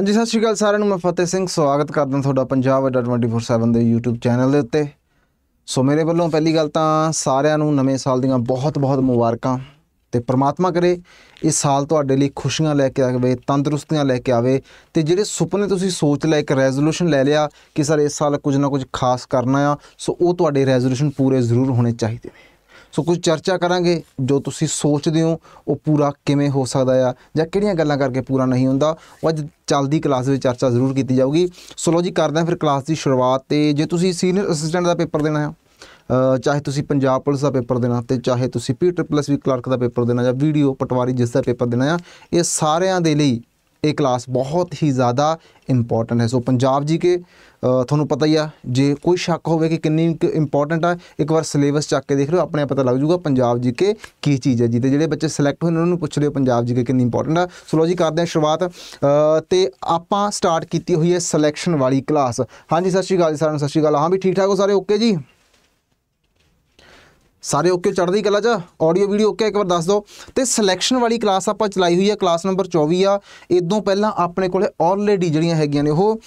ਹਾਂਜੀ ਸਤਿ ਸ਼੍ਰੀ ਅਕਾਲ ਸਾਰਿਆਂ ਨੂੰ ਮੈਂ ਫਤਿਹ ਸਿੰਘ ਸਵਾਗਤ ਕਰਦਾ ਤੁਹਾਡਾ ਪੰਜਾਬ ਅੱਡਾ 24/7 ਦੇ YouTube ਚੈਨਲ ਦੇ ਉੱਤੇ ਸੋ ਮੇਰੇ ਵੱਲੋਂ ਪਹਿਲੀ ਗੱਲ ਤਾਂ ਸਾਰਿਆਂ ਨੂੰ ਨਵੇਂ ਸਾਲ ਦੀਆਂ ਬਹੁਤ-ਬਹੁਤ ਮੁਬਾਰਕਾਂ ਤੇ ਪ੍ਰਮਾਤਮਾ ਕਰੇ ਇਸ ਸਾਲ ਤੁਹਾਡੇ ਲਈ ਖੁਸ਼ੀਆਂ ਲੈ ਕੇ ਆਵੇ ਤੰਦਰੁਸਤੀਆਂ ਲੈ ਕੇ ਆਵੇ ਤੇ ਜਿਹੜੇ ਸੁਪਨੇ ਤੁਸੀਂ ਸੋਚ ਲਿਆ ਇੱਕ ਰੈਜ਼ੋਲੂਸ਼ਨ ਲੈ ਲਿਆ ਕਿ ਸਰ ਇਸ ਸਾਲ ਕੁਝ ਨਾ ਕੁਝ ਖਾਸ ਕਰਨਾ ਆ ਸੋ ਉਹ ਤੁਹਾਡੇ ਰੈਜ਼ੋਲੂਸ਼ਨ ਪੂਰੇ ਜ਼ਰੂਰ ਹੋਣੇ ਚਾਹੀਦੇ ਨੇ ਸੋ ਕੁਝ ਚਰਚਾ ਕਰਾਂਗੇ ਜੋ ਤੁਸੀਂ ਸੋਚਦੇ ਹੋ ਉਹ ਪੂਰਾ ਕਿਵੇਂ ਹੋ ਸਕਦਾ ਆ ਜਾਂ ਕਿਹੜੀਆਂ ਗੱਲਾਂ ਕਰਕੇ ਪੂਰਾ ਨਹੀਂ ਹੁੰਦਾ ਉਹ ਅੱਜ ਚੱਲਦੀ ਕਲਾਸ ਵਿੱਚ ਚਰਚਾ ਜ਼ਰੂਰ ਕੀਤੀ ਜਾਊਗੀ ਸੋ ਲੋ ਜੀ ਕਰਦੇ ਹਾਂ ਫਿਰ ਕਲਾਸ ਦੀ ਸ਼ੁਰੂਆਤ ਤੇ ਜੇ ਤੁਸੀਂ ਸੀਨੀਅਰ ਅਸਿਸਟੈਂਟ ਦਾ ਪੇਪਰ ਦੇਣਾ ਹੈ ਚਾਹੇ ਤੁਸੀਂ ਪੰਜਾਬ ਪੁਲਿਸ ਦਾ ਪੇਪਰ ਦੇਣਾ ਤੇ ਚਾਹੇ ਤੁਸੀਂ ਪੀ ਟ੍ਰਿਪਲ ਐਸ ਵੀ ਕਲਰਕ ਦਾ ਪੇਪਰ ਦੇਣਾ ਜਾਂ ਵੀਡੀਓ ਪਟਵਾਰੀ ਜਿਸ ਦਾ ਪੇਪਰ ਦੇਣਾ ਆ ਇਹ ਸਾਰਿਆਂ ਦੇ ਲਈ ਇਹ ਕਲਾਸ ਬਹੁਤ ਹੀ ਜ਼ਿਆਦਾ ਇੰਪੋਰਟੈਂਟ ਹੈ ਸੋ ਪੰਜਾਬ ਜੀ ਕੇ ਤੁਹਾਨੂੰ ਪਤਾ ਹੀ ਆ ਜੇ ਕੋਈ ਸ਼ੱਕ ਹੋਵੇ ਕਿ ਕਿੰਨੀ ਇੰਪੋਰਟੈਂਟ ਆ ਇੱਕ ਵਾਰ ਸਿਲੇਬਸ ਚੱਕ ਕੇ ਦੇਖ ਲਓ ਆਪਣੇ ਆਪ ਪਤਾ ਲੱਗ ਜਾਊਗਾ ਪੰਜਾਬ ਜੀ ਕੇ ਕੀ ਚੀਜ਼ ਹੈ ਤੇ ਜਿਹੜੇ ਬੱਚੇ ਸਿਲੈਕਟ ਹੋਏ ਉਹਨਾਂ ਨੂੰ ਪੁੱਛ ਲਿਓ ਪੰਜਾਬ ਜੀ ਕੇ ਕਿੰਨੀ ਇੰਪੋਰਟੈਂਟ ਆ ਸੋ ਲੋ ਜੀ ਕਰਦੇ ਹਾਂ ਸ਼ੁਰੂਆਤ ਤੇ ਆਪਾਂ ਸਟਾਰਟ ਕੀਤੀ ਹੋਈ ਹੈ ਸਿਲੈਕਸ਼ਨ ਵਾਲੀ ਕਲਾਸ ਹਾਂਜੀ ਸਤਿ ਸ਼੍ਰੀ ਅਕਾਲ ਜੀ ਸਾਰਿਆਂ ਨੂੰ ਸਤਿ ਸ਼੍ਰੀ ਅਕਾਲ ਹਾਂ ਵੀ ਠੀਕ ਠਾਕ ਹੋ ਸਾਰੇ ਓਕੇ ਜੀ ਸਾਰੇ ਓਕੇ ਚੜ੍ਹਦੀ ਕਲਾ ਚ ਆਡੀਓ ਵੀਡੀਓ ਓਕੇ ਇੱਕ ਵਾਰ ਦੱਸ ਦਿਓ ਤੇ ਸਿਲੈਕਸ਼ਨ ਵਾਲੀ ਕਲਾਸ ਆਪਾਂ ਚਲਾਈ ਹੋਈ ਆ ਕਲਾਸ ਨੰਬਰ 24 ਆ ਇਦੋਂ ਪਹਿਲਾਂ ਆਪਣੇ ਕੋਲੇ ਆਲਰੇਡੀ ਜਿਹੜੀਆਂ ਹੈਗੀਆਂ ਨੇ ਉਹ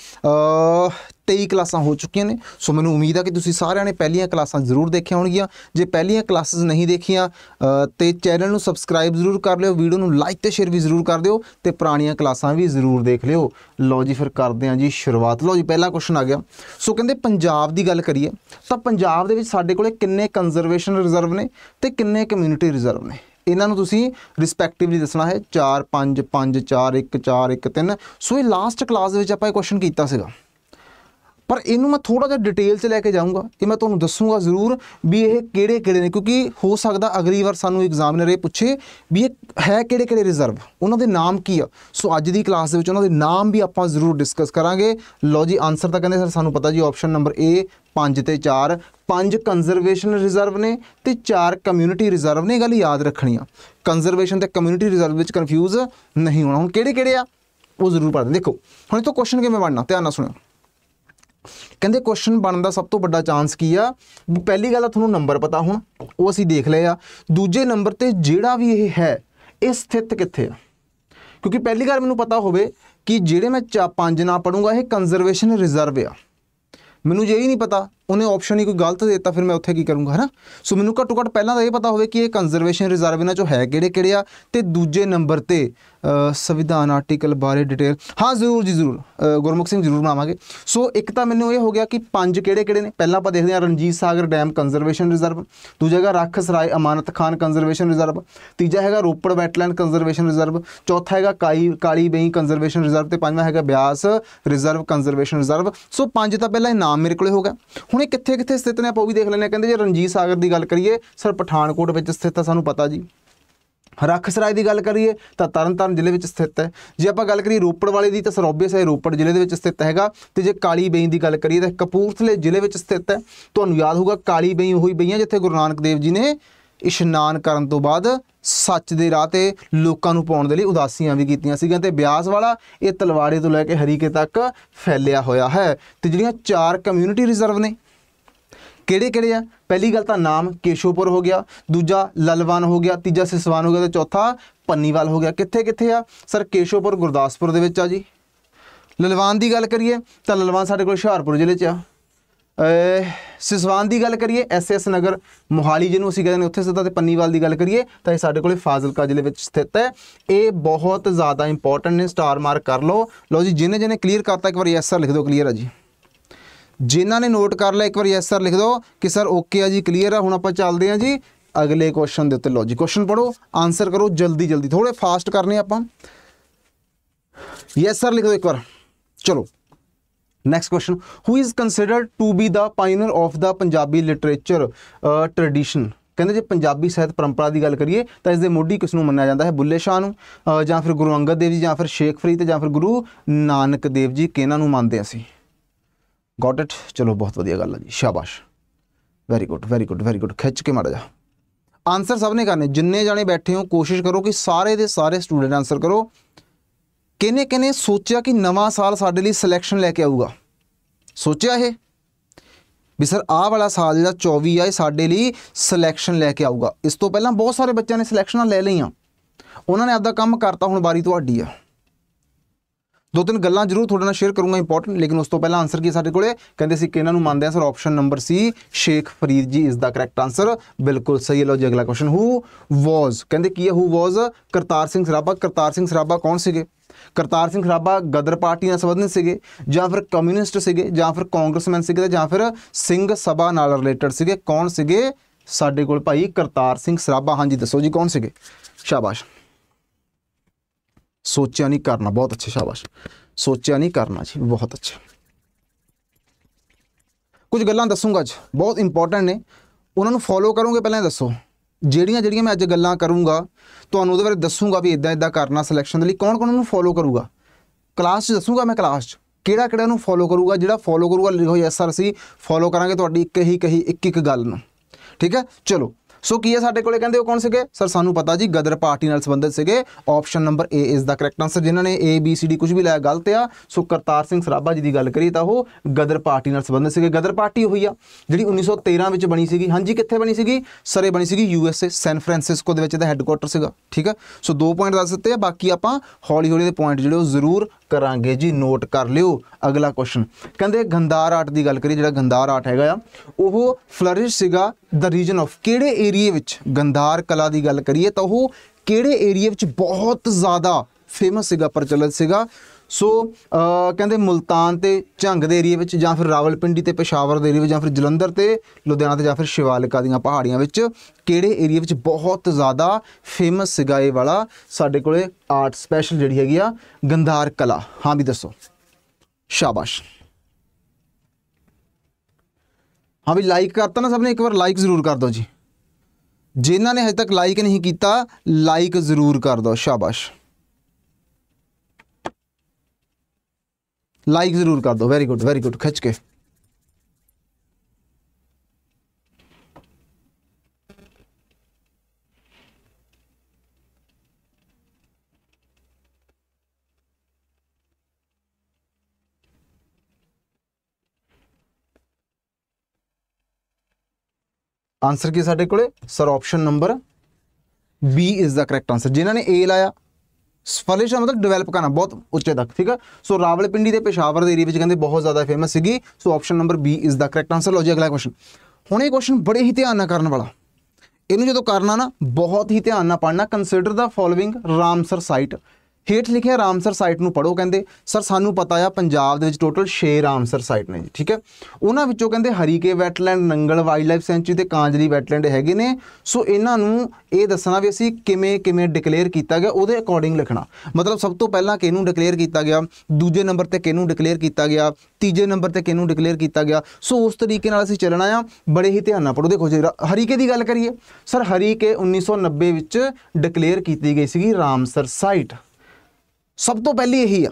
23 ਕਲਾਸਾਂ ਹੋ ਚੁੱਕੀਆਂ ਨੇ ਸੋ ਮੈਨੂੰ ਉਮੀਦ ਆ ਕਿ ਤੁਸੀਂ ਸਾਰਿਆਂ ਨੇ ਪਹਿਲੀਆਂ ਕਲਾਸਾਂ ਜ਼ਰੂਰ ਦੇਖੀਆਂ ਹੋਣਗੀਆਂ ਜੇ ਪਹਿਲੀਆਂ ਕਲਾਸਾਂ ਨਹੀਂ ਦੇਖੀਆਂ ਤੇ ਚੈਨਲ ਨੂੰ ਸਬਸਕ੍ਰਾਈਬ ਜ਼ਰੂਰ ਕਰ ਲਿਓ ਵੀਡੀਓ ਨੂੰ ਲਾਈਕ ਤੇ ਸ਼ੇਅਰ ਵੀ ਜ਼ਰੂਰ ਕਰ ਦਿਓ ਤੇ ਪੁਰਾਣੀਆਂ ਕਲਾਸਾਂ ਵੀ ਜ਼ਰੂਰ ਦੇਖ ਲਿਓ ਲਓ ਜੀ ਫਿਰ ਕਰਦੇ ਆਂ ਜੀ ਸ਼ੁਰੂਆਤ ਲਓ ਜੀ ਪਹਿਲਾ ਕੁਐਸਚਨ ਆ ਗਿਆ ਸੋ ਕਹਿੰਦੇ ਪੰਜਾਬ ਦੀ ਗੱਲ ਕਰੀਏ ਤਾਂ ਪੰਜਾਬ ਦੇ ਵਿੱਚ ਸਾਡੇ ਕੋਲੇ ਕਿੰਨੇ ਕੰਜ਼ਰਵੇਸ਼ਨ ਰਿਜ਼ਰਵ ਨੇ ਤੇ ਕਿੰਨੇ ਕਮਿਊਨਿਟੀ ਰਿਜ਼ਰਵ ਨੇ ਇਹਨਾਂ ਨੂੰ ਤੁਸੀਂ ਰਿਸਪੈਕਟਿਵਲੀ ਦੱਸਣਾ ਹੈ 4 5 5 4 1 4 1 3 ਸੋ ਇਹ ਲਾਸਟ ਕਲਾਸ ਦੇ ਵਿੱਚ ਆਪਾਂ ਇਹ ਕੁਐਸਚਨ ਕੀਤਾ ਸੀਗਾ ਪਰ ਇਹਨੂੰ ਮੈਂ ਥੋੜਾ ਜਿਹਾ ਡਿਟੇਲ 'ਚ ਲੈ ਕੇ ਜਾਊਂਗਾ ਕਿ ਮੈਂ ਤੁਹਾਨੂੰ ਦੱਸੂਗਾ ਜ਼ਰੂਰ ਵੀ ਇਹ ਕਿਹੜੇ ਕਿਹੜੇ ਨੇ ਕਿਉਂਕਿ ਹੋ ਸਕਦਾ ਅਗਲੀ ਵਾਰ ਸਾਨੂੰ ਐਗਜ਼ਾਮਿਨਰ ਇਹ ਪੁੱਛੇ ਵੀ ਇਹ ਹੈ ਕਿਹੜੇ ਕਿਹੜੇ ਰਿਜ਼ਰਵ ਉਹਨਾਂ ਦੇ ਨਾਮ ਕੀ ਆ ਸੋ ਅੱਜ ਦੀ ਕਲਾਸ ਦੇ ਵਿੱਚ ਉਹਨਾਂ ਦੇ ਨਾਮ ਵੀ ਆਪਾਂ ਜ਼ਰੂਰ ਡਿਸਕਸ ਕਰਾਂਗੇ ਲੋ ਜੀ ਆਨਸਰ ਤਾਂ ਕਹਿੰਦੇ ਸਰ ਸਾਨੂੰ ਪਤਾ ਜੀ ਆਪਸ਼ਨ ਨੰਬਰ A 5 ਤੇ 4 ਪੰਜ ਕੰਜ਼ਰਵੇਸ਼ਨ ਰਿਜ਼ਰਵ ਨੇ ਤੇ ਚਾਰ ਕਮਿਊਨਿਟੀ ਰਿਜ਼ਰਵ ਨੇ ਗੱਲ ਯਾਦ ਰੱਖਣੀ ਆ ਕੰਜ਼ਰਵੇਸ਼ਨ ਤੇ ਕਮਿਊਨਿਟੀ ਰਿਜ਼ਰਵ ਵਿੱਚ ਕਨਫਿਊਜ਼ ਨਹੀਂ ਹੋਣਾ ਹੁਣ ਕਿਹੜੇ ਕਿਹੜੇ ਆ ਉਹ ਜ਼ਰੂਰ ਪੜ੍ਹ ਦੇਖੋ ਹੁਣ ਇਹ ਤੋਂ ਕੁਐਸਚਨ ਕਿਵੇਂ ਬਣਨਾ ਧਿਆਨ ਨਾਲ ਸੁਣੋ ਕਹਿੰਦੇ ਕੁਐਸਚਨ ਬਣਨ ਦਾ ਸਭ ਤੋਂ ਵੱਡਾ ਚਾਂਸ ਕੀ ਆ ਪਹਿਲੀ ਗੱਲ ਆ ਤੁਹਾਨੂੰ ਨੰਬਰ ਪਤਾ ਹੁਣ ਉਹ ਅਸੀਂ ਦੇਖ ਲਏ ਆ ਦੂਜੇ ਨੰਬਰ ਤੇ ਜਿਹੜਾ ਵੀ ਇਹ ਹੈ ਇਹ ਸਥਿਤ ਕਿੱਥੇ ਆ ਕਿਉਂਕਿ ਪਹਿਲੀ ਗੱਲ ਮੈਨੂੰ ਪਤਾ ਹੋਵੇ ਕਿ ਜਿਹੜੇ ਮੈਂ ਪੰਜ ਨਾ ਪੜੂੰਗਾ ਇਹ ਕੰਜ਼ਰਵੇਸ਼ਨ ਰਿਜ਼ਰਵ ਆ ਮੈਨੂੰ ਜੇ ਹੀ ਨਹੀਂ ਪਤਾ ਉਹਨੇ ਆਪਸ਼ਨ ਹੀ ਕੋਈ ਗਲਤ ਦੇ ਦਿੱਤਾ ਫਿਰ ਮੈਂ ਉੱਥੇ ਕੀ ਕਰੂੰਗਾ ਹਨਾ ਸੋ ਮੈਨੂੰ ਘੱਟੋ ਘੱਟ ਪਹਿਲਾਂ ਤਾਂ ਇਹ ਪਤਾ ਹੋਵੇ ਕਿ ਇਹ ਕੰਜ਼ਰਵੇਸ਼ਨ ਰਿਜ਼ਰਵ ਇਹਨਾਂ ਚੋਂ ਹੈ ਕਿਹੜੇ ਕਿਹੜੇ ਆ ਤੇ ਦੂਜੇ ਨੰਬਰ ਤੇ ਸੰਵਿਧਾਨ ਆਰਟੀਕਲ ਬਾਰੇ ਡਿਟੇਲ ਹਾਂ ਜ਼ਰੂਰ ਜੀ ਜ਼ਰੂਰ ਗੁਰਮੁਖ ਸਿੰਘ ਜ਼ਰੂਰ ਬਣਾਵਾਂਗੇ ਸੋ ਇੱਕ ਤਾਂ ਮੈਨੂੰ ਇਹ ਹੋ ਗਿਆ ਕਿ ਪੰਜ ਕਿਹੜੇ ਕਿਹੜੇ ਨੇ ਪਹਿਲਾਂ ਆਪਾਂ ਦੇਖਦੇ ਹਾਂ Ranjit Sagar dam conservation reserve ਦੂਜਾ ਹੈਗਾ ਰਖਸਰਾਏ ਅਮਾਨਤ ਖਾਨ ਕੰਜ਼ਰਵੇਸ਼ਨ ਰਿਜ਼ਰਵ ਤੀਜਾ ਹੈਗਾ ਰੋਪੜ ਵੈਟਲੈਂਡ ਕੰਜ਼ਰਵੇਸ਼ਨ ਰਿਜ਼ਰਵ ਚੌਥਾ ਹੈਗਾ ਕਾਈ ਕਾਲੀ ਬਈ ਕੰਜ਼ਰਵੇਸ਼ਨ ਰਿਜ਼ਰਵ ਤੇ ਪੰਜਵਾਂ ਹੈਗਾ Beas reserve conservation reserve so ਪੰਜ ਤਾਂ ਪਹਿਲਾਂ ਇਹ ਨਾਮ ਮੇਰੇ ਕੋਲੇ ਹੋ ਗਿਆ ਹੁਣ ਇਹ ਕਿੱਥੇ ਕਿੱਥੇ ਸਥਿਤ ਨੇ ਆਪਾਂ ਉਹ ਵੀ ਦੇਖ ਲੈਣੇ ਕਹਿੰਦੇ ਜੇ ਰਣਜੀਤ ਸਾਗਰ ਦੀ ਗੱਲ ਕਰੀਏ ਸਰ ਪਠਾਨਕੋਟ ਵਿੱਚ ਸਥਿਤ ਹੈ ਸਾਨੂੰ ਪਤਾ ਜੀ ਰਖਸਰਾਏ ਦੀ ਗੱਲ ਕਰੀਏ ਤਾਂ ਤਰਨਤਾਰਨ ਜ਼ਿਲ੍ਹੇ ਵਿੱਚ ਸਥਿਤ ਹੈ ਜੇ ਆਪਾਂ ਗੱਲ ਕਰੀਏ ਰੋਪੜ ਵਾਲੇ ਦੀ ਤਾਂ ਸਰੋਬੀਅਸ ਹੈ ਰੋਪੜ ਜ਼ਿਲ੍ਹੇ ਦੇ ਵਿੱਚ ਸਥਿਤ ਹੈਗਾ ਤੇ ਜੇ ਕਾਲੀ ਬਈ ਦੀ ਗੱਲ ਕਰੀਏ ਤਾਂ ਕਪੂਰਥਲੇ ਜ਼ਿਲ੍ਹੇ ਵਿੱਚ ਸਥਿਤ ਹੈ ਤੁਹਾਨੂੰ ਯਾਦ ਹੋਊਗਾ ਕਾਲੀ ਬਈ ਉਹੀ ਬਈਆਂ ਜਿੱਥੇ ਗੁਰੂ ਨਾਨਕ ਦੇਵ ਜੀ ਨੇ ਇਸ਼ਨਾਨ ਕਰਨ ਤੋਂ ਬਾਅਦ ਸੱਚ ਦੇ ਰਾਹ ਤੇ ਲੋਕਾਂ ਨੂੰ ਪਾਉਣ ਦੇ ਲਈ ਉਦਾਸੀਆਂ ਵੀ ਕੀਤੀਆਂ ਸੀਗੀਆਂ ਤੇ ਬਿਆਸ ਵਾਲਾ ਇਹ ਤਲਵਾੜੇ ਤੋਂ ਲੈ ਕੇ ਹਰੀਕੇ ਤੱਕ ਫੈਲਿਆ ਹੋਇਆ ਹੈ ਤੇ ਜਿਹੜੀਆਂ ਚਾਰ ਕਮਿਊਨਿਟੀ ਰਿਜ਼ਰਵ ਨੇ ਕਿਹੜੇ ਕਿਹੜੇ ਆ ਪਹਿਲੀ ਗੱਲ ਤਾਂ ਨਾਮ ਕੇਸ਼ੋਪੁਰ ਹੋ ਗਿਆ ਦੂਜਾ ਲਲਵਾਨ ਹੋ ਗਿਆ ਤੀਜਾ ਸਿਸਵਾਨ ਹੋ ਗਿਆ ਤੇ ਚੌਥਾ ਪੰਨੀਵਾਲ ਹੋ ਗਿਆ ਕਿੱਥੇ ਕਿੱਥੇ ਆ ਸਰ ਕੇਸ਼ੋਪੁਰ ਗੁਰਦਾਸਪੁਰ ਦੇ ਵਿੱਚ ਆ ਜੀ ਲਲਵਾਨ ਦੀ ਗੱਲ ਕਰੀਏ ਤਾਂ ਲਲਵਾਨ ਸਾਡੇ ਕੋਲ ਹੁਸ਼ਿਆਰਪੁਰ ਜ਼ਿਲ੍ਹੇ 'ਚ ਆ ਸਿਸਵਾਨ ਦੀ ਗੱਲ ਕਰੀਏ ਐਸਐਸ ਨਗਰ ਮੋਹਾਲੀ ਜਿਹਨੂੰ ਅਸੀਂ ਕਹਿੰਦੇ ਨੇ ਉੱਥੇ ਸਿੱਧਾ ਤੇ ਪੰਨੀਵਾਲ ਦੀ ਗੱਲ ਕਰੀਏ ਤਾਂ ਇਹ ਸਾਡੇ ਕੋਲੇ ਫਾਜ਼ਿਲਕਾ ਜ਼ਿਲ੍ਹੇ ਵਿੱਚ ਸਥਿਤ ਹੈ ਇਹ ਬਹੁਤ ਜ਼ਿਆਦਾ ਇੰਪੋਰਟੈਂਟ ਨੇ ਸਟਾਰ ਮਾਰਕ ਕਰ ਲਓ ਲਓ ਜੀ ਜਿਨੇ ਜਿਨੇ ਕਲੀਅਰ ਕਰਤਾ ਇੱਕ ਵਾਰ ਯੈਸ ਸਰ ਲਿਖ ਦਿਓ ਕਲੀਅਰ ਆ ਜੀ ਜਿਨ੍ਹਾਂ ਨੇ ਨੋਟ ਕਰ ਲਿਆ ਇੱਕ ਵਾਰ ਯੈਸ ਸਰ ਲਿਖ ਦਿਓ ਕਿ ਸਰ ਓਕੇ ਆ ਜੀ ਕਲੀਅਰ ਆ ਹੁਣ ਆਪਾਂ ਚੱਲਦੇ ਆ ਜੀ ਅਗਲੇ ਕੁਐਸਚਨ ਦੇ ਉੱਤੇ ਲੌਜੀਕ ਕੁਐਸਚਨ ਪੜੋ ਆਨਸਰ ਕਰੋ ਜਲਦੀ ਜਲਦੀ ਥੋੜੇ ਫਾਸਟ ਕਰਨੇ ਆਪਾਂ ਯੈਸ ਸਰ ਲਿਖ ਦਿਓ ਇੱਕ ਵਾਰ ਚਲੋ next question who is considered to be the pioneer of the Punjabi literature tradition ਕਹਿੰਦੇ ਜੇ ਪੰਜਾਬੀ ਸਾਹਿਤ ਪਰੰਪਰਾ ਦੀ ਗੱਲ ਕਰੀਏ ਤਾਂ ਇਸ ਦੇ ਮੋਢੀ ਕਿਸ ਨੂੰ ਮੰਨਿਆ ਜਾਂਦਾ ਹੈ ਬੁੱਲੇ ਸ਼ਾਹ ਨੂੰ ਜਾਂ ਫਿਰ ਗੁਰੂ ਅੰਗਦ ਦੇਵ ਜੀ ਜਾਂ ਫਿਰ ਸ਼ੇਖ ਫਰੀਦ ਜਾਂ ਫਿਰ ਗੁਰੂ ਨਾਨਕ ਦੇਵ ਜੀ ਕਿਹਨਾਂ ਨੂੰ ਮੰਨਦੇ ਅਸੀਂ ਗਾਟ ਇਟ ਚਲੋ ਬਹੁਤ ਵਧੀਆ ਗੱਲ ਆ ਜੀ ਸ਼ਾਬਾਸ਼ very good very good very good ਖਿੱਚ ਕੇ ਮਾਰ ਜਾ ਆਨਸਰ ਸਭ ਨੇ ਕਰਨੇ ਜਿੰਨੇ ਜਾਣੇ ਬੈਠੇ ਹੋ ਕੋਸ਼ਿਸ਼ ਕਰੋ ਕਿ ਸਾਰੇ ਦੇ ਸਾਰੇ ਸਟੂਡੈਂਟ ਆਨਸਰ ਕਰੋ ਕਿਨੇ ਕਿਨੇ ਸੋਚਿਆ ਕਿ ਨਵਾਂ ਸਾਲ ਸਾਡੇ ਲਈ ਸਿਲੈਕਸ਼ਨ ਲੈ ਕੇ ਆਊਗਾ ਸੋਚਿਆ ਇਹ ਵੀ ਸਰ ਆਹ ਵਾਲਾ ਸਾਲ ਜਿਹੜਾ 24 ਆ ਇਹ ਸਾਡੇ ਲਈ ਸਿਲੈਕਸ਼ਨ ਲੈ ਕੇ ਆਊਗਾ ਇਸ ਤੋਂ ਪਹਿਲਾਂ ਬਹੁਤ ਸਾਰੇ ਬੱਚਿਆਂ ਨੇ ਸਿਲੈਕਸ਼ਨਾਂ ਲੈ ਲਈਆਂ ਉਹਨਾਂ ਨੇ ਆਪਦਾ ਕੰਮ ਕਰਤਾ ਹੁਣ ਵਾਰੀ ਤੁਹਾਡੀ ਆ ਦੋ ਤਿੰਨ ਗੱਲਾਂ ਜ਼ਰੂਰ ਤੁਹਾਡੇ ਨਾਲ ਸ਼ੇਅਰ ਕਰੂੰਗਾ ਇੰਪੋਰਟੈਂਟ ਲੇਕਿਨ ਉਸ ਤੋਂ ਪਹਿਲਾਂ ਆਨਸਰ ਕੀ ਸਾਡੇ ਕੋਲੇ ਕਹਿੰਦੇ ਸੀ ਕਿ ਇਹਨਾਂ ਨੂੰ ਮੰਨਦੇ ਆ sir option number C Sheikh Farid ji ਇਸ ਦਾ ਕਰੈਕਟ ਆਨਸਰ ਬਿਲਕੁਲ ਸਹੀ ਹੈ ਲੋ ਜੀ ਅਗਲਾ ਕੁਐਸਚਨ ਹੂ ਵਾਜ਼ ਕਹਿੰਦੇ ਕੀ ਹੈ ਹੂ ਵਾਜ਼ ਕਰਤਾਰ ਸਿੰਘ ਸਰਾਭਾ ਕਰਤਾਰ ਸਿੰਘ ਸਰਾਭਾ ਕੌਣ ਸੀਗੇ ਕਰਤਾਰ ਸਿੰਘ ਖਰਾਬਾ ਗਦਰ ਪਾਰਟੀ ਨਾਲ ਸੰਬੰਧਿਤ ਸੀਗੇ ਜਾਂ ਫਿਰ ਕਮਿਊਨਿਸਟ ਸੀਗੇ ਜਾਂ ਫਿਰ ਕਾਂਗਰਸਮੈਨ ਸੀਗੇ ਜਾਂ ਫਿਰ ਸਿੰਘ ਸਭਾ ਨਾਲ ਰਿਲੇਟਡ ਸੀਗੇ ਕੌਣ ਸੀਗੇ ਸਾਡੇ ਕੋਲ ਭਾਈ ਕਰਤਾਰ ਸਿੰਘ ਸਰਾਭਾ ਹਾਂਜੀ ਦੱਸੋ ਜੀ ਕੌਣ ਸੀਗੇ ਸ਼ਾਬਾਸ਼ ਸੋਚਿਆ ਨਹੀਂ ਕਰਨਾ ਬਹੁਤ ਅੱਛਾ ਸ਼ਾਬਾਸ਼ ਸੋਚਿਆ ਨਹੀਂ ਕਰਨਾ ਜੀ ਬਹੁਤ ਅੱਛਾ ਕੁਝ ਗੱਲਾਂ ਦੱਸੂਗਾ ਅੱਜ ਬਹੁਤ ਇੰਪੋਰਟੈਂਟ ਨੇ ਉਹਨਾਂ ਨੂੰ ਫੋਲੋ ਕਰੋਗੇ ਪਹਿਲਾਂ ਦੱਸੋ ਜਿਹੜੀਆਂ ਜਿਹੜੀਆਂ ਮੈਂ ਅੱਜ ਗੱਲਾਂ ਕਰੂੰਗਾ ਤੁਹਾਨੂੰ ਉਹਦੇ ਬਾਰੇ ਦੱਸੂਗਾ ਵੀ ਇਦਾਂ ਇਦਾਂ ਕਰਨਾ ਸਿਲੈਕਸ਼ਨ ਦੇ ਲਈ ਕੌਣ ਕੌਣ ਨੂੰ ਫੋਲੋ ਕਰੂਗਾ ਕਲਾਸ 'ਚ ਦੱਸੂਗਾ ਮੈਂ ਕਲਾਸ 'ਚ ਕਿਹੜਾ ਕਿਹੜਾ ਨੂੰ ਫੋਲੋ ਕਰੂਗਾ ਜਿਹੜਾ ਫੋਲੋ ਕਰੂਗਾ ਲਿਖੋ ਐਸਆਰਸੀ ਫੋਲੋ ਕਰਾਂਗੇ ਤੁਹਾਡੀ ਇੱਕ ਹੀ ਕਹੀ ਇੱਕ ਇੱਕ ਗੱਲ ਨੂੰ ਠੀਕ ਹੈ ਚਲੋ ਸੋ ਕੀ ਹੈ ਸਾਡੇ ਕੋਲੇ ਕਹਿੰਦੇ ਉਹ ਕੌਣ ਸੀਗੇ ਸਰ ਸਾਨੂੰ ਪਤਾ ਜੀ ਗਦਰ ਪਾਰਟੀ ਨਾਲ ਸੰਬੰਧਿਤ ਸੀਗੇ option number A is the correct answer ਜਿਨ੍ਹਾਂ ਨੇ A B C D ਕੁਝ ਵੀ ਲਾਇਆ ਗਲਤ ਆ ਸੋ ਕਰਤਾਰ ਸਿੰਘ ਸਰਾਭਾ ਜੀ ਦੀ ਗੱਲ ਕਰੀ ਤਾਂ ਉਹ ਗਦਰ ਪਾਰਟੀ ਨਾਲ ਸੰਬੰਧਿਤ ਸੀਗੇ ਗਦਰ ਪਾਰਟੀ ਹੋਈ ਆ ਜਿਹੜੀ 1913 ਵਿੱਚ ਬਣੀ ਸੀਗੀ ਹਾਂਜੀ ਕਿੱਥੇ ਬਣੀ ਸੀਗੀ ਸਰੇ ਬਣੀ ਸੀਗੀ U S A San Francisco ਦੇ ਵਿੱਚ ਦਾ ਹੈੱਡਕੁਆਰਟਰ ਸੀਗਾ ਠੀਕ ਹੈ ਸੋ ਦੋ ਪੁਆਇੰਟ ਦੱਸ ਦਿੱਤੇ ਆ ਬਾਕੀ ਆਪਾਂ ਹੌਲੀ ਹੌਲੀ ਦੇ ਪੁਆਇੰਟ ਜਿਹੜੇ ਉਹ ਜ਼ਰੂਰ ਕਰਾਂਗੇ ਜੀ ਨੋਟ ਕਰ ਲਿਓ ਅਗਲਾ ਕੁਐਸਚਨ ਕਹਿੰਦੇ ਗੰਦਾਰ ਆਰਟ ਦੀ ਗੱਲ ਕਰੀ ਜਿਹੜਾ ਗੰਦਾਰ ਆਰਟ ਹੈਗਾ ਆ ਉਹ ਫਲਰਿਸ਼ ਸੀਗਾ ਦ ਰੀਜਨ ਆਫ ਕਿਹੜੇ ਏਰੀਆ ਵਿੱਚ ਗੰਦਾਰ ਕਲਾ ਦੀ ਗੱਲ ਕਰੀਏ ਤਾਂ ਉਹ ਕਿਹੜੇ ਏਰੀਆ ਵਿੱਚ ਬਹੁਤ ਜ਼ਿਆਦਾ ਫੇਮਸ ਸੀਗਾ ਪ੍ਰਚਲਿਤ ਸੀਗਾ ਸੋ ਕਹਿੰਦੇ ਮੁਲਤਾਨ ਤੇ ਝੰਗ ਦੇ ਏਰੀਆ ਵਿੱਚ ਜਾਂ ਫਿਰ ਰਾਵਲਪਿੰਡੀ ਤੇ ਪਸ਼ਾਵਰ ਦੇ ਏਰੀਆ ਵਿੱਚ ਜਾਂ ਫਿਰ ਜਲੰਧਰ ਤੇ ਲੁਧਿਆਣਾ ਤੇ ਜਾਂ ਫਿਰ ਸ਼ਿਵਾਲਿਕਾ ਦੀਆਂ ਪਹਾੜੀਆਂ ਵਿੱਚ ਕਿਹੜੇ ਏਰੀਆ ਵਿੱਚ ਬਹੁਤ ਜ਼ਿਆਦਾ ਫੇਮਸ ਸੀਗਾ ਵਾਲਾ ਸਾਡੇ ਕੋਲੇ ਆਰਟ ਸਪੈਸ਼ਲ ਜਿਹੜੀ ਹੈਗੀ ਆ ਗੰਧਾਰ ਕਲਾ ਹਾਂ ਵੀ ਦੱਸੋ ਸ਼ਾਬਾਸ਼ ਹਾਂ ਵੀ ਲਾਈਕ ਕਰਤਾ ਨਾ ਸਭ ਨੇ ਇੱਕ ਵਾਰ ਲਾਈਕ ਜ਼ਰੂਰ ਕਰ ਦਿਓ ਜੀ ਜਿਨ੍ਹਾਂ ਨੇ ਹਜੇ ਤੱਕ ਲਾਈਕ ਨਹੀਂ ਕੀਤਾ ਲਾਈਕ ਜ਼ਰੂਰ ਕਰ ਦਿਓ ਸ਼ਾਬਾਸ਼ लाइक जरूर कर दो वेरी गुड वेरी गुड खच के आंसर की साढ़े को sir option number B is the correct answer जिन्होंने ए लाया ਸਫਲਿਸ਼ ਦਾ ਮਤਲਬ ਡਿਵੈਲਪ ਕਰਨਾ ਬਹੁਤ ਉੱਚੇ ਤੱਕ ਠੀਕ ਹੈ ਸੋ ਰਾਵਲਪਿੰਡੀ ਦੇ ਪੇਸ਼ਾਵਰ ਦੇ ਏਰੀਆ ਵਿੱਚ ਕਹਿੰਦੇ ਬਹੁਤ ਜ਼ਿਆਦਾ ਫੇਮਸ ਸੀਗੀ so option number B is the correct answer ਲੋ ਜੀ ਅਗਲਾ ਕੁਐਸਚਨ ਹੁਣ ਇਹ ਕੁਐਸਚਨ ਬੜੇ ਹੀ ਧਿਆਨ ਨਾਲ ਕਰਨ ਵਾਲਾ ਇਹਨੂੰ ਜਦੋਂ ਕਰਨਾ ਨਾ ਬਹੁਤ ਹੀ ਧਿਆਨ ਨਾਲ ਪੜਨਾ consider the following Ramsar site ਹੇਠ ਲਿਖਿਆ ਰਾਮਸਰ ਸਾਈਟ ਨੂੰ ਪੜੋ ਕਹਿੰਦੇ ਸਰ ਸਾਨੂੰ ਪਤਾ ਆ ਪੰਜਾਬ ਦੇ ਵਿੱਚ ਟੋਟਲ 6 ਰਾਮਸਰ ਸਾਈਟ ਨੇ ਜੀ ਠੀਕ ਹੈ ਉਹਨਾਂ ਵਿੱਚੋਂ ਕਹਿੰਦੇ Harike wetland Nangal wildlife sanctuary ਤੇ ਕਾਂਜਲੀ ਵੈਟਲੈਂਡ ਹੈਗੇ ਨੇ ਸੋ ਇਹਨਾਂ ਨੂੰ ਇਹ ਦੱਸਣਾ ਵੀ ਅਸੀਂ ਕਿਵੇਂ ਕਿਵੇਂ ਡਿਕਲੇਅਰ ਕੀਤਾ ਗਿਆ ਉਹਦੇ ਅਕੋਰਡਿੰਗ ਲਿਖਣਾ ਮਤਲਬ ਸਭ ਤੋਂ ਪਹਿਲਾਂ ਕਿਹਨੂੰ ਡਿਕਲੇਅਰ ਕੀਤਾ ਗਿਆ ਦੂਜੇ ਨੰਬਰ ਤੇ ਕਿਹਨੂੰ ਡਿਕਲੇਅਰ ਕੀਤਾ ਗਿਆ ਤੀਜੇ ਨੰਬਰ ਤੇ ਕਿਹਨੂੰ ਡਿਕਲੇਅਰ ਕੀਤਾ ਗਿਆ ਸੋ ਉਸ ਤਰੀਕੇ ਨਾਲ ਅਸੀਂ ਚੱਲਣਾ ਆ ਬੜੇ ਹੀ ਧਿਆਨ ਨਾਲ ਪੜੋ ਦੇਖੋ ਜੀ ਹਰੀਕੇ ਦੀ ਗੱਲ ਕਰੀਏ ਸਰ ਹਰੀਕੇ 1990 ਵਿੱਚ ਡਿਕਲੇਅਰ ਕੀਤੀ ਗਈ ਸੀਗੀ ਰਾਮਸਰ ਸਾਈਟ ਸਭ ਤੋਂ ਪਹਿਲੀ ਇਹੀ ਆ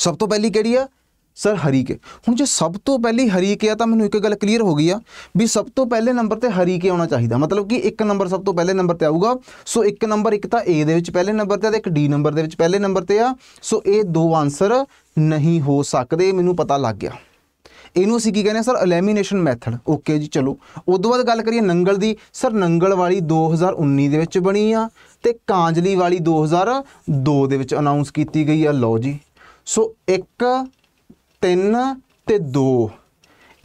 ਸਭ ਤੋਂ ਪਹਿਲੀ ਕਿਹੜੀ ਆ ਸਰ ਹਰੀਕੇ ਹੁਣ ਜੇ ਸਭ ਤੋਂ ਪਹਿਲੀ ਹਰੀਕੇ ਆ ਤਾਂ ਮੈਨੂੰ ਇੱਕ ਗੱਲ ਕਲੀਅਰ ਹੋ ਗਈ ਆ ਵੀ ਸਭ ਤੋਂ ਪਹਿਲੇ ਨੰਬਰ ਤੇ ਹਰੀਕੇ ਆਉਣਾ ਚਾਹੀਦਾ ਮਤਲਬ ਕਿ ਇੱਕ ਨੰਬਰ ਸਭ ਤੋਂ ਪਹਿਲੇ ਨੰਬਰ ਤੇ ਆਊਗਾ ਸੋ ਇੱਕ ਨੰਬਰ ਇੱਕ ਤਾਂ A ਦੇ ਵਿੱਚ ਪਹਿਲੇ ਨੰਬਰ ਤੇ ਆ ਤੇ ਇੱਕ D ਨੰਬਰ ਦੇ ਵਿੱਚ ਪਹਿਲੇ ਨੰਬਰ ਤੇ ਆ ਸੋ ਇਹ ਦੋ ਆਨਸਰ ਨਹੀਂ ਹੋ ਸਕਦੇ ਮੈਨੂੰ ਪਤਾ ਲੱਗ ਗਿਆ ਇਹਨੂੰ ਅਸੀਂ ਕੀ ਕਹਿੰਦੇ ਆ ਸਰ ਐਲੀਮੀਨੇਸ਼ਨ ਮੈਥਡ ਓਕੇ ਜੀ ਚਲੋ ਉਸ ਤੋਂ ਬਾਅਦ ਗੱਲ ਕਰੀਏ ਨੰਗਲ ਦੀ ਸਰ ਨੰਗਲ ਵਾਲੀ 2019 ਦੇ ਵਿੱਚ ਬਣੀ ਆ ਤੇ ਕਾਂਜਲੀ ਵਾਲੀ 2002 ਦੇ ਵਿੱਚ ਅਨਾਉਂਸ ਕੀਤੀ ਗਈ ਆ ਲਓ ਜੀ ਸੋ 1 3 ਤੇ 2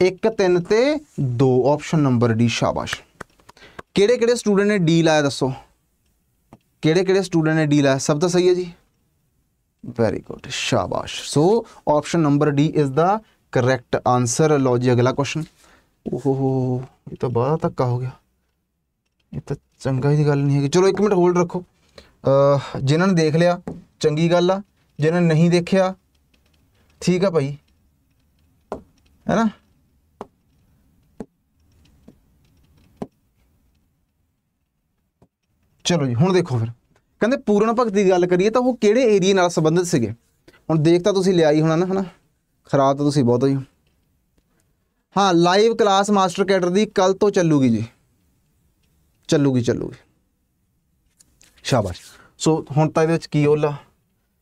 1 3 ਤੇ 2 ਆਪਸ਼ਨ ਨੰਬਰ ਡੀ ਸ਼ਾਬਾਸ਼ ਕਿਹੜੇ ਕਿਹੜੇ ਸਟੂਡੈਂਟ ਨੇ ਡੀ ਲਾਇਆ ਦੱਸੋ ਕਿਹੜੇ ਕਿਹੜੇ ਸਟੂਡੈਂਟ ਨੇ ਡੀ ਲਾਇਆ ਸਭ ਤਾਂ ਸਹੀ ਹੈ ਜੀ ਵੈਰੀ ਗੁੱਡ ਸ਼ਾਬਾਸ਼ so option number D is the correct answer ਲਓ ਜੀ ਅਗਲਾ ਕੁਐਸਚਨ ਓਹੋ ਇਹ ਤਾਂ ਬੜਾ ਧੱਕਾ ਹੋ ਗਿਆ ਇਹ ਤਾਂ ਹੀ ਦੀ ਗੱਲ ਨਹੀਂ ਹੈਗੀ ਚਲੋ 1 ਮਿੰਟ ਹੋਲਡ ਰੱਖੋ ਜਿਨ੍ਹਾਂ ਨੇ ਦੇਖ ਲਿਆ ਚੰਗੀ ਗੱਲ ਆ ਜਿਨ੍ਹਾਂ ਨੇ ਨਹੀਂ ਦੇਖਿਆ ਠੀਕ ਆ ਭਾਈ ਹੈਨਾ ਚਲੋ ਜੀ ਹੁਣ ਦੇਖੋ ਫਿਰ ਕਹਿੰਦੇ ਪੂਰਨ ਭਗਤ ਦੀ ਗੱਲ ਕਰੀਏ ਤਾਂ ਉਹ ਕਿਹੜੇ ਏਰੀਆ ਨਾਲ ਸੰਬੰਧਿਤ ਸੀਗੇ ਹੁਣ ਦੇਖ ਤਾਂ ਤੁਸੀਂ ਲਿਆਈ ਹੋਣਾ ਨਾ ਹਨਾ ਖਰਾਬ ਤਾਂ ਤੁਸੀਂ ਬਹੁਤ ਹੋ ਹਾਂ ਲਾਈਵ ਕਲਾਸ ਮਾਸਟਰ ਕੈਡਰ ਦੀ ਕੱਲ ਤੋਂ ਚੱਲੂਗੀ ਜੀ ਚੱਲੂਗੀ ਚੱਲੂਗੀ ਸ਼ਾਬਾਸ਼ ਸੋ ਹੁਣ ਤਾਂ ਇਹਦੇ ਵਿੱਚ ਕੀ ਓਲਾ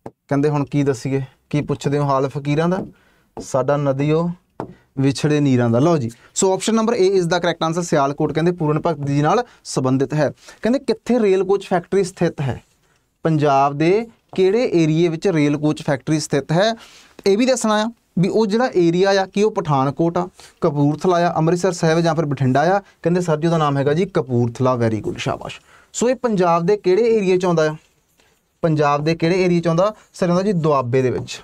ਕਹਿੰਦੇ ਹੁਣ ਕੀ ਦਸੀਏ ਕੀ ਪੁੱਛਦੇ ਹੋ ਹਾਲ ਫਕੀਰਾਂ ਦਾ ਸਾਡਾ ਨਦੀਓ ਵਿਛੜੇ ਨੀਰਾਂ ਦਾ ਲਓ ਜੀ ਸੋ ਆਪਸ਼ਨ ਨੰਬਰ A ਇਸ ਦਾ ਕਰੈਕਟ ਆਨਸਰ ਸਿਆਲਕੋਟ ਕਹਿੰਦੇ ਪੂਰਨ ਭਗਤ ਜੀ ਨਾਲ ਸੰਬੰਧਿਤ ਹੈ ਕਹਿੰਦੇ ਕਿੱਥੇ ਰੇਲ ਕੋਚ ਫੈਕਟਰੀ ਸਥਿਤ ਹੈ ਪੰਜਾਬ ਦੇ ਕਿਹੜੇ ਏਰੀਏ ਵਿੱਚ ਰੇਲ ਕੋਚ ਫੈਕਟਰੀ ਸਥਿਤ ਹੈ ਇਹ ਵੀ ਦੱਸਣਾ ਆ ਵੀ ਉਹ ਜਿਹੜਾ ਏਰੀਆ ਆ ਕਿ ਉਹ ਪਠਾਨਕੋਟ ਆ ਕਪੂਰਥਲਾ ਆ ਅੰਮ੍ਰਿਤਸਰ ਸਾਹਿਬ ਜਾਂ ਫਿਰ ਬਠਿੰਡਾ ਆ ਕਹਿੰਦੇ ਸਰ ਜੀ ਉਹਦਾ ਨਾਮ ਹੈਗਾ ਜੀ ਕਪੂਰਥਲਾ ਵੈਰੀ ਗੁੱਡ ਸ਼ਾਬਾਸ਼ ਸੋ ਇਹ ਪੰਜਾਬ ਦੇ ਕਿਹੜੇ ਏਰੀਆ ਚ ਆਉਂਦਾ ਆ ਪੰਜਾਬ ਦੇ ਕਿਹੜੇ ਏਰੀਆ ਚ ਆਉਂਦਾ ਸਰ ਆਉਂਦਾ ਜੀ ਦੁਆਬੇ ਦੇ ਵਿੱਚ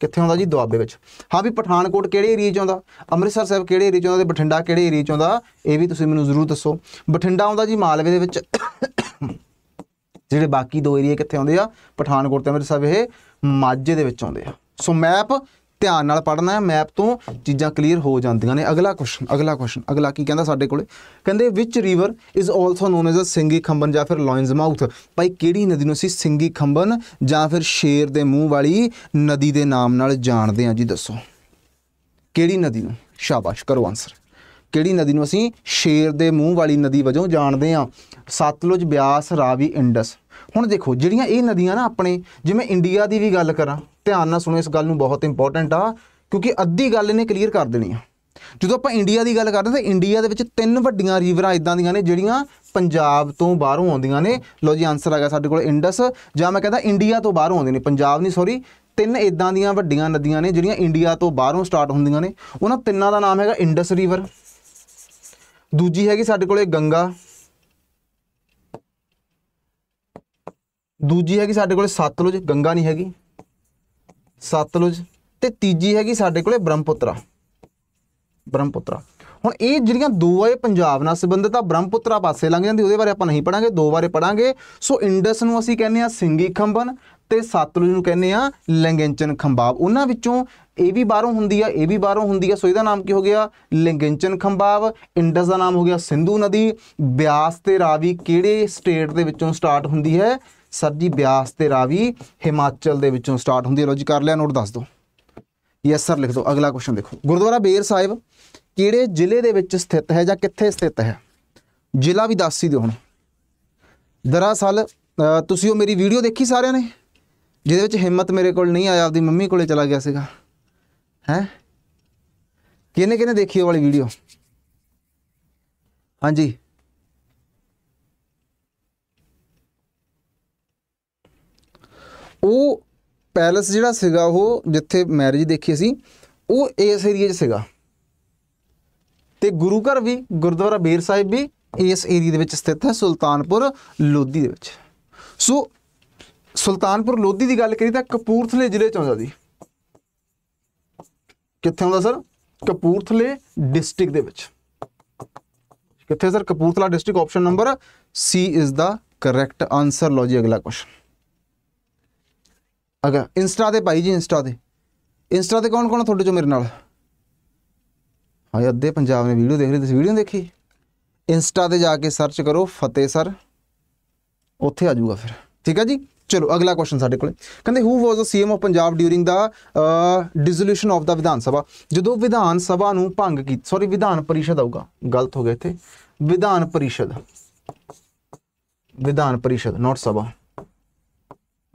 ਕਿੱਥੇ ਆਉਂਦਾ ਜੀ ਦੁਆਬੇ ਵਿੱਚ ਹਾਂ ਵੀ ਪਠਾਨਕੋਟ ਕਿਹੜੇ ਏਰੀਆ 'ਚ ਆਉਂਦਾ ਅੰਮ੍ਰਿਤਸਰ ਸਾਹਿਬ ਕਿਹੜੇ ਏਰੀਆ 'ਚ ਆਉਂਦਾ ਤੇ ਬਠਿੰਡਾ ਕਿਹੜੇ ਏਰੀਆ 'ਚ ਆਉਂਦਾ ਇਹ ਵੀ ਤੁਸੀਂ ਮੈਨੂੰ ਜ਼ਰੂਰ ਦੱਸੋ ਬਠਿੰਡਾ ਆਉਂਦਾ ਜੀ ਮਾਲਵੇ ਦੇ ਵਿੱਚ ਜਿਹੜੇ ਬਾਕੀ ਦੋ ਏਰੀਆ ਕਿੱਥੇ ਆਉਂਦੇ ਆ ਪਠਾਨਕੋਟ ਤੇ ਅੰਮ੍ਰਿਤਸਰ ਇਹ ਮਾਝੇ ਦੇ ਵਿੱਚ ਆਉਂਦੇ ਆ ਸੋ ਮੈਪ ਧਿਆਨ ਨਾਲ ਪੜਨਾ ਹੈ ਮੈਪ ਤੋਂ ਚੀਜ਼ਾਂ ਕਲੀਅਰ ਹੋ ਜਾਂਦੀਆਂ ਨੇ ਅਗਲਾ ਕੁਐਸਚਨ ਅਗਲਾ ਕੁਐਸਚਨ ਅਗਲਾ ਕੀ ਕਹਿੰਦਾ ਸਾਡੇ ਕੋਲੇ ਕਹਿੰਦੇ which river is also known as a Singhi Khamban ਜਾਂ ਫਿਰ ਲਾਇਨਸ ਮਾਊਥ ਭਾਈ ਕਿਹੜੀ ਨਦੀ ਨੂੰ ਅਸੀਂ ਸਿੰਗੀ ਖੰਬਨ ਜਾਂ ਫਿਰ ਸ਼ੇਰ ਦੇ ਮੂੰਹ ਵਾਲੀ ਨਦੀ ਦੇ ਨਾਮ ਨਾਲ ਜਾਣਦੇ ਹਾਂ ਜੀ ਦੱਸੋ ਕਿਹੜੀ ਨਦੀ ਨੂੰ ਸ਼ਾਬਾਸ਼ ਕਰੋ ਆਨਸਰ ਕਿਹੜੀ ਨਦੀ ਨੂੰ ਅਸੀਂ ਸ਼ੇਰ ਦੇ ਮੂੰਹ ਵਾਲੀ ਨਦੀ ਵਜੋਂ ਜਾਣਦੇ ਹਾਂ ਸਤਲੁਜ ਬਿਆਸ ਰਾਵੀ ਇੰਡਸ ਹੁਣ ਦੇਖੋ ਜਿਹੜੀਆਂ ਇਹ ਨਦੀਆਂ ਨਾ ਆਪਣੇ ਜਿਵੇਂ ਇੰਡੀਆ ਦੀ ਵੀ ਗੱਲ ਕਰਾਂ ਧਿਆਨ ਨਾਲ ਸੁਣੋ ਇਸ ਗੱਲ ਨੂੰ ਬਹੁਤ ਇੰਪੋਰਟੈਂਟ ਆ ਕਿਉਂਕਿ ਅੱਧੀ ਗੱਲ ਇਹਨੇ ਕਲੀਅਰ ਕਰ ਦੇਣੀ ਆ ਜਦੋਂ ਆਪਾਂ ਇੰਡੀਆ ਦੀ ਗੱਲ ਕਰਦੇ ਤਾਂ ਇੰਡੀਆ ਦੇ ਵਿੱਚ ਤਿੰਨ ਵੱਡੀਆਂ ਰਿਵਰਾਂ ਇਦਾਂ ਦੀਆਂ ਨੇ ਜਿਹੜੀਆਂ ਪੰਜਾਬ ਤੋਂ ਬਾਹਰੋਂ ਆਉਂਦੀਆਂ ਨੇ ਲੋ ਜੀ ਆਨਸਰ ਆ ਗਿਆ ਸਾਡੇ ਕੋਲ ਇੰਡਸ ਜਾਂ ਮੈਂ ਕਹਿੰਦਾ ਇੰਡੀਆ ਤੋਂ ਬਾਹਰੋਂ ਆਉਂਦੇ ਨੇ ਪੰਜਾਬ ਨਹੀਂ ਸੌਰੀ ਤਿੰਨ ਇਦਾਂ ਦੀਆਂ ਵੱਡੀਆਂ ਨਦੀਆਂ ਨੇ ਜਿਹੜੀਆਂ ਇੰਡੀਆ ਤੋਂ ਬਾਹਰੋਂ ਸਟਾਰਟ ਹੁੰਦੀਆਂ ਨੇ ਉਹਨਾਂ ਤਿੰਨਾਂ ਦਾ ਨਾਮ ਹੈਗਾ ਇੰਡਸ ਰਿਵਰ ਦੂਜੀ ਹੈਗੀ ਸਾਡੇ ਕੋਲੇ ਗੰਗਾ ਦੂਜੀ ਹੈਗੀ ਸਾਡੇ ਕੋਲੇ ਸਤਲੁਜ ਗੰਗਾ ਨਹੀਂ ਹੈਗੀ ਸਤਲੁਜ ਤੇ ਤੀਜੀ ਹੈਗੀ ਸਾਡੇ ਕੋਲੇ ਬ੍ਰਹਮਪੁੱਤਰਾ ਬ੍ਰਹਮਪੁੱਤਰਾ ਹੁਣ ਇਹ ਜਿਹੜੀਆਂ ਦੋ ਆਏ ਪੰਜਾਬ ਨਾਲ ਸੰਬੰਧਿਤ ਆ ਬ੍ਰਹਮਪੁੱਤਰਾ ਪਾਸੇ ਲੰਘ ਜਾਂਦੀ ਉਹਦੇ ਬਾਰੇ ਆਪਾਂ ਨਹੀਂ ਪੜਾਂਗੇ ਦੋ ਬਾਰੇ ਪੜਾਂਗੇ ਸੋ ਇੰਡਸ ਨੂੰ ਅਸੀਂ ਕਹਿੰਦੇ ਆ ਸਿੰਗੀ ਖੰਬਨ ਤੇ ਸਤਲੁਜ ਨੂੰ ਕਹਿੰਦੇ ਆ ਲਿੰਗੈਂਚਨ ਖੰਬਾਬ ਉਹਨਾਂ ਵਿੱਚੋਂ ਇਹ ਵੀ ਬਾਹਰੋਂ ਹੁੰਦੀ ਆ ਇਹ ਵੀ ਬਾਹਰੋਂ ਹੁੰਦੀ ਆ ਸੋ ਇਹਦਾ ਨਾਮ ਕੀ ਹੋ ਗਿਆ ਲਿੰਗੈਂਚਨ ਖੰਬਾਬ ਇੰਡਸ ਦਾ ਨਾਮ ਹੋ ਗਿਆ ਸਿੰਧੂ ਨਦੀ ਬਿਆਸ ਤੇ ਰਾਵੀ ਕਿਹੜੇ ਸਟੇਟ ਦੇ ਵਿੱਚੋਂ ਸਟਾਰਟ ਹੁੰਦੀ ਹੈ ਸਰ ਜੀ ਬਿਆਸ ਤੇ ਰਾਵੀ ਹਿਮਾਚਲ ਦੇ ਵਿੱਚੋਂ ਸਟਾਰਟ ਹੁੰਦੀ ਹੈ ਲੋ ਜੀ ਕਰ ਲਿਆ ਨੋਟ ਦੱਸ ਦਿਓ ਯੈਸ ਸਰ ਲਿਖ ਦਿਓ ਅਗਲਾ ਕੁਐਸਚਨ ਦੇਖੋ ਗੁਰਦੁਆਰਾ ਬੇਰ ਸਾਹਿਬ ਕਿਹੜੇ ਜ਼ਿਲ੍ਹੇ ਦੇ ਵਿੱਚ ਸਥਿਤ ਹੈ ਜਾਂ ਕਿੱਥੇ ਸਥਿਤ ਹੈ ਜ਼ਿਲ੍ਹਾ ਵੀ ਦੱਸ ਹੀ ਦਿਓ ਹੁਣ ਦਰਅਸਲ ਤੁਸੀਂ ਉਹ ਮੇਰੀ ਵੀਡੀਓ ਦੇਖੀ ਸਾਰਿਆਂ ਨੇ ਜਿਹਦੇ ਵਿੱਚ ਹਿੰਮਤ ਮੇਰੇ ਕੋਲ ਨਹੀਂ ਆਇਆ ਆਪਦੀ ਮੰਮੀ ਕੋਲੇ ਚਲਾ ਗਿਆ ਸੀਗਾ ਹੈ ਕਿਹਨੇ ਕਿਹਨੇ ਦੇਖੀ ਉਹ ਵਾਲੀ ਵੀਡੀਓ ਹਾਂਜੀ ਉਹ ਪੈਲਸ ਜਿਹੜਾ ਸੀਗਾ ਉਹ ਜਿੱਥੇ ਮੈਰਿਜ ਦੇਖੀ ਸੀ ਉਹ ਇਸ ਏਰੀਆ 'ਚ ਸੀਗਾ ਤੇ ਗੁਰੂ ਘਰ ਵੀ ਗੁਰਦੁਆਰਾ ਬੇਰ ਸਾਹਿਬ ਵੀ ਇਸ ਏਰੀਆ ਦੇ ਵਿੱਚ ਸਥਿਤ ਹੈ ਸੁਲਤਾਨਪੁਰ ਲੋਧੀ ਦੇ ਵਿੱਚ ਸੋ ਸੁਲਤਾਨਪੁਰ ਲੋਧੀ ਦੀ ਗੱਲ ਕਰੀ ਤਾਂ ਕਪੂਰਥਲੇ ਜ਼ਿਲ੍ਹੇ 'ਚ ਆਉਂਦਾ ਜੀ ਕਿੱਥੇ ਆਉਂਦਾ ਸਰ ਕਪੂਰਥਲੇ ਡਿਸਟ੍ਰਿਕਟ ਦੇ ਵਿੱਚ ਕਿੱਥੇ sir Kapurthala district option number C is the correct answer ਲੋ ਜੀ ਅਗਲਾ ਕੁਐਸਚਨ ਅਗਾ ਇੰਸਟਾ ਤੇ ਭਾਈ ਜੀ ਇੰਸਟਾ ਤੇ ਇੰਸਟਾ ਤੇ ਕੌਣ ਕੌਣ ਤੁਹਾਡੇ ਚੋਂ ਮੇਰੇ ਨਾਲ ਹਾਂ ਅੱਧੇ ਪੰਜਾਬ ਨੇ ਵੀਡੀਓ ਦੇਖ ਰਹੀ ਤੁਸੀਂ ਵੀਡੀਓ ਦੇਖੀ ਇੰਸਟਾ ਤੇ ਜਾ ਕੇ ਸਰਚ ਕਰੋ ਫਤਿਹ ਸਰ ਉੱਥੇ ਆ ਜਾਊਗਾ ਫਿਰ ਠੀਕ ਹੈ ਜੀ ਚਲੋ ਅਗਲਾ ਕੁਐਸਚਨ ਸਾਡੇ ਕੋਲੇ ਕਹਿੰਦੇ who was a CM of Punjab during the dissolution of the Vidhan Sabha ਜਦੋਂ ਵਿਧਾਨ ਸਭਾ ਨੂੰ ਭੰਗ ਕੀ ਸੌਰੀ ਵਿਧਾਨ ਪਰਿਸ਼ਦ ਆਊਗਾ ਗਲਤ ਹੋ ਗਿਆ ਇੱਥੇ ਵਿਧਾਨ ਪਰਿਸ਼ਦ ਵਿਧਾਨ ਪਰਿਸ਼ਦ ਨਾਟ ਸਭਾ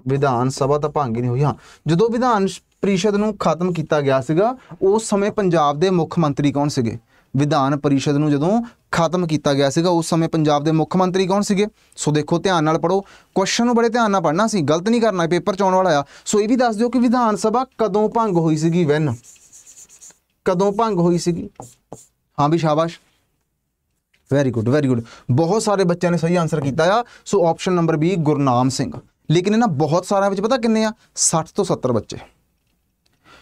ਵਿਧਾਨ ਸਭਾ ਤਾਂ ਭੰਗ ਹੀ ਨਹੀਂ ਹੋਈ ਹਾਂ ਜਦੋਂ ਵਿਧਾਨ ਪਰਿਸ਼ਦ ਨੂੰ ਖਤਮ ਕੀਤਾ ਗਿਆ ਸੀਗਾ ਉਸ ਸਮੇਂ ਪੰਜਾਬ ਦੇ ਮੁੱਖ ਮੰਤਰੀ ਕੌਣ ਸੀਗੇ ਵਿਧਾਨ ਪਰਿਸ਼ਦ ਨੂੰ ਜਦੋਂ ਖਤਮ ਕੀਤਾ ਗਿਆ ਸੀਗਾ ਉਸ ਸਮੇਂ ਪੰਜਾਬ ਦੇ ਮੁੱਖ ਮੰਤਰੀ ਕੌਣ ਸੀਗੇ ਸੋ ਦੇਖੋ ਧਿਆਨ ਨਾਲ ਪੜੋ ਕੁਐਸਚਨ ਨੂੰ ਬੜੇ ਧਿਆਨ ਨਾਲ ਪੜਨਾ ਸੀ ਗਲਤ ਨਹੀਂ ਕਰਨਾ ਪੇਪਰ ਚ ਆਉਣ ਵਾਲਾ ਆ ਸੋ ਇਹ ਵੀ ਦੱਸ ਦਿਓ ਕਿ ਵਿਧਾਨ ਸਭਾ ਕਦੋਂ ਭੰਗ ਹੋਈ ਸੀਗੀ ਵੈਨ ਕਦੋਂ ਭੰਗ ਹੋਈ ਸੀਗੀ ਹਾਂ ਵੀ ਸ਼ਾਬਾਸ਼ ਵੈਰੀ ਗੁੱਡ ਵੈਰੀ ਗੁੱਡ ਬਹੁਤ ਸਾਰੇ ਬੱਚਿਆਂ ਨੇ ਸਹੀ ਆਨਸਰ ਕੀਤਾ ਆ so option number B Gurnam Singh ਲੇਕਿਨ ਇਹਨਾਂ ਬਹੁਤ ਸਾਰਿਆਂ ਵਿੱਚ ਪਤਾ ਕਿੰਨੇ ਆ 60 ਤੋਂ 70 ਬੱਚੇ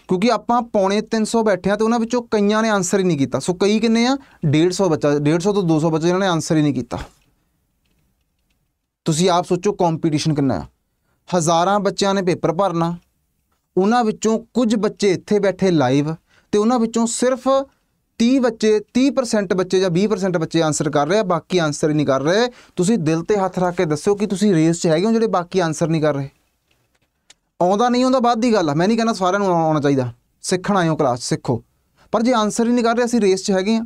ਕਿਉਂਕਿ ਆਪਾਂ ਪੌਣੇ 300 ਬੈਠੇ ਆ ਤੇ ਉਹਨਾਂ ਵਿੱਚੋਂ ਕਈਆਂ ਨੇ ਆਨਸਰ ਹੀ ਨਹੀਂ ਕੀਤਾ ਸੋ ਕਈ ਕਿੰਨੇ ਆ 150 ਬੱਚਾ 150 ਤੋਂ 200 ਬੱਚੇ ਜਿਨ੍ਹਾਂ ਨੇ ਆਨਸਰ ਹੀ ਨਹੀਂ ਕੀਤਾ ਤੁਸੀਂ ਆਪ ਸੋਚੋ ਕੰਪੀਟੀਸ਼ਨ ਕਿੰਨਾ ਆ ਹਜ਼ਾਰਾਂ ਬੱਚਿਆਂ ਨੇ ਪੇਪਰ ਭਰਨਾ ਉਹਨਾਂ ਵਿੱਚੋਂ ਕੁਝ ਬੱਚੇ ਇੱਥੇ ਬੈਠੇ ਲਾਈਵ ਤੇ ਉਹਨਾਂ ਵਿੱਚੋਂ ਸਿਰਫ 30 ਬੱਚੇ 30% ਬੱਚੇ ਜਾਂ 20% ਬੱਚੇ ਆਨਸਰ ਕਰ ਰਹੇ ਆ ਬਾਕੀ ਆਨਸਰ ਹੀ ਨਹੀਂ ਕਰ ਰਹੇ ਤੁਸੀਂ ਦਿਲ ਤੇ ਹੱਥ ਰੱਖ ਕੇ ਦੱਸੋ ਕਿ ਤੁਸੀਂ ਰੇਸ 'ਚ ਹੈਗੇ ਹੋ ਜਿਹੜੇ ਬਾਕੀ ਆਨਸਰ ਨਹੀਂ ਕਰ ਰਹੇ ਆਉਂਦਾ ਨਹੀਂ ਆਉਂਦਾ ਬਾਅਦ ਦੀ ਗੱਲ ਆ ਮੈਂ ਨਹੀਂ ਕਹਿੰਦਾ ਸਾਰਿਆਂ ਨੂੰ ਆਉਣਾ ਚਾਹੀਦਾ ਸਿੱਖਣ ਆਇਓ ਕਲਾਸ ਸਿੱਖੋ ਪਰ ਜੇ ਆਨਸਰ ਹੀ ਨਹੀਂ ਕਰ ਰਹੇ ਅਸੀਂ ਰੇਸ 'ਚ ਹੈਗੇ ਆ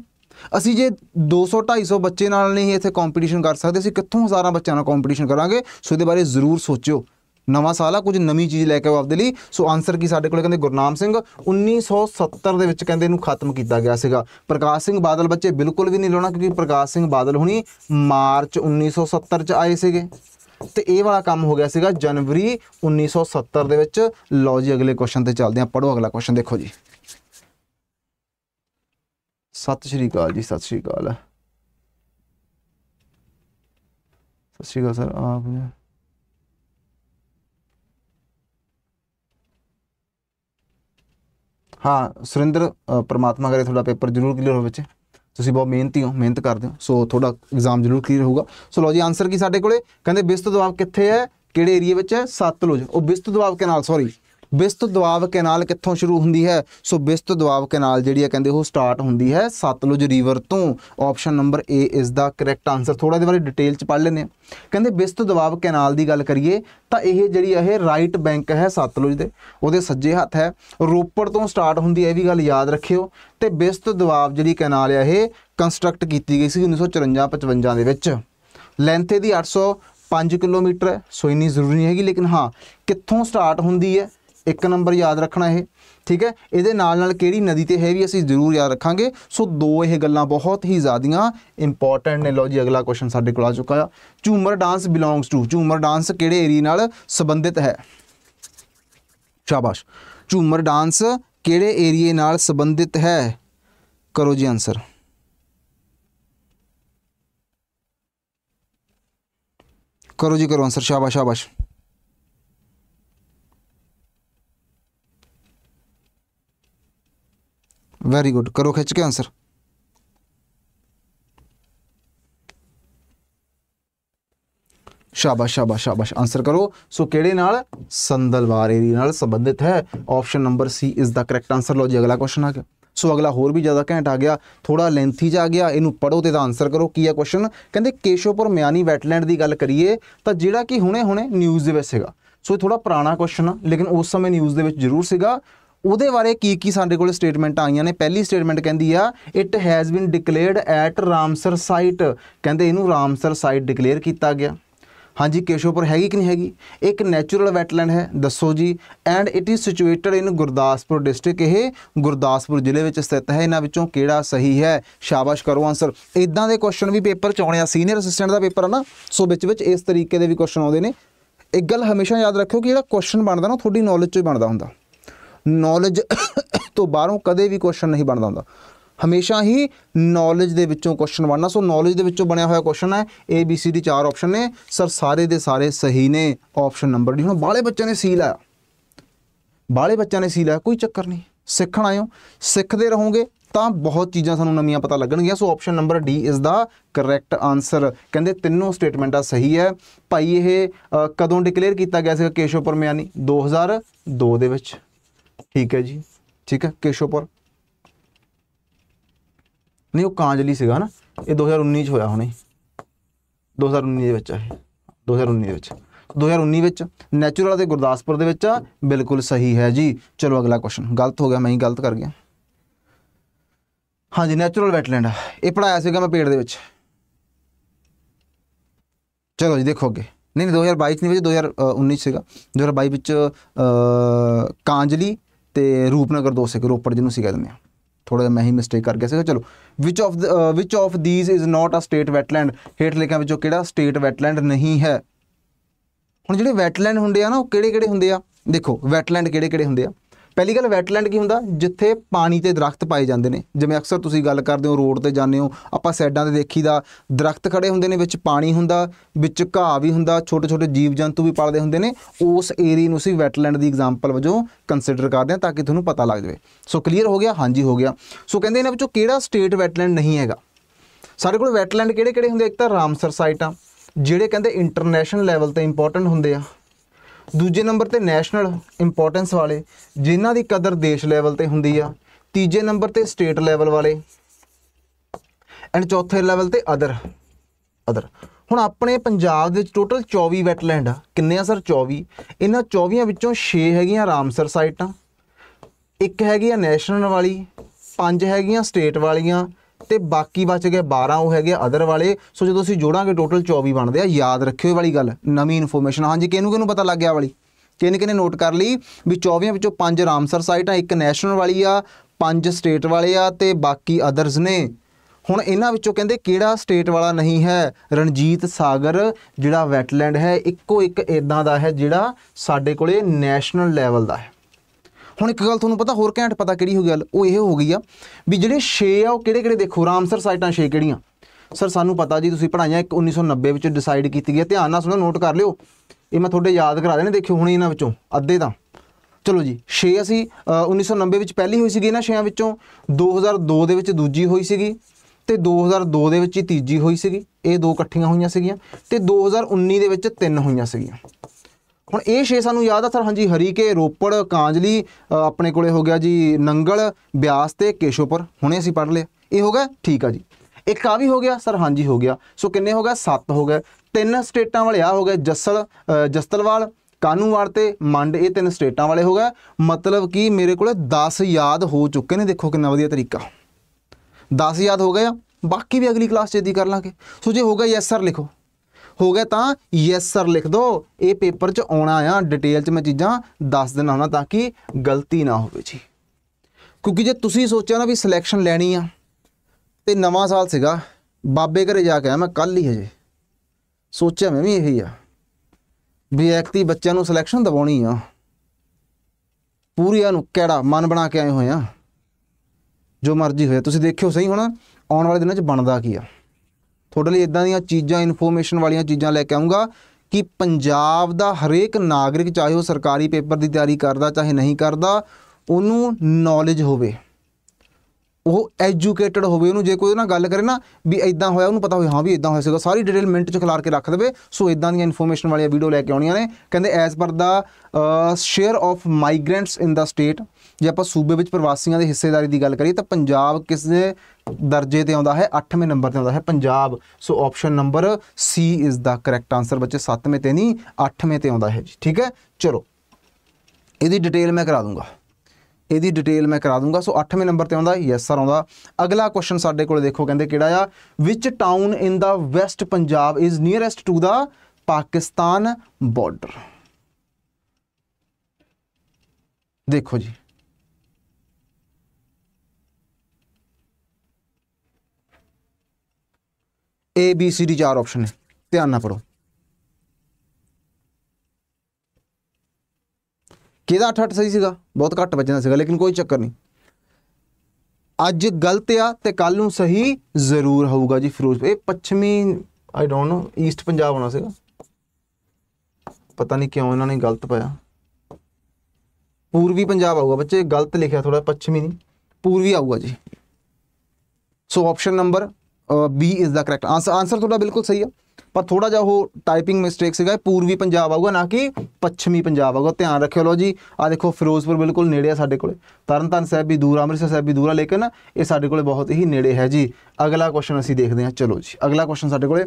ਅਸੀਂ ਜੇ 200 250 ਬੱਚੇ ਨਾਲ ਨਹੀਂ ਇੱਥੇ ਕੰਪੀਟੀਸ਼ਨ ਕਰ ਸਕਦੇ ਅਸੀਂ ਕਿੱਥੋਂ ਹਜ਼ਾਰਾਂ ਬੱਚਿਆਂ ਨਾਲ ਕੰਪੀਟੀਸ਼ਨ ਕਰਾਂਗੇ ਸੋ ਇਹਦੇ ਬਾਰੇ ਜ਼ਰੂਰ ਸੋਚਿਓ ਨਵਾਂ ਸਾਲ ਆ ਕੁਝ ਨਵੀਂ ਚੀਜ਼ ਲੈ ਕੇ ਆਓ ਆਪਦੇ ਲਈ ਸੋ ਆਨਸਰ ਕੀ ਸਾਡੇ ਕੋਲ ਕਹਿੰਦੇ ਗੁਰਨਾਮ ਸਿੰਘ 1970 ਦੇ ਵਿੱਚ ਕਹਿੰਦੇ ਇਹਨੂੰ ਖਤਮ ਕੀਤਾ ਗਿਆ ਸੀਗਾ ਪ੍ਰਕਾਸ਼ ਸਿੰਘ ਬਾਦਲ ਬੱਚੇ ਬਿਲਕੁਲ ਵੀ ਨਹੀਂ ਲਾਉਣਾ ਕਿਉਂਕਿ ਪ੍ਰਕਾਸ਼ ਸਿੰਘ ਬਾਦਲ ਹੁਣੀ ਮਾਰਚ 1970 ਚ ਆਏ ਸੀਗੇ ਤੇ ਇਹ ਵਾਲਾ ਕੰਮ ਹੋ ਗਿਆ ਸੀਗਾ ਜਨਵਰੀ 1970 ਦੇ ਵਿੱਚ ਲਓ ਜੀ ਅਗਲੇ ਕੁਐਸਚਨ ਤੇ ਚੱਲਦੇ ਆਂ ਪੜੋ ਅਗਲਾ ਕੁਐਸਚਨ ਦੇਖੋ ਜੀ ਸਤਿ ਸ਼੍ਰੀ ਅਕਾਲ ਜੀ ਸਤਿ ਸ਼੍ਰੀ ਅਕਾਲ ਸਤਿ ਸ਼੍ਰੀ ਅਕਾਲ ਸਰ ਆਪ ਹਾਂ ਸੁਰਿੰਦਰ ਪ੍ਰਮਾਤਮਾ ਕਰੇ ਤੁਹਾਡਾ ਪੇਪਰ ਜ਼ਰੂਰ ਕਲੀਅਰ ਹੋਵੇ ਵਿੱਚ ਤੁਸੀਂ ਬਹੁਤ ਮਿਹਨਤੀ ਹੋ ਮਿਹਨਤ ਕਰਦੇ ਹੋ ਸੋ ਤੁਹਾਡਾ ਐਗਜ਼ਾਮ ਜ਼ਰੂਰ ਕਲੀਅਰ ਹੋਊਗਾ ਸੋ ਲੋ ਜੀ ਆਨਸਰ ਕੀ ਸਾਡੇ ਕੋਲੇ ਕਹਿੰਦੇ ਬਿਸਤ ਦਬਾਅ ਕਿੱਥੇ ਹੈ ਕਿਹੜੇ ਏਰੀਆ ਵਿੱਚ ਹੈ ਸਤਲੁਜ ਉਹ Bist Doab canal sorry Bist Doab canal ਕਿੱਥੋਂ ਸ਼ੁਰੂ ਹੁੰਦੀ ਹੈ ਸੋ ਬਿਸਤ ਦੁਆਬ ਕੈਨਾਲ ਜਿਹੜੀ ਆ ਕਹਿੰਦੇ ਉਹ ਸਟਾਰਟ ਹੁੰਦੀ ਹੈ ਸਤਲੁਜ ਰਿਵਰ ਤੋਂ option number A is the correct answer ਥੋੜਾ ਦੇ ਬਾਰੇ ਡਿਟੇਲ ਚ ਪੜ ਲੈਨੇ ਕਹਿੰਦੇ ਬਿਸਤ ਦੁਆਬ ਕੈਨਾਲ ਦੀ ਗੱਲ ਕਰੀਏ ਤਾਂ ਇਹ ਜਿਹੜੀ ਇਹ ਰਾਈਟ ਬੈਂਕ ਹੈ ਸਤਲੁਜ ਦੇ ਉਹਦੇ ਸੱਜੇ ਹੱਥ ਹੈ ਰੋਪੜ ਤੋਂ ਸਟਾਰਟ ਹੁੰਦੀ ਹੈ ਇਹ ਵੀ ਗੱਲ ਯਾਦ ਰੱਖਿਓ ਤੇ ਬਿਸਤ ਦੁਆਬ ਜਿਹੜੀ ਕੈਨਾਲ ਹੈ ਇਹ ਕੰਸਟਰਕਟ ਕੀਤੀ ਗਈ ਸੀ 1954-55 ਦੇ ਵਿੱਚ ਲੈਂਥ ਇਹਦੀ 805 ਕਿਲੋਮੀਟਰ ਹੈ ਸੋ ਇਨੀ ਜ਼ਰੂਰੀ ਨਹੀਂ ਹੈਗੀ ਲੇਕਿਨ ਹਾਂ ਕਿੱਥੋਂ ਸਟਾਰਟ ਹੁੰਦੀ ਹੈ ਇੱਕ ਨੰਬਰ ਯਾਦ ਰੱਖਣਾ ਇਹ ਠੀਕ ਹੈ ਇਹਦੇ ਨਾਲ ਨਾਲ ਕਿਹੜੀ ਨਦੀ ਤੇ ਹੈ ਵੀ ਅਸੀਂ ਜ਼ਰੂਰ ਯਾਦ ਰੱਖਾਂਗੇ ਸੋ ਦੋ ਇਹ ਗੱਲਾਂ ਬਹੁਤ ਹੀ ਜ਼ਿਆਦੀਆਂ ਇੰਪੋਰਟੈਂਟ ਨੇ ਲੋ ਜੀ ਅਗਲਾ ਕੁਐਸਚਨ ਸਾਡੇ ਕੋਲ ਆ ਚੁੱਕਾ ਆ Jhumar dance belongs to Jhumar dance ਕਿਹੜੇ ਏਰੀਆ ਨਾਲ ਸੰਬੰਧਿਤ ਹੈ ਸ਼ਾਬਾਸ਼ ਝੂਮਰ ਡਾਂਸ ਕਿਹੜੇ ਏਰੀਆ ਨਾਲ ਸੰਬੰਧਿਤ ਹੈ ਕਰੋ ਜੀ ਆਨਸਰ ਕਰੋ ਜੀ ਕਰੋ ਆਨਸਰ ਸ਼ਾਬਾਸ਼ ਸ਼ਾਬਾਸ਼ ਵੈਰੀ ਗੁੱਡ ਕਰੋ ਖਿੱਚ ਕੇ ਆਨਸਰ ਸ਼ਾਬਾਸ਼ ਸ਼ਾਬਾਸ਼ ਸ਼ਾਬਾਸ਼ ਆਨਸਰ ਕਰੋ ਸੋ ਕਿਹੜੇ ਨਾਲ ਸੰਦਲਵਾਰ ਏਰੀਆ ਨਾਲ ਸੰਬੰਧਿਤ ਹੈ option number C is the correct answer ਲੋ ਜੀ ਅਗਲਾ ਕੁਐਸਚਨ ਆ ਗਿਆ ਸੋ ਅਗਲਾ ਹੋਰ ਵੀ ਜ਼ਿਆਦਾ ਘੈਂਟ ਆ ਗਿਆ ਥੋੜਾ ਲੈਂਥੀ ਜਾ ਗਿਆ ਇਹਨੂੰ ਪੜੋ ਤੇ ਦਾ ਆਨਸਰ ਕਰੋ ਕੀ ਆ ਕੁਐਸਚਨ ਕਹਿੰਦੇ ਕੇਸ਼ੋਪੁਰ ਮਿਆਨੀ ਵੈਟਲੈਂਡ ਦੀ ਗੱਲ ਕਰੀਏ ਤਾਂ ਜਿਹੜਾ ਕਿ ਹੁਣੇ ਹੁਣੇ ਨਿਊਜ਼ ਦੇ ਵਿੱਚ ਸੀਗਾ ਸੋ ਇਹ ਥੋੜਾ ਪੁਰਾਣਾ ਕੁਐਸਚਨ ਆ ਲੇਕਿਨ ਉਸ ਸਮੇਂ ਨਿਊਜ਼ ਦੇ ਵਿੱਚ ਜ਼ਰੂਰ ਸੀਗਾ ਉਹਦੇ ਬਾਰੇ ਕੀ ਕੀ ਸਾਡੇ ਕੋਲ ਸਟੇਟਮੈਂਟ ਆਈਆਂ ਨੇ ਪਹਿਲੀ ਸਟੇਟਮੈਂਟ ਕਹਿੰਦੀ ਆ it has been declared at Ramsar site ਕਹਿੰਦੇ ਇਹਨੂੰ ਰਾਮਸਰ ਸਾਈਟ ਡਿਕਲੇਅਰ ਕੀਤਾ ਗਿਆ ਹਾਂਜੀ ਕੇਸ਼ੋਪੁਰ ਹੈਗੀ ਕਿ ਨਹੀਂ ਹੈਗੀ ਇੱਕ ਨੇਚਰਲ ਵੈਟਲੈਂਡ ਹੈ ਦੱਸੋ ਜੀ and it is situated in Gurdaspur district ਇਹ ਗੁਰਦਾਸਪੁਰ ਜ਼ਿਲ੍ਹੇ ਵਿੱਚ ਸਥਿਤ ਹੈ ਇਹਨਾਂ ਵਿੱਚੋਂ ਕਿਹੜਾ ਸਹੀ ਹੈ ਸ਼ਾਬਾਸ਼ ਕਰੋ ਆਨਸਰ ਇਦਾਂ ਦੇ ਕੁਐਸਚਨ ਵੀ ਪੇਪਰ ਚ ਆਉਣੇ ਆ ਸੀਨੀਅਰ ਅਸਿਸਟੈਂਟ ਦਾ ਪੇਪਰ ਹੈ ਨਾ ਸੋ ਵਿੱਚ ਵਿੱਚ ਇਸ ਤਰੀਕੇ ਦੇ ਵੀ ਕੁਐਸਚਨ ਆਉਂਦੇ ਨੇ ਇੱਕ ਗੱਲ ਹਮੇਸ਼ਾ ਯਾਦ ਰੱਖਿਓ ਕਿ ਜਿਹੜਾ ਕੁਐਸਚਨ ਬਣਦਾ ਨਾ ਤੁਹਾਡੀ ਨੌਲੇਜ ਚੋਂ ਹੀ ਬਣਦਾ ਹੁੰਦਾ ਨੌਲੇਜ ਤੋਂ ਬਾਹਰੋਂ ਕਦੇ ਵੀ ਕੁਐਸਚਨ ਨਹੀਂ ਬਣਦਾ ਹੁੰਦਾ ਹਮੇਸ਼ਾ ਹੀ ਨੌਲੇਜ ਦੇ ਵਿੱਚੋਂ ਕੁਐਸਚਨ ਬਣਨਾ ਸੋ ਨੌਲੇਜ ਦੇ ਵਿੱਚੋਂ ਬਣਿਆ ਹੋਇਆ ਕੁਐਸਚਨ ਹੈ ਏ ਬੀ ਸੀ ਡੀ ਚਾਰ ਆਪਸ਼ਨ ਨੇ ਸਰ ਸਾਰੇ ਦੇ ਸਾਰੇ ਸਹੀ ਨੇ ਆਪਸ਼ਨ ਨੰਬਰ ਡੀ ਹੁਣ ਬਾਲੇ ਬੱਚਿਆਂ ਨੇ ਸੀ ਲਾਇਆ ਬਾਲੇ ਬੱਚਿਆਂ ਨੇ ਸੀ ਲਾਇਆ ਕੋਈ ਚੱਕਰ ਨਹੀਂ ਸਿੱਖਣ ਆਇਓ ਸਿੱਖਦੇ ਰਹੋਗੇ ਤਾਂ ਬਹੁਤ ਚੀਜ਼ਾਂ ਸਾਨੂੰ ਨਵੀਆਂ ਪਤਾ ਲੱਗਣਗੀਆਂ so option number D is the correct answer ਕਹਿੰਦੇ ਤਿੰਨੋਂ ਸਟੇਟਮੈਂਟਾਂ ਸਹੀ ਹੈ ਭਾਈ ਇਹ ਕਦੋਂ ਡਿਕਲੇਅਰ ਕੀਤਾ ਗਿਆ ਸੀ ਕੇਸ਼ਵ ਪਰਮਿਆਨੀ 2002 ਦੇ ਵਿੱਚ ਠੀਕ ਹੈ ਜੀ ਠੀਕ ਹੈ ਕੇਸ਼ੋਪੁਰ ਨਹੀਂ ਉਹ ਕਾਂਜਲੀ ਸੀਗਾ ਨਾ ਇਹ 2019 ਚ ਹੋਇਆ ਹੁਣੇ 2019 ਦੇ ਵਿੱਚ ਹੈ 2019 ਦੇ ਵਿੱਚ 2019 ਵਿੱਚ ਨੈਚੁਰਲ ਤੇ ਗੁਰਦਾਸਪੁਰ ਦੇ ਵਿੱਚ ਬਿਲਕੁਲ ਸਹੀ ਹੈ ਜੀ ਚਲੋ ਅਗਲਾ ਕੁਐਸਚਨ ਗਲਤ ਹੋ ਗਿਆ ਮੈਂ ਹੀ ਗਲਤ ਕਰ ਗਿਆ ਹਾਂਜੀ ਨੈਚੁਰਲ ਵੈਟਲੈਂਡ ਇਹ ਪੜਾਇਆ ਸੀਗਾ ਮੈਂ ਪੇੜ ਦੇ ਵਿੱਚ ਚਲੋ ਜੀ ਦੇਖੋ ਅੱਗੇ ਨਹੀਂ 2022 ਨਹੀਂ ਵਿੱਚ 2019 ਸੀਗਾ 2022 ਵਿੱਚ ਕਾਂਜਲੀ ਤੇ ਰੂਪਨਗਰ ਦੋ ਸਿੱਖ ਰੋਪੜ ਜਿਹਨੂੰ ਸੀ ਕਹਿੰਦੇ ਆ ਥੋੜਾ ਜਿਹਾ ਮੈਂ ਹੀ ਮਿਸਟੇਕ ਕਰ ਗਿਆ ਸੀਗਾ ਚਲੋ which of which of these is not a state wetland ਹੇਠ ਲਿਖਿਆ ਵਿੱਚੋਂ ਕਿਹੜਾ ਸਟੇਟ ਵੈਟਲੈਂਡ ਨਹੀਂ ਹੈ ਹੁਣ ਜਿਹੜੇ ਵੈਟਲੈਂਡ ਹੁੰਦੇ ਆ ਨਾ ਉਹ ਕਿਹੜੇ ਕਿਹੜੇ ਹੁੰਦੇ ਆ ਦੇਖੋ ਵੈਟਲੈਂਡ ਕਿਹੜੇ ਕਿਹੜੇ ਹੁੰਦੇ ਆ ਪਹਿਲੀ ਗੱਲ ਵੈਟਲੈਂਡ ਕੀ ਹੁੰਦਾ ਜਿੱਥੇ ਪਾਣੀ ਤੇ ਦਰਖਤ ਪਾਏ ਜਾਂਦੇ ਨੇ ਜਿਵੇਂ ਅਕਸਰ ਤੁਸੀਂ ਗੱਲ ਕਰਦੇ ਹੋ ਰੋਡ ਤੇ ਜਾਂਦੇ ਹੋ ਆਪਾਂ ਸਾਈਡਾਂ ਤੇ ਦੇਖੀਦਾ ਦਰਖਤ ਖੜੇ ਹੁੰਦੇ ਨੇ ਵਿੱਚ ਪਾਣੀ ਹੁੰਦਾ ਵਿੱਚ ਘਾਹ ਵੀ ਹੁੰਦਾ ਛੋਟੇ ਛੋਟੇ ਜੀਵ ਜੰਤੂ ਵੀ ਪਲਦੇ ਹੁੰਦੇ ਨੇ ਉਸ ਏਰੀਆ ਨੂੰ ਅਸੀਂ ਵੈਟਲੈਂਡ ਦੀ ਐਗਜ਼ਾਮਪਲ ਵਜੋਂ ਕੰਸੀਡਰ ਕਰਦੇ ਹਾਂ ਤਾਂ ਕਿ ਤੁਹਾਨੂੰ ਪਤਾ ਲੱਗ ਜਾਵੇ ਸੋ ਕਲੀਅਰ ਹੋ ਗਿਆ ਹਾਂਜੀ ਹੋ ਗਿਆ ਸੋ ਕਹਿੰਦੇ ਇਹਨਾਂ ਵਿੱਚੋਂ ਕਿਹੜਾ ਸਟੇਟ ਵੈਟਲੈਂਡ ਨਹੀਂ ਹੈਗਾ ਸਾਡੇ ਕੋਲ ਵੈਟਲੈਂਡ ਕਿਹੜੇ ਕਿਹੜੇ ਹੁੰਦੇ ਇੱਕ ਤਾਂ ਰਾਮਸਰ ਸਾਈਟਾਂ ਜਿਹੜੇ ਕਹਿੰਦੇ ਇੰਟਰਨੈਸ਼ਨਲ ਲੈਵਲ ਤੇ ਇੰਪੋਰਟੈਂਟ ਹੁੰਦੇ ਆ ਦੂਜੇ ਨੰਬਰ ਤੇ ਨੈਸ਼ਨਲ ਇੰਪੋਰਟੈਂਸ ਵਾਲੇ ਜਿਨ੍ਹਾਂ ਦੀ ਕਦਰ ਦੇਸ਼ ਲੈਵਲ ਤੇ ਹੁੰਦੀ ਆ ਤੀਜੇ ਨੰਬਰ ਤੇ ਸਟੇਟ ਲੈਵਲ ਵਾਲੇ ਐਂਡ ਚੌਥੇ ਲੈਵਲ ਤੇ ਅਦਰ ਅਦਰ ਹੁਣ ਆਪਣੇ ਪੰਜਾਬ ਦੇ ਵਿੱਚ ਟੋਟਲ 24 ਵੈਟਲੈਂਡ ਆ ਕਿੰਨੇ ਆ ਸਰ 24 ਇਹਨਾਂ 24ਾਂ ਵਿੱਚੋਂ 6 ਹੈਗੀਆਂ ਰਾਮਸਰ ਸਾਈਟਾਂ ਇੱਕ ਹੈਗੀ ਆ ਨੈਸ਼ਨਲ ਵਾਲੀ ਪੰਜ ਹੈਗੀਆਂ ਸਟੇਟ ਵਾਲੀਆਂ ਤੇ ਬਾਕੀ ਬਚ ਗਏ 12 ਉਹ ਹੈਗੇ ਅਦਰ ਵਾਲੇ ਸੋ ਜਦੋਂ ਅਸੀਂ ਜੋੜਾਂਗੇ ਟੋਟਲ 24 ਬਣਦੇ ਆ ਯਾਦ ਰੱਖਿਓ ਇਹ ਵਾਲੀ ਗੱਲ ਨਵੀਂ ਇਨਫੋਰਮੇਸ਼ਨ ਹਾਂਜੀ ਕਿਹਨੂੰ ਕਿਹਨੂੰ ਪਤਾ ਲੱਗ ਗਿਆ ਵਾਲੀ ਕਿਹਨੇ ਕਿਹਨੇ ਨੋਟ ਕਰ ਲਈ ਵੀ 24 ਵਿੱਚੋਂ 5 ਰਾਮਸਰ ਸਾਈਟਾਂ ਇੱਕ ਨੈਸ਼ਨਲ ਵਾਲੀ ਆ 5 ਸਟੇਟ ਵਾਲੇ ਆ ਤੇ ਬਾਕੀ ਅਦਰਸ ਨੇ ਹੁਣ ਇਹਨਾਂ ਵਿੱਚੋਂ ਕਹਿੰਦੇ ਕਿਹੜਾ ਸਟੇਟ ਵਾਲਾ ਨਹੀਂ ਹੈ ਰਣਜੀਤ ਸਾਗਰ ਜਿਹੜਾ ਵੈਟਲੈਂਡ ਹੈ ਇੱਕੋ ਇੱਕ ਇਦਾਂ ਦਾ ਹੈ ਜਿਹੜਾ ਸਾਡੇ ਕੋਲੇ ਨੈਸ਼ਨਲ ਲੈਵਲ ਦਾ ਹੈ ਹੁਣ ਇੱਕ ਗੱਲ ਤੁਹਾਨੂੰ ਪਤਾ ਹੋਰ ਘੈਂਟ ਪਤਾ ਕਿਹੜੀ ਹੋ ਗਈ ਗੱਲ ਉਹ ਇਹ ਹੋ ਗਈ ਆ ਵੀ ਜਿਹੜੇ 6 ਆ ਉਹ ਕਿਹੜੇ ਕਿਹੜੇ ਦੇਖੋ ਰਾਮਸਰ ਸਾਈਟਾਂ 6 ਕਿਹੜੀਆਂ ਸਰ ਸਾਨੂੰ ਪਤਾ ਜੀ ਤੁਸੀਂ ਪੜਾਈਆਂ 1990 ਵਿੱਚ ਡਿਸਾਈਡ ਕੀਤੀ ਗਈ ਧਿਆਨ ਨਾਲ ਸੁਣੋ ਨੋਟ ਕਰ ਲਿਓ ਇਹ ਮੈਂ ਤੁਹਾਡੇ ਯਾਦ ਕਰਾ ਦੇਣੇ ਦੇਖਿਓ ਹੁਣ ਇਹਨਾਂ ਵਿੱਚੋਂ ਅੱਧੇ ਤਾਂ ਚਲੋ ਜੀ 6 ਅਸੀਂ 1990 ਵਿੱਚ ਪਹਿਲੀ ਹੋਈ ਸੀਗੀ ਇਹਨਾਂ 6 ਵਿੱਚੋਂ 2002 ਦੇ ਵਿੱਚ ਦੂਜੀ ਹੋਈ ਸੀਗੀ ਤੇ 2002 ਦੇ ਵਿੱਚ ਹੀ ਤੀਜੀ ਹੋਈ ਸੀਗੀ ਇਹ ਦੋ ਇਕੱਠੀਆਂ ਹੋਈਆਂ ਸੀਗੀਆਂ ਤੇ 2019 ਦੇ ਵਿੱਚ ਤਿੰਨ ਹੋਈਆਂ ਸੀਗੀਆਂ ਹੁਣ ਇਹ ਛੇ ਸਾਨੂੰ ਯਾਦ ਆ ਸਰ ਹਾਂਜੀ ਹਰੀਕੇ ਰੋਪੜ ਕਾਂਜਲੀ ਆਪਣੇ ਕੋਲੇ ਹੋ ਗਿਆ ਜੀ ਨੰਗਲ ਬਿਆਸ ਤੇ ਕੇਸ਼ੋਪਰ ਹੁਣੇ ਅਸੀਂ ਪੜ ਲਿਆ ਇਹ ਹੋ ਗਿਆ ਠੀਕ ਆ ਜੀ ਇੱਕ ਆ ਵੀ ਹੋ ਗਿਆ ਸਰ ਹਾਂਜੀ ਹੋ ਗਿਆ ਸੋ ਕਿੰਨੇ ਹੋ ਗਿਆ 7 ਹੋ ਗਿਆ ਤਿੰਨ ਸਟੇਟਾਂ ਵਾਲੇ ਆ ਹੋ ਗਏ ਜਸਲ ਜਸਤਲਵਾਲ ਕਾਨੂੰਵਾਲ ਤੇ ਮੰਡ ਇਹ ਤਿੰਨ ਸਟੇਟਾਂ ਵਾਲੇ ਹੋ ਗਏ ਮਤਲਬ ਕਿ ਮੇਰੇ ਕੋਲੇ 10 ਯਾਦ ਹੋ ਚੁੱਕੇ ਨੇ ਦੇਖੋ ਕਿੰਨਾ ਵਧੀਆ ਤਰੀਕਾ 10 ਯਾਦ ਹੋ ਗਏ ਆ ਬਾਕੀ ਵੀ ਅਗਲੀ ਕਲਾਸ 'ਚ ਇਹਦੀ ਕਰ ਲਾਂਗੇ ਸੋ ਜੇ ਹੋ ਗਿਆ ਯੈਸ ਸਰ ਲਿਖੋ ਹੋ ਗਿਆ ਤਾਂ ਯੈਸ ਸਰ ਲਿਖ ਦਿਓ ਇਹ ਪੇਪਰ 'ਚ ਆਉਣਾ ਆ ਡਿਟੇਲ 'ਚ ਮੈਂ ਚੀਜ਼ਾਂ ਦੱਸ ਦੇਣਾ ਹੁੰਦਾ ਤਾਂ ਕਿ ਗਲਤੀ ਨਾ ਹੋਵੇ ਜੀ ਕਿਉਂਕਿ ਜੇ ਤੁਸੀਂ ਸੋਚਿਆ ਨਾ ਵੀ ਸਿਲੈਕਸ਼ਨ ਲੈਣੀ ਆ ਤੇ ਨਵਾਂ ਸਾਲ ਸੀਗਾ ਬਾਬੇ ਘਰੇ ਜਾ ਕੇ ਆ ਮੈਂ ਕੱਲ ਹੀ ਹਜੇ ਸੋਚਿਆ ਮੈਂ ਵੀ ਇਹੀ ਆ ਵੀ ਐਕਤੀ ਬੱਚਿਆਂ ਨੂੰ ਸਿਲੈਕਸ਼ਨ ਦਿਵਾਉਣੀ ਆ ਪੂਰੀਆਂ ਨੂੰ ਕਿਹੜਾ ਮਨ ਬਣਾ ਕੇ ਆਏ ਹੋਏ ਆ ਜੋ ਮਰਜ਼ੀ ਹੋਇਆ ਤੁਸੀਂ ਦੇਖਿਓ ਸਹੀ ਹੁਣ ਆਉਣ ਵਾਲੇ ਦਿਨਾਂ 'ਚ ਬਣਦਾ ਕੀ ਆ ਤੁਹਾਡੇ ਲਈ ਇਦਾਂ ਦੀਆਂ ਚੀਜ਼ਾਂ ਇਨਫੋਰਮੇਸ਼ਨ ਵਾਲੀਆਂ ਚੀਜ਼ਾਂ ਲੈ ਕੇ ਆਉਂਗਾ ਕਿ ਪੰਜਾਬ ਦਾ ਹਰੇਕ ਨਾਗਰਿਕ ਚਾਹੇ ਉਹ ਸਰਕਾਰੀ ਪੇਪਰ ਦੀ ਤਿਆਰੀ ਕਰਦਾ ਚਾਹੇ ਨਹੀਂ ਕਰਦਾ ਉਹਨੂੰ ਨੌਲੇਜ ਹੋਵੇ ਉਹ ਐਜੂਕੇਟਡ ਹੋਵੇ ਉਹਨੂੰ ਜੇ ਕੋਈ ਉਹਨਾਂ ਗੱਲ ਕਰੇ ਨਾ ਵੀ ਇਦਾਂ ਹੋਇਆ ਉਹਨੂੰ ਪਤਾ ਹੋਵੇ ਹਾਂ ਵੀ ਇਦਾਂ ਹੋਇਆ ਸੀਗਾ ਸਾਰੀ ਡਿਟੇਲ ਮਿੰਟ ਚ ਖਿਲਾਰ ਕੇ ਰੱਖ ਦੇਵੇ ਸੋ ਇਦਾਂ ਦੀਆਂ ਇਨਫੋਰਮੇਸ਼ਨ ਵਾਲੀਆਂ ਵੀਡੀਓ ਲੈ ਕੇ ਆਉਣੀਆਂ ਨੇ ਕਹਿੰਦੇ as per the share of migrants in the state ਜੇ ਆਪਾਂ ਸੂਬੇ ਵਿੱਚ ਪ੍ਰਵਾਸੀਆਂ ਦੀ ਹਿੱਸੇਦਾਰੀ ਦੀ ਗੱਲ ਕਰੀਏ ਤਾਂ ਪੰਜਾਬ ਕਿਸ ਦੇ ਦਰਜੇ ਤੇ ਆਉਂਦਾ ਹੈ 8ਵੇਂ ਨੰਬਰ ਤੇ ਆਉਂਦਾ ਹੈ Punjab so option number C is the correct answer ਬੱਚੇ 7ਵੇਂ ਤੇ ਨਹੀਂ 8ਵੇਂ ਤੇ ਆਉਂਦਾ ਹੈ ਜੀ ਠੀਕ ਹੈ ਚਲੋ ਇਹਦੀ ਡਿਟੇਲ ਮੈਂ ਕਰਾ ਦੂੰਗਾ ਇਹਦੀ ਡਿਟੇਲ ਮੈਂ ਕਰਾ ਦੂੰਗਾ ਸੋ 8ਵੇਂ ਨੰਬਰ ਤੇ ਆਉਂਦਾ ਯੈਸ ਸਰ ਆਉਂਦਾ ਅਗਲਾ ਕੁਐਸਚਨ ਸਾਡੇ ਕੋਲ ਦੇਖੋ ਕਹਿੰਦੇ ਕਿਹੜਾ ਆ which town in the west Punjab is nearest to the Pakistan border ਦੇਖੋ ਜੀ ए बी सी डी चार ऑप्शन है ध्यान ਨਾਲ ਪੜੋ ਕਿਹਦਾ 88 ਸਹੀ ਸੀਗਾ ਬਹੁਤ ਘੱਟ ਬਚਦਾ ਸੀਗਾ ਲੇਕਿਨ ਕੋਈ ਚੱਕਰ ਨਹੀਂ ਅੱਜ ਗਲਤ ਆ ਤੇ ਕੱਲ ਨੂੰ ਸਹੀ ਜ਼ਰੂਰ ਹੋਊਗਾ ਜੀ ਫਿਰੋਜ਼ ਇਹ ਪੱਛਮੀ I don't know east Punjab ਹੋਣਾ ਸੀਗਾ ਪਤਾ ਨਹੀਂ ਕਿਉਂ ਇਹਨਾਂ ਨੇ ਗਲਤ ਪਾਇਆ ਪੂਰਬੀ ਪੰਜਾਬ ਆਊਗਾ ਬੱਚੇ ਗਲਤ ਲਿਖਿਆ ਥੋੜਾ ਪੱਛਮੀ ਨਹੀਂ ਪੂਰਬੀ ਆਊਗਾ ਜੀ so option number B is the correct answer answer ਤੁਹਾਡਾ ਬਿਲਕੁਲ ਸਹੀ ਆ ਪਰ ਥੋੜਾ ਜਿਹਾ ਉਹ ਟਾਈਪਿੰਗ ਮਿਸਟੇਕ ਸੀਗਾ ਪੂਰਬੀ ਪੰਜਾਬ ਆਊਗਾ ਨਾ ਕਿ ਪੱਛਮੀ ਪੰਜਾਬ ਆਊਗਾ ਧਿਆਨ ਰੱਖਿਓ ਲੋ ਜੀ ਆ ਦੇਖੋ ਫਿਰੋਜ਼ਪੁਰ ਬਿਲਕੁਲ ਨੇੜੇ ਆ ਸਾਡੇ ਕੋਲੇ ਤਰਨਤਨ ਸਾਹਿਬ ਵੀ ਦੂਰ ਅੰਮ੍ਰਿਤਸਰ ਸਾਹਿਬ ਵੀ ਦੂਰ ਆ ਲੇਕਿਨ ਇਹ ਸਾਡੇ ਕੋਲੇ ਬਹੁਤ ਹੀ ਨੇੜੇ ਹੈ ਜੀ ਅਗਲਾ ਕੁਐਸਚਨ ਅਸੀਂ ਦੇਖਦੇ ਹਾਂ ਚਲੋ ਜੀ ਅਗਲਾ ਕੁਐਸਚਨ ਸਾਡੇ ਕੋਲੇ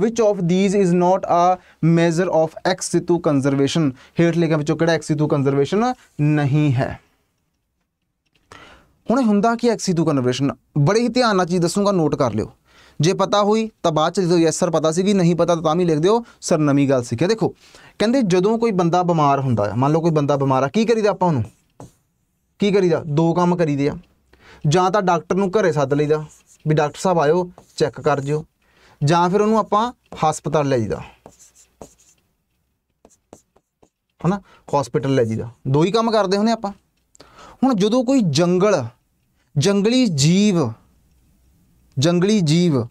which of these is not a measure of ex situ conservation ਹੇਠ ਲਿਖਿਆ ਵਿੱਚੋਂ ਕਿਹੜਾ ਐਕਸ ਸਿਤੂ ਕੰਜ਼ਰਵੇਸ਼ਨ ਨਹੀਂ ਹੈ ਹੁਣ ਹੁੰਦਾ ਕਿ ਐਕਸ ਸਿਤੂ ਕੰਜ਼ਰਵੇਸ਼ਨ ਬੜੇ ਹੀ ਧਿਆਨ ਨਾਲ ਚੀਜ਼ ਦੱਸੂਗਾ ਨੋਟ ਕਰ ਲਿਓ ਜੇ ਪਤਾ ਹੋਈ ਤਾਂ ਬਾਅਦ ਚ ਜਦੋਂ ਯੈਸ ਸਰ ਪਤਾ ਸੀ ਵੀ ਨਹੀਂ ਪਤਾ ਤਾਂ ਵੀ ਲਿਖ ਦਿਓ ਸਰ ਨਵੀਂ ਗੱਲ ਸਿੱਖਿਆ ਦੇਖੋ ਕਹਿੰਦੇ ਜਦੋਂ ਕੋਈ ਬੰਦਾ ਬਿਮਾਰ ਹੁੰਦਾ ਹੈ ਮੰਨ ਲਓ ਕੋਈ ਬੰਦਾ ਬਿਮਾਰ ਆ ਕੀ ਕਰੀਦਾ ਆਪਾਂ ਉਹਨੂੰ ਕੀ ਕਰੀਦਾ ਦੋ ਕੰਮ ਕਰੀਦੇ ਆ ਜਾਂ ਤਾਂ ਡਾਕਟਰ ਨੂੰ ਘਰੇ ਸੱਦ ਲਈਦਾ ਵੀ ਡਾਕਟਰ ਸਾਹਿਬ ਆਇਓ ਚੈੱਕ ਕਰ ਜਿਓ ਜਾਂ ਫਿਰ ਉਹਨੂੰ ਆਪਾਂ ਹਸਪਤਾਲ ਲੈ ਜੀਦਾ ਹਨਾ ਹਸਪੀਟਲ ਲੈ ਜੀਦਾ ਦੋ ਹੀ ਕੰਮ ਕਰਦੇ ਹੁੰਨੇ ਆਪਾਂ ਹੁਣ ਜਦੋਂ ਕੋਈ ਜੰਗਲ ਜੰਗਲੀ ਜੀਵ ਜੰਗਲੀ ਜੀਵ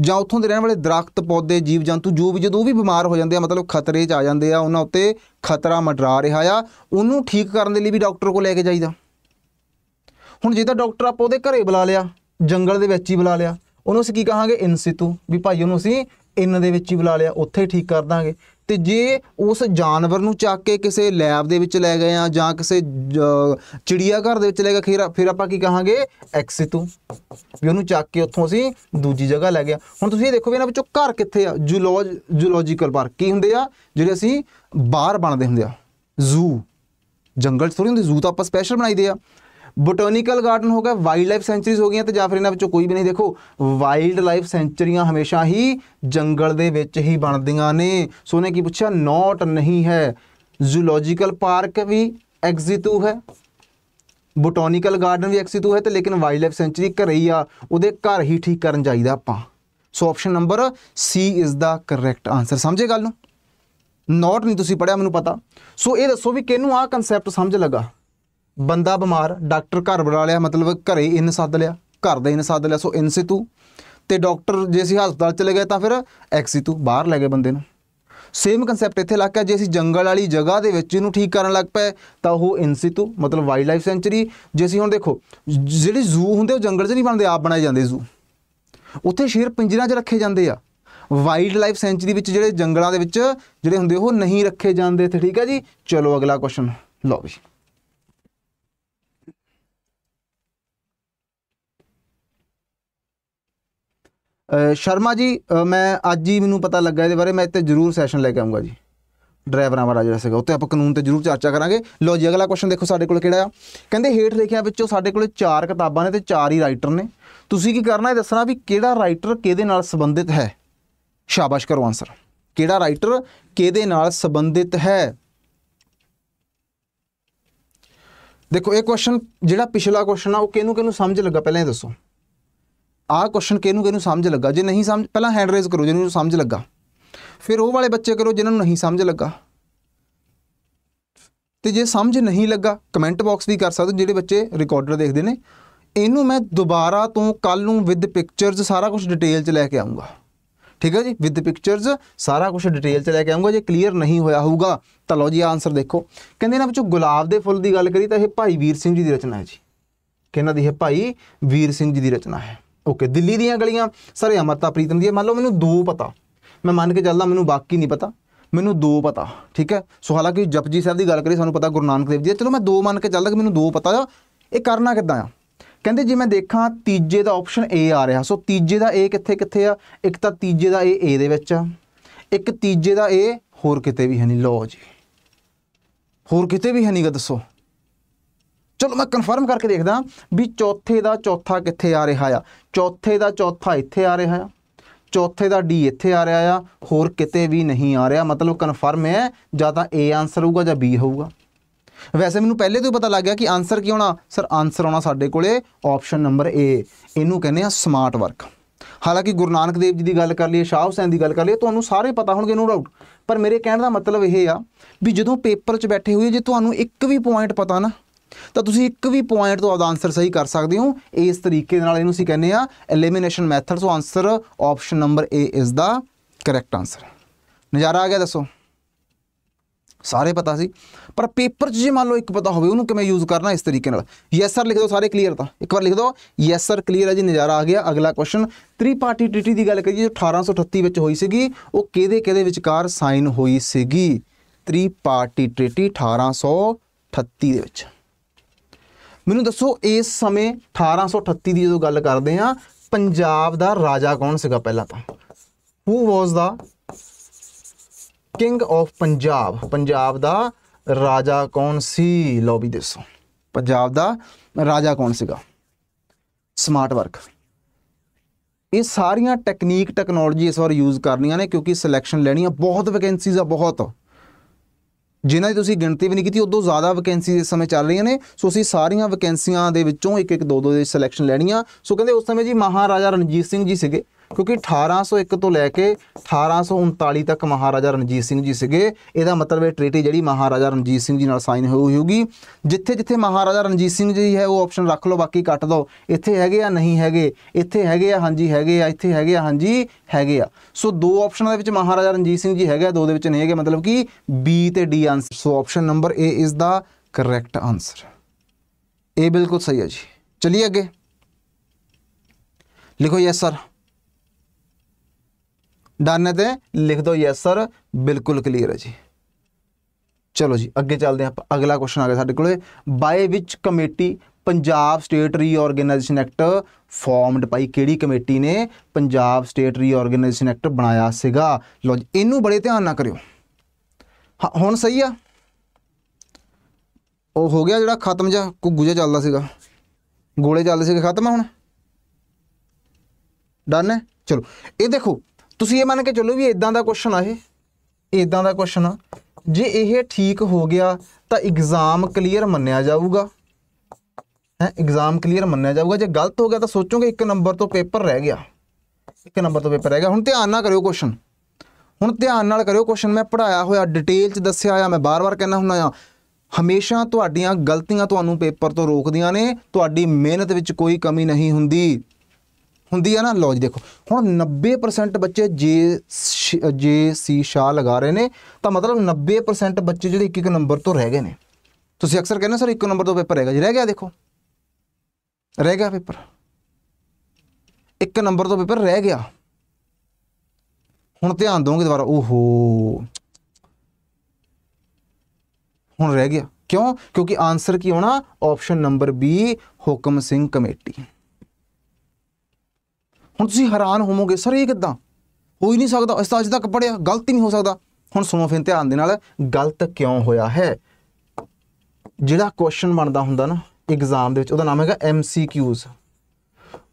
ਜਾਂ ਉੱਥੋਂ ਦੇ ਰਹਿਣ ਵਾਲੇ ਦਰਖਤ ਪੌਦੇ ਜੀਵ ਜੰਤੂ ਜੋ ਵੀ ਜਦੋਂ ਵੀ ਬਿਮਾਰ ਹੋ ਜਾਂਦੇ ਆ ਮਤਲਬ ਖਤਰੇ 'ਚ ਆ ਜਾਂਦੇ ਆ ਉਹਨਾਂ ਉੱਤੇ ਖਤਰਾ ਮੰਡਰਾ ਰਿਹਾ ਆ ਉਹਨੂੰ ਠੀਕ ਕਰਨ ਦੇ ਲਈ ਵੀ ਡਾਕਟਰ ਕੋਲ ਲੈ ਕੇ ਜਾਈਦਾ ਹੁਣ ਜੇ ਤਾਂ ਡਾਕਟਰ ਆਪ ਉਹਦੇ ਘਰੇ ਬੁਲਾ ਲਿਆ ਜੰਗਲ ਦੇ ਵਿੱਚ ਹੀ ਬੁਲਾ ਲਿਆ ਉਹਨੂੰ ਅਸੀਂ ਕੀ ਕਹਾਂਗੇ ਇਨਸਿਤੂ ਵੀ ਭਾਈ ਉਹਨੂੰ ਅਸੀਂ ਇਨ ਦੇ ਵਿੱਚ ਹੀ ਬੁਲਾ ਲਿਆ ਉੱਥੇ ਠੀਕ ਕਰ ਦਾਂਗੇ ਤੇ ਜੇ ਉਸ ਜਾਨਵਰ ਨੂੰ ਚੱਕ ਕੇ ਕਿਸੇ ਲੈਬ ਦੇ ਵਿੱਚ ਲੈ ਗਏ ਆ ਜਾਂ ਕਿਸੇ ਚਿੜੀਆ ਘਰ ਦੇ ਵਿੱਚ ਲੈ ਗਏ ਫਿਰ ਆਪਾਂ ਕੀ ਕਹਾਂਗੇ ਐਕਸੀਤੂ ਵੀ ਉਹਨੂੰ ਚੱਕ ਕੇ ਉੱਥੋਂ ਅਸੀਂ ਦੂਜੀ ਜਗ੍ਹਾ ਲੈ ਗਏ ਹੁਣ ਤੁਸੀਂ ਦੇਖੋ ਵੀ ਇਹਨਾਂ ਵਿੱਚੋਂ ਘਰ ਕਿੱਥੇ ਆ ਜੂਲੋਜ ਜੂਲੋਜੀਕਲ ਪਾਰਕ ਕੀ ਹੁੰਦੇ ਆ ਜਿਹੜੇ ਅਸੀਂ ਬਾਹਰ ਬਣਦੇ ਹੁੰਦੇ ਆ ਜ਼ੂ ਜੰਗਲ ਥੋੜੀ ਹੁੰਦੀ ਜ਼ੂ ਤਾਂ ਆਪਾਂ ਸਪੈਸ਼ਲ ਬਣਾਈਦੇ ਆ ਬੋਟੈਨਿਕਲ ਗਾਰਡਨ ਹੋ ਗਿਆ ਵਾਈਲਡ ਲਾਈਫ ਸੈਂਚਰੀਜ਼ ਹੋ ਗਈਆਂ ਤੇ ਜਾਂ ਫਿਰ ਇਹਨਾਂ ਵਿੱਚੋਂ ਕੋਈ ਵੀ ਨਹੀਂ ਦੇਖੋ ਵਾਈਲਡ ਲਾਈਫ ਸੈਂਚਰੀਆਂ ਹਮੇਸ਼ਾ ਹੀ ਜੰਗਲ ਦੇ ਵਿੱਚ ਹੀ ਬਣਦੀਆਂ ਨੇ ਸੋ ਨੇ ਕੀ ਪੁੱਛਿਆ ਨਾਟ ਨਹੀਂ ਹੈ ਜ਼ੂਲੋਜੀਕਲ ਪਾਰਕ ਵੀ ਐਗਜ਼ਿਟੂ ਹੈ ਬੋਟੈਨਿਕਲ ਗਾਰਡਨ ਵੀ ਐਗਜ਼ਿਟੂ ਹੈ ਤੇ ਲੇਕਿਨ ਵਾਈਲਡ ਲਾਈਫ ਸੈਂਚਰੀ ਘਰੇ ਹੀ ਆ ਉਹਦੇ ਘਰ ਹੀ ਠੀਕ ਕਰਨ ਚਾਹੀਦਾ ਆਪਾਂ so option number C is the correct answer ਸਮਝੇ ਗੱਲ ਨੂੰ ਨਾਟ ਨਹੀਂ ਤੁਸੀਂ ਪੜਿਆ ਮੈਨੂੰ ਪਤਾ ਸੋ ਇਹ ਦੱਸੋ ਵੀ ਕਿਹਨੂੰ ਆ ਕਨਸੈਪਟ ਸਮਝ ਲੱਗਾ ਬੰਦਾ ਬਿਮਾਰ ਡਾਕਟਰ ਘਰ ਬੁਲਾ ਲਿਆ ਮਤਲਬ ਘਰੇ ਇਨ ਸੱਦ ਲਿਆ ਘਰ ਦੇ ਇਨ ਸੱਦ ਲਿਆ ਸੋ ਇਨ ਤੂੰ ਤੇ ਡਾਕਟਰ ਜੇ ਅਸੀਂ ਹਸਪਤਾਲ ਚਲੇ ਗਏ ਤਾਂ ਫਿਰ ਤੂੰ ਬਾਹਰ ਲੈ ਗਏ ਬੰਦੇ ਨੂੰ ਸੇਮ ਕਨਸੈਪਟ ਇੱਥੇ ਲੱਗਿਆ ਜੇ ਅਸੀਂ ਜੰਗਲ ਵਾਲੀ ਜਗ੍ਹਾ ਦੇ ਵਿੱਚ ਇਹਨੂੰ ਠੀਕ ਕਰਨ ਲੱਗ ਪਏ ਤਾਂ ਉਹ ਇਨਸੀਤੂ ਮਤਲਬ ਵਾਈਲਡ ਲਾਈਫ ਸੈਂਚਰੀ ਜੇ ਅਸੀਂ ਹੁਣ ਦੇਖੋ ਜਿਹੜੇ ਜ਼ੂ ਹੁੰਦੇ ਉਹ ਜੰਗਲ 'ਚ ਨਹੀਂ ਬਣਦੇ ਆਪ ਬਣਾਏ ਜਾਂਦੇ ਜ਼ੂ ਉੱਥੇ ਸ਼ੇਰ ਪਿੰਜਰਾਂ 'ਚ ਰੱਖੇ ਜਾਂਦੇ ਆ ਵਾਈਲਡ ਲਾਈਫ ਸੈਂਚਰੀ ਵਿੱਚ ਜਿਹੜੇ ਜੰਗਲਾਂ ਦੇ ਵਿੱਚ ਜਿਹੜੇ ਹੁੰਦੇ ਉਹ ਨਹੀਂ ਰੱਖੇ ਜਾਂਦੇ ਤੇ ਠੀਕ ਹੈ ਜੀ ਚਲੋ ਅਗਲਾ ਕੁਐਸਚਨ ਲਓ ਜੀ ਸ਼ਰਮਾ ਜੀ ਮੈਂ ਅੱਜ ਹੀ ਮੈਨੂੰ ਪਤਾ ਲੱਗਾ ਇਹਦੇ ਬਾਰੇ ਮੈਂ ਇੱਥੇ ਜ਼ਰੂਰ ਸੈਸ਼ਨ ਲੈ ਕੇ ਆਉਂਗਾ ਜੀ ਡਰਾਈਵਰਾਂ ਵਾਲਾ ਜਿਹੜਾ ਸੀਗਾ ਉੱਤੇ ਆਪਾਂ ਕਾਨੂੰਨ ਤੇ ਜ਼ਰੂਰ ਚਰਚਾ ਕਰਾਂਗੇ ਲੋ ਜੀ ਅਗਲਾ ਕੁਐਸਚਨ ਦੇਖੋ ਸਾਡੇ ਕੋਲ ਕਿਹੜਾ ਆ ਕਹਿੰਦੇ ਹੇਠ ਲਿਖਿਆ ਵਿੱਚੋਂ ਸਾਡੇ ਕੋਲ ਚਾਰ ਕਿਤਾਬਾਂ ਨੇ ਤੇ ਚਾਰ ਹੀ ਰਾਈਟਰ ਨੇ ਤੁਸੀਂ ਕੀ ਕਰਨਾ ਹੈ ਦੱਸਣਾ ਵੀ ਕਿਹੜਾ ਰਾਈਟਰ ਕਿਹਦੇ ਨਾਲ ਸੰਬੰਧਿਤ ਹੈ ਸ਼ਾਬਾਸ਼ ਕਰੋ ਆਨਸਰ ਕਿਹੜਾ ਰਾਈਟਰ ਕਿਹਦੇ ਨਾਲ ਸੰਬੰਧਿਤ ਹੈ ਦੇਖੋ ਇਹ ਕੁਐਸਚਨ ਜਿਹੜਾ ਪਿਛਲਾ ਕੁਐਸਚਨ ਆ ਉਹ ਕਿਹਨੂੰ ਕਿਹਨੂੰ ਸਮਝ ਲੱਗਾ ਪਹਿਲਾਂ ਇਹ ਦੱਸੋ ਆਹ ਕੁਐਸਚਨ ਕਿਹਨੂੰ ਕਿਹਨੂੰ ਸਮਝ ਲੱਗਾ ਜੇ ਨਹੀਂ ਸਮਝ ਪਹਿਲਾਂ ਹੈਂਡ ਰੇਜ਼ ਕਰੋ ਜਿਹਨੂੰ ਸਮਝ ਲੱਗਾ ਫਿਰ ਉਹ ਵਾਲੇ ਬੱਚੇ ਕਰੋ ਜਿਨ੍ਹਾਂ ਨੂੰ ਨਹੀਂ ਸਮਝ ਲੱਗਾ ਤੇ ਜੇ ਸਮਝ ਨਹੀਂ ਲੱਗਾ ਕਮੈਂਟ ਬਾਕਸ ਵੀ ਕਰ ਸਕਦੇ ਜਿਹੜੇ ਬੱਚੇ ਰਿਕਾਰਡਰ ਦੇਖਦੇ ਨੇ ਇਹਨੂੰ ਮੈਂ ਦੁਬਾਰਾ ਤੋਂ ਕੱਲ ਨੂੰ ਵਿਦ ਪਿਕਚਰਸ ਸਾਰਾ ਕੁਝ ਡਿਟੇਲ 'ਚ ਲੈ ਕੇ ਆਉਂਗਾ ਠੀਕ ਹੈ ਜੀ ਵਿਦ ਪਿਕਚਰਸ ਸਾਰਾ ਕੁਝ ਡਿਟੇਲ 'ਚ ਲੈ ਕੇ ਆਉਂਗਾ ਜੇ ਕਲੀਅਰ ਨਹੀਂ ਹੋਇਆ ਹੋਊਗਾ ਤਾਂ ਲਓ ਜੀ ਆਨਸਰ ਦੇਖੋ ਕਹਿੰਦੇ ਇਹਨਾਂ ਵਿੱਚੋਂ ਗੁਲਾਬ ਦੇ ਫੁੱਲ ਦੀ ਗੱਲ ਕਰੀ ਤਾਂ ਇਹ ਭਾਈ ਵੀਰ ਸਿੰਘ ਜੀ ਦੀ ਰਚਨਾ ਹੈ ਜੀ ਕਿਹਨਾਂ ਦੀ ਹੈ ਭਾਈ ਵੀਰ ਸਿੰਘ ਜੀ ਦੀ ਰਚਨਾ ਹੈ ਓਕੇ ਦਿੱਲੀ ਦੀਆਂ ਗਲੀਆਂ ਸਰ ਅਮਰਤਾ ਪ੍ਰੀਤਮ ਦੀਆਂ ਮੰਨ ਲਓ ਮੈਨੂੰ ਦੋ ਪਤਾ ਮੈਂ ਮੰਨ ਕੇ ਚੱਲਦਾ ਮੈਨੂੰ ਬਾਕੀ ਨਹੀਂ ਪਤਾ ਮੈਨੂੰ ਦੋ ਪਤਾ ਠੀਕ ਹੈ ਸੋ ਹਾਲਾਂਕਿ ਜਪਜੀ ਸਾਹਿਬ ਦੀ ਗੱਲ ਕਰੀ ਸਾਨੂੰ ਪਤਾ ਗੁਰੂ ਨਾਨਕ ਦੇਵ ਜੀ ਚਲੋ ਮੈਂ ਦੋ ਮੰਨ ਕੇ ਚੱਲਦਾ ਕਿ ਮੈਨੂੰ ਦੋ ਪਤਾ ਆ ਇਹ ਕਰਨਾ ਕਿੱਦਾਂ ਆ ਕਹਿੰਦੇ ਜੇ ਮੈਂ ਦੇਖਾਂ ਤੀਜੇ ਦਾ ਆਪਸ਼ਨ ਏ ਆ ਰਿਹਾ ਸੋ ਤੀਜੇ ਦਾ ਏ ਕਿੱਥੇ ਕਿੱਥੇ ਆ ਇੱਕ ਤਾਂ ਤੀਜੇ ਦਾ ਏ ਏ ਦੇ ਵਿੱਚ ਆ ਇੱਕ ਤੀਜੇ ਦਾ ਏ ਹੋਰ ਕਿਤੇ ਵੀ ਹੈ ਨਹੀਂ ਲੋ ਜੀ ਹੋਰ ਕਿਤੇ ਵੀ ਹੈ ਨਹੀਂਗਾ ਦੱਸੋ ਚਲੋ ਮੈਂ ਕਨਫਰਮ ਕਰਕੇ ਦੇਖਦਾ ਵੀ ਚੌਥੇ ਦਾ ਚੌਥਾ ਕਿੱਥੇ ਆ ਰਿਹਾ ਆ ਚੌਥੇ ਦਾ ਚੌਥਾ ਇੱਥੇ ਆ ਰਿਹਾ ਆ ਚੌਥੇ ਦਾ ਡੀ ਇੱਥੇ ਆ ਰਿਹਾ ਆ ਹੋਰ ਕਿਤੇ ਵੀ ਨਹੀਂ ਆ ਰਿਹਾ ਮਤਲਬ ਕਨਫਰਮ ਹੈ ਜਾਂ ਤਾਂ ਏ ਆਨਸਰ ਹੋਊਗਾ ਜਾਂ ਬੀ ਹੋਊਗਾ ਵੈਸੇ ਮੈਨੂੰ ਪਹਿਲੇ ਤੋਂ ਪਤਾ ਲੱਗ ਗਿਆ ਕਿ ਆਨਸਰ ਕੀ ਹੋਣਾ ਸਰ ਆਨਸਰ ਆਉਣਾ ਸਾਡੇ ਕੋਲੇ ਆਪਸ਼ਨ ਨੰਬਰ ਏ ਇਹਨੂੰ ਕਹਿੰਦੇ ਆ ਸਮਾਰਟ ਵਰਕ ਹਾਲਾਂਕਿ ਗੁਰੂ ਨਾਨਕ ਦੇਵ ਜੀ ਦੀ ਗੱਲ ਕਰ ਲਈਏ ਸ਼ਾਹ ਹੁਸੈਨ ਦੀ ਗੱਲ ਕਰ ਲਈਏ ਤੁਹਾਨੂੰ ਸਾਰੇ ਪਤਾ ਹੋਣਗੇ ਨੋ ਡਾਊਟ ਪਰ ਮੇਰੇ ਕਹਿਣ ਦਾ ਮਤਲਬ ਇਹ ਆ ਵੀ ਜਦੋਂ ਪੇਪਰ 'ਚ ਬੈਠੇ ਹੋਈਏ ਜੇ ਤੁਹਾਨੂੰ ਇੱਕ ਵੀ ਪੁਆਇੰਟ ਪਤਾ ਨਾ ਤਾਂ ਤੁਸੀਂ ਇੱਕ ਵੀ ਪੁਆਇੰਟ ਤੋਂ ਆਪਦਾ ਆਨਸਰ ਸਹੀ ਕਰ ਸਕਦੇ ਹੋ ਇਸ ਤਰੀਕੇ ਦੇ ਨਾਲ ਇਹਨੂੰ ਅਸੀਂ ਕਹਿੰਦੇ ਆ elimination method so answer option number A is the correct answer ਨਜ਼ਾਰਾ ਆ ਗਿਆ ਦੱਸੋ ਸਾਰੇ ਪਤਾ ਸੀ ਪਰ ਪੇਪਰ 'ਚ ਜੇ ਮੰਨ ਲਓ ਇੱਕ ਪਤਾ ਹੋਵੇ ਉਹਨੂੰ ਕਿਵੇਂ ਯੂਜ਼ ਕਰਨਾ ਇਸ ਤਰੀਕੇ ਨਾਲ ਯੈਸ ਸਰ ਲਿਖ ਦਿਓ ਸਾਰੇ ਕਲੀਅਰ ਤਾਂ ਇੱਕ ਵਾਰ ਲਿਖ ਦਿਓ ਯੈਸ ਸਰ ਕਲੀਅਰ ਹੈ ਜੀ ਨਜ਼ਾਰਾ ਆ ਗਿਆ ਅਗਲਾ ਕੁਐਸਚਨ ਥ੍ਰੀ ਪਾਰਟੀ ਟ੍ਰੀਟੀ ਦੀ ਗੱਲ ਕਰੀਏ ਜੋ 1838 ਵਿੱਚ ਹੋਈ ਸੀਗੀ ਉਹ ਕਿਹਦੇ ਕਿਹਦੇ ਵਿਚਕਾਰ ਸਾਈਨ ਹੋਈ ਸੀਗੀ ਥ੍ਰੀ ਪਾਰਟੀ ਟ੍ਰੀਟੀ 1838 ਦੇ ਵਿੱਚ ਮੈਨੂੰ ਦੱਸੋ ਇਸ ਸਮੇਂ 1838 ਦੀ ਜਦੋਂ ਗੱਲ ਕਰਦੇ ਆ ਪੰਜਾਬ ਦਾ ਰਾਜਾ ਕੌਣ ਸੀਗਾ ਪਹਿਲਾਂ ਤਾਂ who was the king of Punjab Punjab ਦਾ ਰਾਜਾ ਕੌਣ ਸੀ ਲੋ ਵੀ ਦੱਸੋ ਪੰਜਾਬ ਦਾ ਰਾਜਾ ਕੌਣ ਸੀਗਾ ਸਮਾਰਟ ਵਰਕ ਇਹ ਸਾਰੀਆਂ ਟੈਕਨੀਕ ਟੈਕਨੋਲੋਜੀ ਇਸ ਵਾਰ ਯੂਜ਼ ਕਰਨੀਆਂ ਨੇ ਕਿਉਂਕਿ ਸਿਲੈਕਸ਼ਨ ਲੈਣੀ ਆ ਬਹੁਤ ਵੈਕੈਂਸੀਜ਼ ਆ ਬਹੁਤ ਜਿਨ੍ਹਾਂ ਦੀ ਤੁਸੀਂ ਗਿਣਤੀ ਵੀ ਨਹੀਂ ਕੀਤੀ ਉਦੋਂ ਜ਼ਿਆਦਾ ਵੈਕੈਂਸੀ ਇਸ ਸਮੇਂ ਚੱਲ ਰਹੀਆਂ ਨੇ ਸੋ ਅਸੀਂ ਸਾਰੀਆਂ ਵੈਕੈਂਸੀਆਂ ਦੇ ਵਿੱਚੋਂ ਇੱਕ ਇੱਕ ਦੋ ਦੋ ਦੇ ਸਿਲੈਕਸ਼ਨ ਲੈਣੀਆਂ ਸੋ ਕਹਿੰਦੇ ਉਸ ਸਮੇਂ ਜੀ ਮਹਾਰਾਜਾ ਰਣਜੀਤ ਸਿੰਘ ਜੀ ਸੀਗੇ ਕਿਉਂਕਿ 1801 ਤੋਂ ਲੈ ਕੇ 1839 ਤੱਕ ਮਹਾਰਾਜਾ ਰਣਜੀਤ ਸਿੰਘ ਜੀ ਸੀਗੇ ਇਹਦਾ ਮਤਲਬ ਇਹ ਟ੍ਰੀਟੀ ਜਿਹੜੀ ਮਹਾਰਾਜਾ ਰਣਜੀਤ ਸਿੰਘ ਜੀ ਨਾਲ ਸਾਈਨ ਹੋਈ ਹੋਊਗੀ ਜਿੱਥੇ ਜਿੱਥੇ ਮਹਾਰਾਜਾ ਰਣਜੀਤ ਸਿੰਘ ਜੀ ਹੈ ਉਹ ਆਪਸ਼ਨ ਰੱਖ ਲਓ ਬਾਕੀ ਕੱਟ ਦਿਓ ਇੱਥੇ ਹੈਗੇ ਆ ਨਹੀਂ ਹੈਗੇ ਇੱਥੇ ਹੈਗੇ ਆ ਹਾਂਜੀ ਹੈਗੇ ਆ ਇੱਥੇ ਹੈਗੇ ਆ ਹਾਂਜੀ ਹੈਗੇ ਆ ਸੋ ਦੋ ਆਪਸ਼ਨਾਂ ਦੇ ਵਿੱਚ ਮਹਾਰਾਜਾ ਰਣਜੀਤ ਸਿੰਘ ਜੀ ਹੈਗਾ ਦੋ ਦੇ ਵਿੱਚ ਨਹੀਂ ਹੈਗੇ ਮਤਲਬ ਕਿ ਬੀ ਤੇ D answer so option number A is the correct answer ਇਹ ਬਿਲਕੁਲ ਸਹੀ ਹੈ ਜੀ ਚਲਿਏ ਅੱਗੇ ਲਿਖੋ ਯੈਸ ਸਰ ਡਨ ਹੈ ਤੇ ਲਿਖ ਦਿਓ ਯੈਸ ਸਰ ਬਿਲਕੁਲ ਕਲੀਅਰ ਹੈ ਜੀ ਚਲੋ ਜੀ ਅੱਗੇ ਚੱਲਦੇ ਆਪਾਂ ਅਗਲਾ ਕੁਐਸਚਨ ਆ ਗਿਆ ਸਾਡੇ ਕੋਲੇ by which committee Punjab state reorganisation act formed ਭਾਈ ਕਿਹੜੀ ਕਮੇਟੀ ਨੇ ਪੰਜਾਬ ਸਟੇਟ ਰੀਆਰਗੇਨਾਈਜੇਸ਼ਨ ਐਕਟ ਬਣਾਇਆ ਸੀਗਾ ਲੋ ਜੀ ਇਹਨੂੰ ਬੜੇ ਧਿਆਨ ਨਾਲ ਕਰਿਓ ਹੁਣ ਸਹੀ ਆ ਉਹ ਹੋ ਗਿਆ ਜਿਹੜਾ ਖਤਮ ਜਾ ਗੁਜੇ ਚੱਲਦਾ ਸੀਗਾ ਗੋਲੇ ਚੱਲਦੇ ਸੀਗੇ ਖਤਮ ਹੁਣ ਡਨ ਹੈ ਚਲੋ ਇਹ ਦੇਖੋ ਤੁਸੀਂ ਇਹ ਮੰਨ ਕੇ ਚੱਲੋ ਵੀ ਇਦਾਂ ਦਾ ਕੁਐਸਚਨ ਆ ਇਹ ਇਦਾਂ ਦਾ ਕੁਐਸਚਨ ਆ ਜੇ ਇਹ ਠੀਕ ਹੋ ਗਿਆ ਤਾਂ ਐਗਜ਼ਾਮ ਕਲੀਅਰ ਮੰਨਿਆ ਜਾਊਗਾ ਹੈ ਐਗਜ਼ਾਮ ਕਲੀਅਰ ਮੰਨਿਆ ਜਾਊਗਾ ਜੇ ਗਲਤ ਹੋ ਗਿਆ ਤਾਂ ਸੋਚੋਗੇ ਇੱਕ ਨੰਬਰ ਤੋਂ ਪੇਪਰ ਰਹਿ ਗਿਆ ਇੱਕ ਨੰਬਰ ਤੋਂ ਪੇਪਰ ਰਹਿ ਗਿਆ ਹੁਣ ਧਿਆਨ ਨਾਲ ਕਰਿਓ ਕੁਐਸਚਨ ਹੁਣ ਧਿਆਨ ਨਾਲ ਕਰਿਓ ਕੁਐਸਚਨ ਮੈਂ ਪੜਾਇਆ ਹੋਇਆ ਡਿਟੇਲ 'ਚ ਦੱਸਿਆ ਆ ਮੈਂ ਬਾਰ-ਬਾਰ ਕਹਿਣਾ ਹੁੰਦਾ ਆ ਹਮੇਸ਼ਾ ਤੁਹਾਡੀਆਂ ਗਲਤੀਆਂ ਤੁਹਾਨੂੰ ਪੇਪਰ ਤੋਂ ਰੋਕਦੀਆਂ ਨੇ ਤੁਹਾਡੀ ਮਿਹਨਤ ਵਿੱਚ ਕੋਈ ਕਮੀ ਨਹੀਂ ਹੁੰਦੀ ਹੁੰਦੀ ਆ ਨਾ ਲੋ ਜੀ ਦੇਖੋ ਹੁਣ 90% ਬੱਚੇ ਜੇ ਜੇ ਸੀ ਸ਼ਾ ਲਗਾ ਰਹੇ ਨੇ ਤਾਂ ਮਤਲਬ 90% ਬੱਚੇ ਜਿਹੜੇ ਇੱਕ ਇੱਕ ਨੰਬਰ ਤੋਂ ਰਹਿ ਗਏ ਨੇ ਤੁਸੀਂ ਅਕਸਰ ਕਹਿੰਦੇ ਸਰ ਇੱਕ ਨੰਬਰ ਤੋਂ ਪੇਪਰ ਹੈਗਾ ਜੀ ਰਹਿ ਗਿਆ ਦੇਖੋ ਰਹਿ ਗਿਆ ਪੇਪਰ ਇੱਕ ਨੰਬਰ ਤੋਂ ਪੇਪਰ ਰਹਿ ਗਿਆ ਹੁਣ ਧਿਆਨ ਦੋਗੇ ਦੁਬਾਰਾ ਓਹੋ ਹੁਣ ਰਹਿ ਗਿਆ ਕਿਉਂ ਕਿਉਂਕਿ ਆਨਸਰ ਕੀ ਹੋਣਾ ਆਪਸ਼ਨ ਨੰਬਰ ਬੀ ਹੁਕਮ ਸਿੰਘ ਕਮੇਟੀ ਹੁਣ ਤੁਸੀਂ ਹੈਰਾਨ ਹੋਵੋਗੇ ਸਰ ਇਹ ਕਿਦਾਂ ਹੋ ਹੀ ਨਹੀਂ ਸਕਦਾ ਅਸਤਾਜ ਤਾਂ ਤੱਕ ਪੜਿਆ ਗਲਤ ਹੀ ਨਹੀਂ ਹੋ ਸਕਦਾ ਹੁਣ ਸੁਣੋ ਫਿਰ ਧਿਆਨ ਦੇ ਨਾਲ ਗਲਤ ਕਿਉਂ ਹੋਇਆ ਹੈ ਜਿਹੜਾ ਕੁਐਸਚਨ ਬਣਦਾ ਹੁੰਦਾ ਨਾ ਐਗਜ਼ਾਮ ਦੇ ਵਿੱਚ ਉਹਦਾ ਨਾਮ ਹੈਗਾ ਐਮਸੀਕਿਊਜ਼